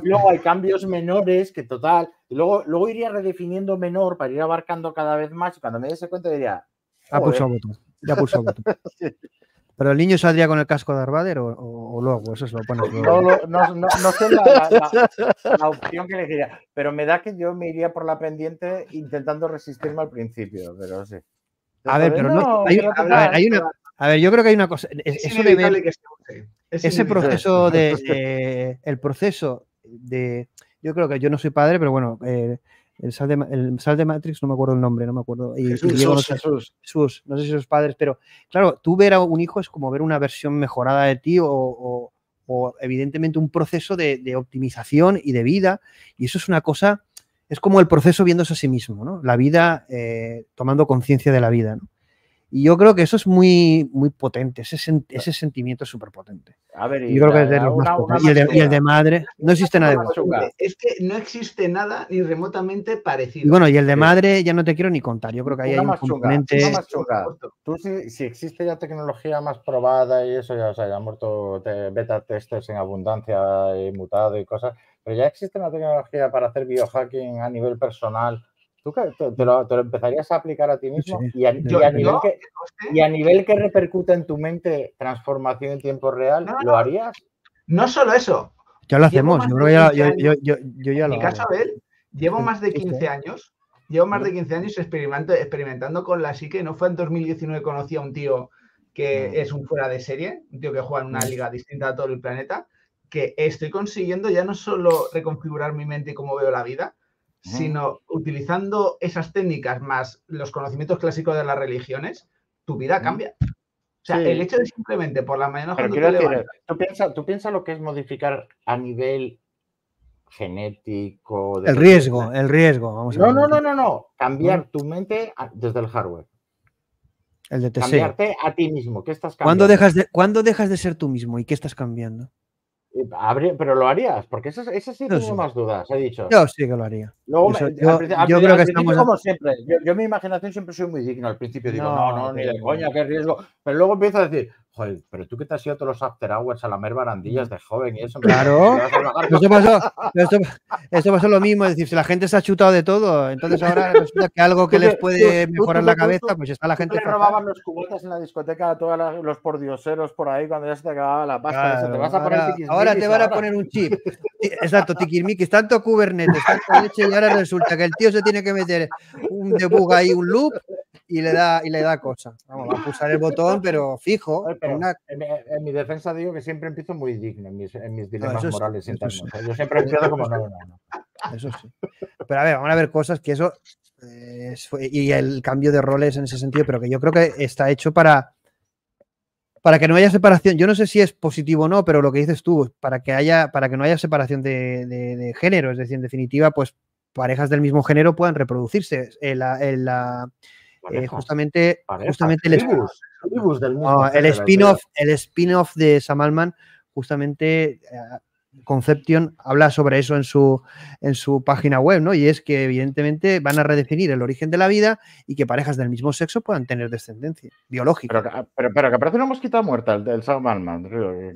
luego hay cambios menores que total. luego, luego iría redefiniendo menor para ir abarcando cada vez más. Y cuando me ese cuenta diría. Ha pulsado botón. Ya pulsó botón. (laughs) Pero el niño saldría con el casco de Arbader o, luego, eso se lo pones No, sé la, opción que elegiría, pero me da que yo me iría por la pendiente intentando resistirme al principio, pero sí. A ver, pero no, hay una, a ver, yo creo que hay una cosa. ese proceso de, eh, el proceso de. Yo creo que yo no soy padre, pero bueno, eh, el, sal de, el sal de Matrix, no me acuerdo el nombre, no me acuerdo. Y, Jesús, no, sé, si sus padres, pero claro, tú ver a un hijo es como ver una versión mejorada de ti o, evidentemente un proceso de, optimización y de vida. Y eso es una cosa, es como el proceso viéndose a sí mismo, ¿no? La vida, eh, tomando conciencia de la vida, ¿no? Y yo creo que eso es muy, muy potente, ese, ese sentimiento es súper potente. A ver, y creo que el, de, madre, no existe nada Es que no existe nada ni remotamente parecido. bueno, y el de madre ya no te quiero ni contar, yo creo que ahí hay un componente... Tú si, si, existe ya tecnología más probada y eso, ya, han muerto beta testers en abundancia y mutado y cosas, pero ya existe una tecnología para hacer biohacking a nivel personal ¿Tú te lo, te lo, empezarías a aplicar a ti mismo? y, a, nivel que, repercuta en tu mente transformación en tiempo real, lo harías? No solo eso. Ya lo hacemos. Yo, ya, En mi caso, Abel, llevo más de 15 años. Llevo más de 15 años experimentando, con la psique. No fue en 2019 conocí a un tío que ah. es un fuera de serie, un tío que juega en una mm. liga distinta a todo el planeta, que estoy consiguiendo ya no solo reconfigurar mi mente y cómo veo la vida, sino utilizando esas técnicas más los conocimientos clásicos de las religiones, tu vida cambia. O sea, el hecho de simplemente por la mañana... Pero quiero decir, tú piensas piensa lo que es modificar a nivel genético... el riesgo, el riesgo. no, no, no, no, no. Cambiar tu mente desde el hardware. El de Cambiarte a ti mismo. ¿Qué estás cambiando? dejas de, ¿Cuándo dejas de ser tú mismo y qué estás cambiando? Eh, pero lo harías, porque ese sí tengo más dudas, he dicho. Yo sí que lo haría. yo, creo que estamos... como siempre, yo, mi imaginación siempre soy muy digno. Al principio digo, no, no ni de coña, qué riesgo. Pero luego empiezo a decir, pero tú que te has ido todos los after hours a la mer barandillas de joven y eso. Claro, (laughs) eso pasó, lo mismo, es decir, si la gente se ha chutado de todo, entonces ahora resulta que algo que les puede mejorar la cabeza, pues está la gente. robaban los cubetas en la discoteca a todos los pordioseros por ahí cuando ya se te acababa la pasta. te vas a poner ahora, ahora te van a poner un chip. Exacto, tiquirmiquis, tanto Kubernetes, tanto leche, y ahora resulta que el tío se tiene que meter un debug ahí, un loop, y le da, y le da cosa. Vamos, va a pulsar el (laughs) botón, pero fijo. en, mi defensa digo que siempre empiezo muy digno en mis, dilemas morales Yo siempre empiezo como no, no, Eso sí. Pero a ver, van a ver cosas que eso. Eh, y el cambio de roles en ese sentido, pero que yo creo que está hecho para. Para que no haya separación, yo no sé si es positivo o no, pero lo que dices tú, para que haya, para que no haya separación de, género, es decir, en definitiva, pues parejas del mismo género puedan reproducirse. Eh, la eh, eh, justamente, justamente el, spin-off spin de Samalman justamente eh, Conception habla sobre eso en su, en su página web, ¿no? Y es que evidentemente van a redefinir el origen de la vida y que parejas del mismo sexo puedan tener descendencia biológica. Pero, ah, pero, que aparece una mosquita muerta, el, Samalman pero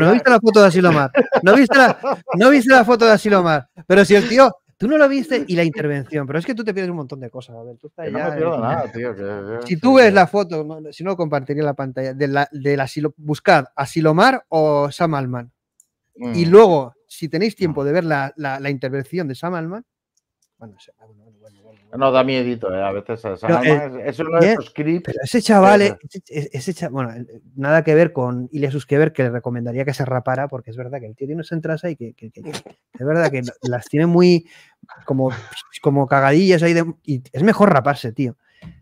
no viste la foto de Asilomar. No viste la, no viste la foto de Asilomar. Pero si el tío, Tú no lo viste y la (laughs) intervención, pero es que tú te pierdes un montón de cosas. A si tú ves la foto, si no compartiría la pantalla, de la, del buscad Asilomar o Sam Alman. Y mm. luego, si tenéis tiempo mm. de ver la, la, la intervención de Sam Alman, bueno, no sé, bueno, no, da miedito, eh, a veces eh, es, ese chaval, eh, ese e, bueno, nada que ver con Ilya Suskever, que le recomendaría que se rapara, porque es verdad que el tío tiene unas entradas ahí que, es verdad que (laughs) las tiene muy como, como cagadillas ahí, de, y es mejor raparse, tío.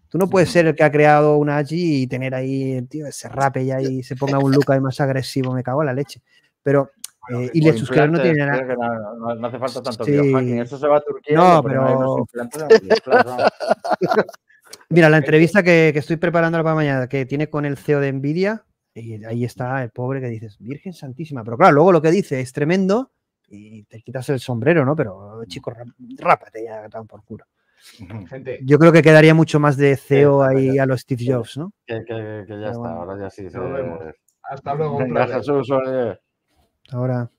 Tú no puedes ser el que ha creado una allí y tener ahí, tío, se rape y ahí se ponga un look ahí más agresivo, me cago en la leche. Pero eh, y le suscribir, no tiene nada. No, hace falta tanto sí. Eso se va a Turquía. No, pero. (laughs) Mira, la entrevista que, estoy preparando para mañana, que tiene con el CEO de Nvidia, y ahí está el pobre que dices, Virgen Santísima. Pero claro, luego lo que dice es tremendo y te quitas el sombrero, ¿no? Pero, chico, rápate ya, tan por culo. Yo creo que quedaría mucho más de CEO ahí a los Steve Jobs, ¿no? Que, ya está, ahora ya sí. Se... Hasta luego. Gracias, Jesús. Ahora.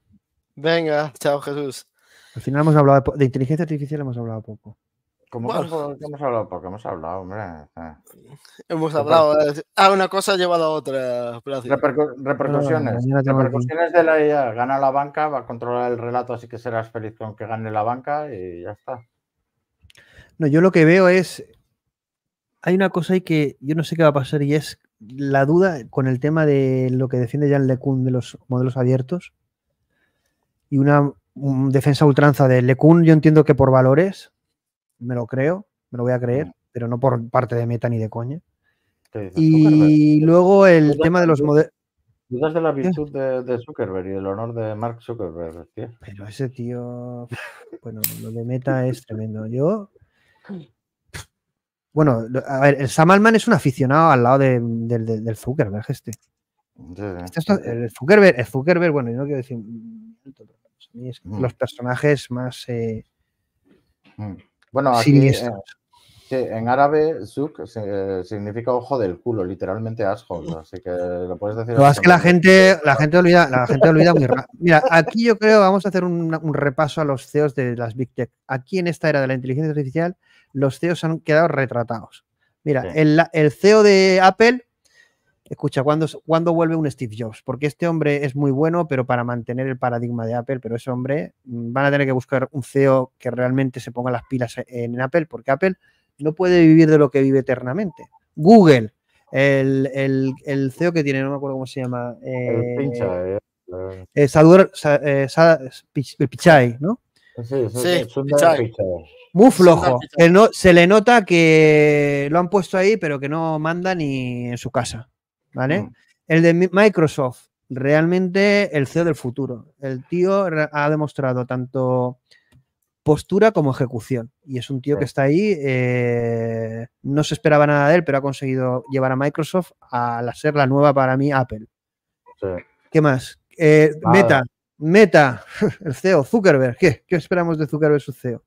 Venga, chao Jesús. Al final hemos hablado de, inteligencia artificial, hemos hablado poco. Como hemos hablado poco? Hemos hablado, hombre. Hemos hablado. Eh, ah, una cosa ha llevado a otra. repercusiones. repercusiones de la IA. Gana la banca, va a controlar el relato, así que serás feliz con que gane la banca y ya está. No, yo lo que veo es. Hay una cosa ahí que yo no sé qué va a pasar y es la duda con el tema de lo que defiende ya el LeCun de los modelos abiertos y una defensa ultranza de LeCun, yo entiendo que por valores, me lo creo, me lo voy a creer, mm. pero no por parte de Meta ni de coña. y luego el tema de los modelos. Dudas de la virtud de, Zuckerberg y el honor de Mark Zuckerberg, Pero ese tío, bueno, lo de Meta es tremendo. Yo bueno, a ver, el Sam es un aficionado al lado de, del Zuckerberg, este. el, Zuckerberg, el bueno, yo no quiero decir. Es mm. Los personajes más. Eh, mm. Bueno, aquí, eh, en árabe, Zuck significa ojo del culo, literalmente asco, así que lo puedes decir. Lo es que la gente, la gente olvida, la gente olvida muy rápido. Mira, aquí yo creo vamos a hacer un repaso a los CEOs de las Big Tech. Aquí en esta era de la inteligencia artificial los CEOs han quedado retratados. Mira, el, CEO de Apple, escucha, ¿cuándo, vuelve un Steve Jobs? Porque este hombre es muy bueno, pero para mantener el paradigma de Apple, pero ese hombre mm, van a tener que buscar un CEO que realmente se ponga las pilas e, en, Apple, porque Apple no puede vivir de lo que vive eternamente. Google, el, CEO que tiene, no me acuerdo cómo se llama. el eh, eh, eh, Pichai, ¿no? Sí, Pichai. Muy flojo. Se, no, se, le nota que lo han puesto ahí, pero que no manda ni en su casa. ¿Vale? Mm. El de Microsoft, realmente el CEO del futuro. El tío ha demostrado tanto postura como ejecución. Y es un tío que está ahí. Eh, no se esperaba nada de él, pero ha conseguido llevar a Microsoft a la, ser la nueva para mí Apple. ¿Qué más? Eh, Meta, Meta, (laughs) el CEO, Zuckerberg. ¿Qué esperamos de Zuckerberg, su CEO?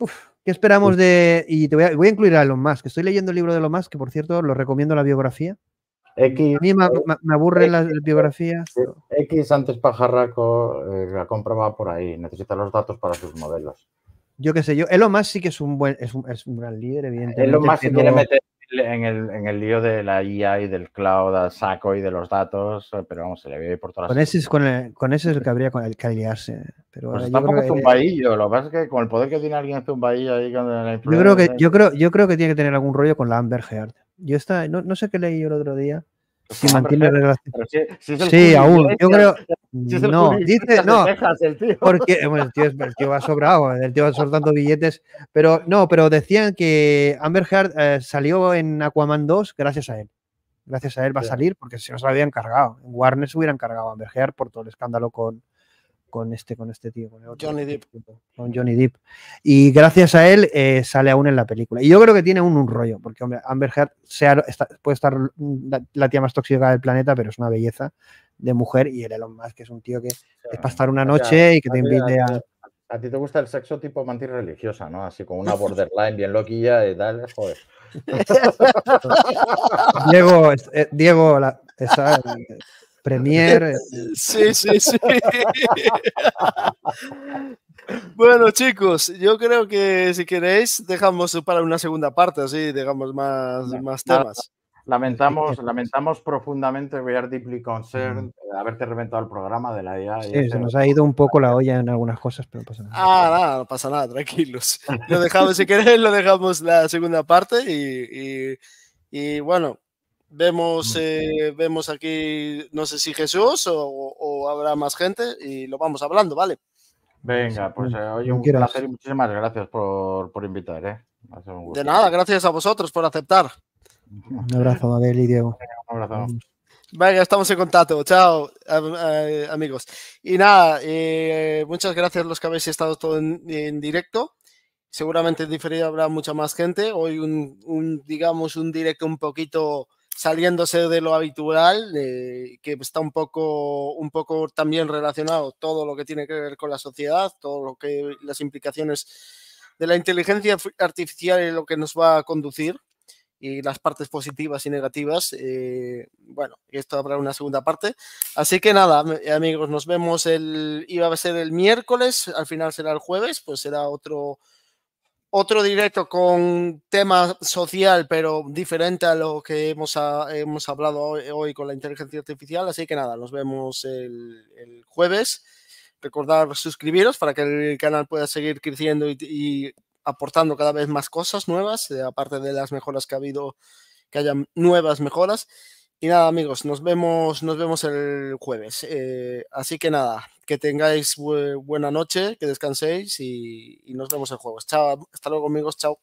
Uf, ¿Qué esperamos de.? Y te voy a, incluir a Elon Musk, que estoy leyendo el libro de Elon Musk, que por cierto, lo recomiendo la biografía. X, a mí me, aburre la biografía. las, X antes pajarraco, la eh, compra va por ahí, necesita los datos para sus modelos. Yo qué sé, yo, Elon Musk sí que es un buen, es un, gran líder, evidentemente. Elon Musk se quiere meter en el, en el lío de la IA y del cloud a saco y de los datos, eh, pero vamos, se le ve por todas con las... cosas con, ese es el que habría con el que aliarse. Pero pues tampoco es lo que pasa es que con el poder que tiene alguien zumbaillo ahí yo creo que Yo creo, yo creo que tiene que tener algún rollo con la Amber Heard. Yo esta no, no sé qué leí yo el otro día, Sí, mantiene relación. sí, aún. Yo creo. no, dice no. tío. Porque (laughs) el, tío, el, tío, va sobrado, el tío va soltando billetes. Pero no, pero decían que Amber Heard eh, salió en Aquaman 2 gracias a él. Gracias a él va a salir porque si no se lo habían cargado. Warner se hubieran cargado a Amber Heard por todo el escándalo con, con este, con este tío, con este Johnny Depp. Con Johnny Y gracias a él eh, sale aún en la película. Y yo creo que tiene un, un rollo, porque hombre, Amber Heard sea, puede estar la, tía más tóxica del planeta, pero es una belleza de mujer y el Elon Musk que es un tío que es para estar una noche y que te invite a... A ti te gusta el sexo tipo mantis religiosa, ¿no? Así con una (laughs) borderline bien loquilla y tal, joder. (laughs) Diego, eh, Diego, la, esa, Premier, (laughs) Sí, sí, sí. bueno, chicos, yo creo que si queréis dejamos para una segunda parte, así digamos más, más temas. Lamentamos, lamentamos profundamente, we are deeply concerned, haberte reventado el programa de la IA. Sí, este se nos ha ido un poco la olla en algunas cosas, pero no pasa nada. Ah, nada, no pasa nada, tranquilos. Lo dejamos, si queréis, lo dejamos la segunda parte y, y bueno, Vemos, eh, vemos aquí, no sé si Jesús o, habrá más gente y lo vamos hablando, ¿vale? Venga, pues hoy eh, un placer y muchísimas gracias por, invitar. ¿eh? De nada, gracias a vosotros por aceptar. Un abrazo, Adel y Diego. Un abrazo. Venga, estamos en contacto. Chao, amigos. Y nada, muchas gracias los que habéis estado todo en, directo. Seguramente en diferido habrá mucha más gente. Hoy un, digamos, un directo un poquito saliéndose de lo habitual, que está un poco, un poco también relacionado todo lo que tiene que ver con la sociedad, todo lo que las implicaciones de la inteligencia artificial y lo que nos va a conducir y las partes positivas y negativas. Eh, bueno, esto habrá una segunda parte. Así que nada, amigos, nos vemos el, iba a ser el miércoles, al final será el jueves, pues será otro otro directo con tema social, pero diferente a lo que hemos, hemos hablado hoy, con la inteligencia artificial. Así que nada, nos vemos el, jueves. Recordar suscribiros para que el canal pueda seguir creciendo y, y, aportando cada vez más cosas nuevas, eh, aparte de las mejoras que ha habido, que haya nuevas mejoras. Y nada, amigos, nos vemos, nos vemos el jueves. Eh, así que nada, que tengáis buena noche, que descanséis y, y nos vemos el jueves. Chao, hasta luego, amigos, chao.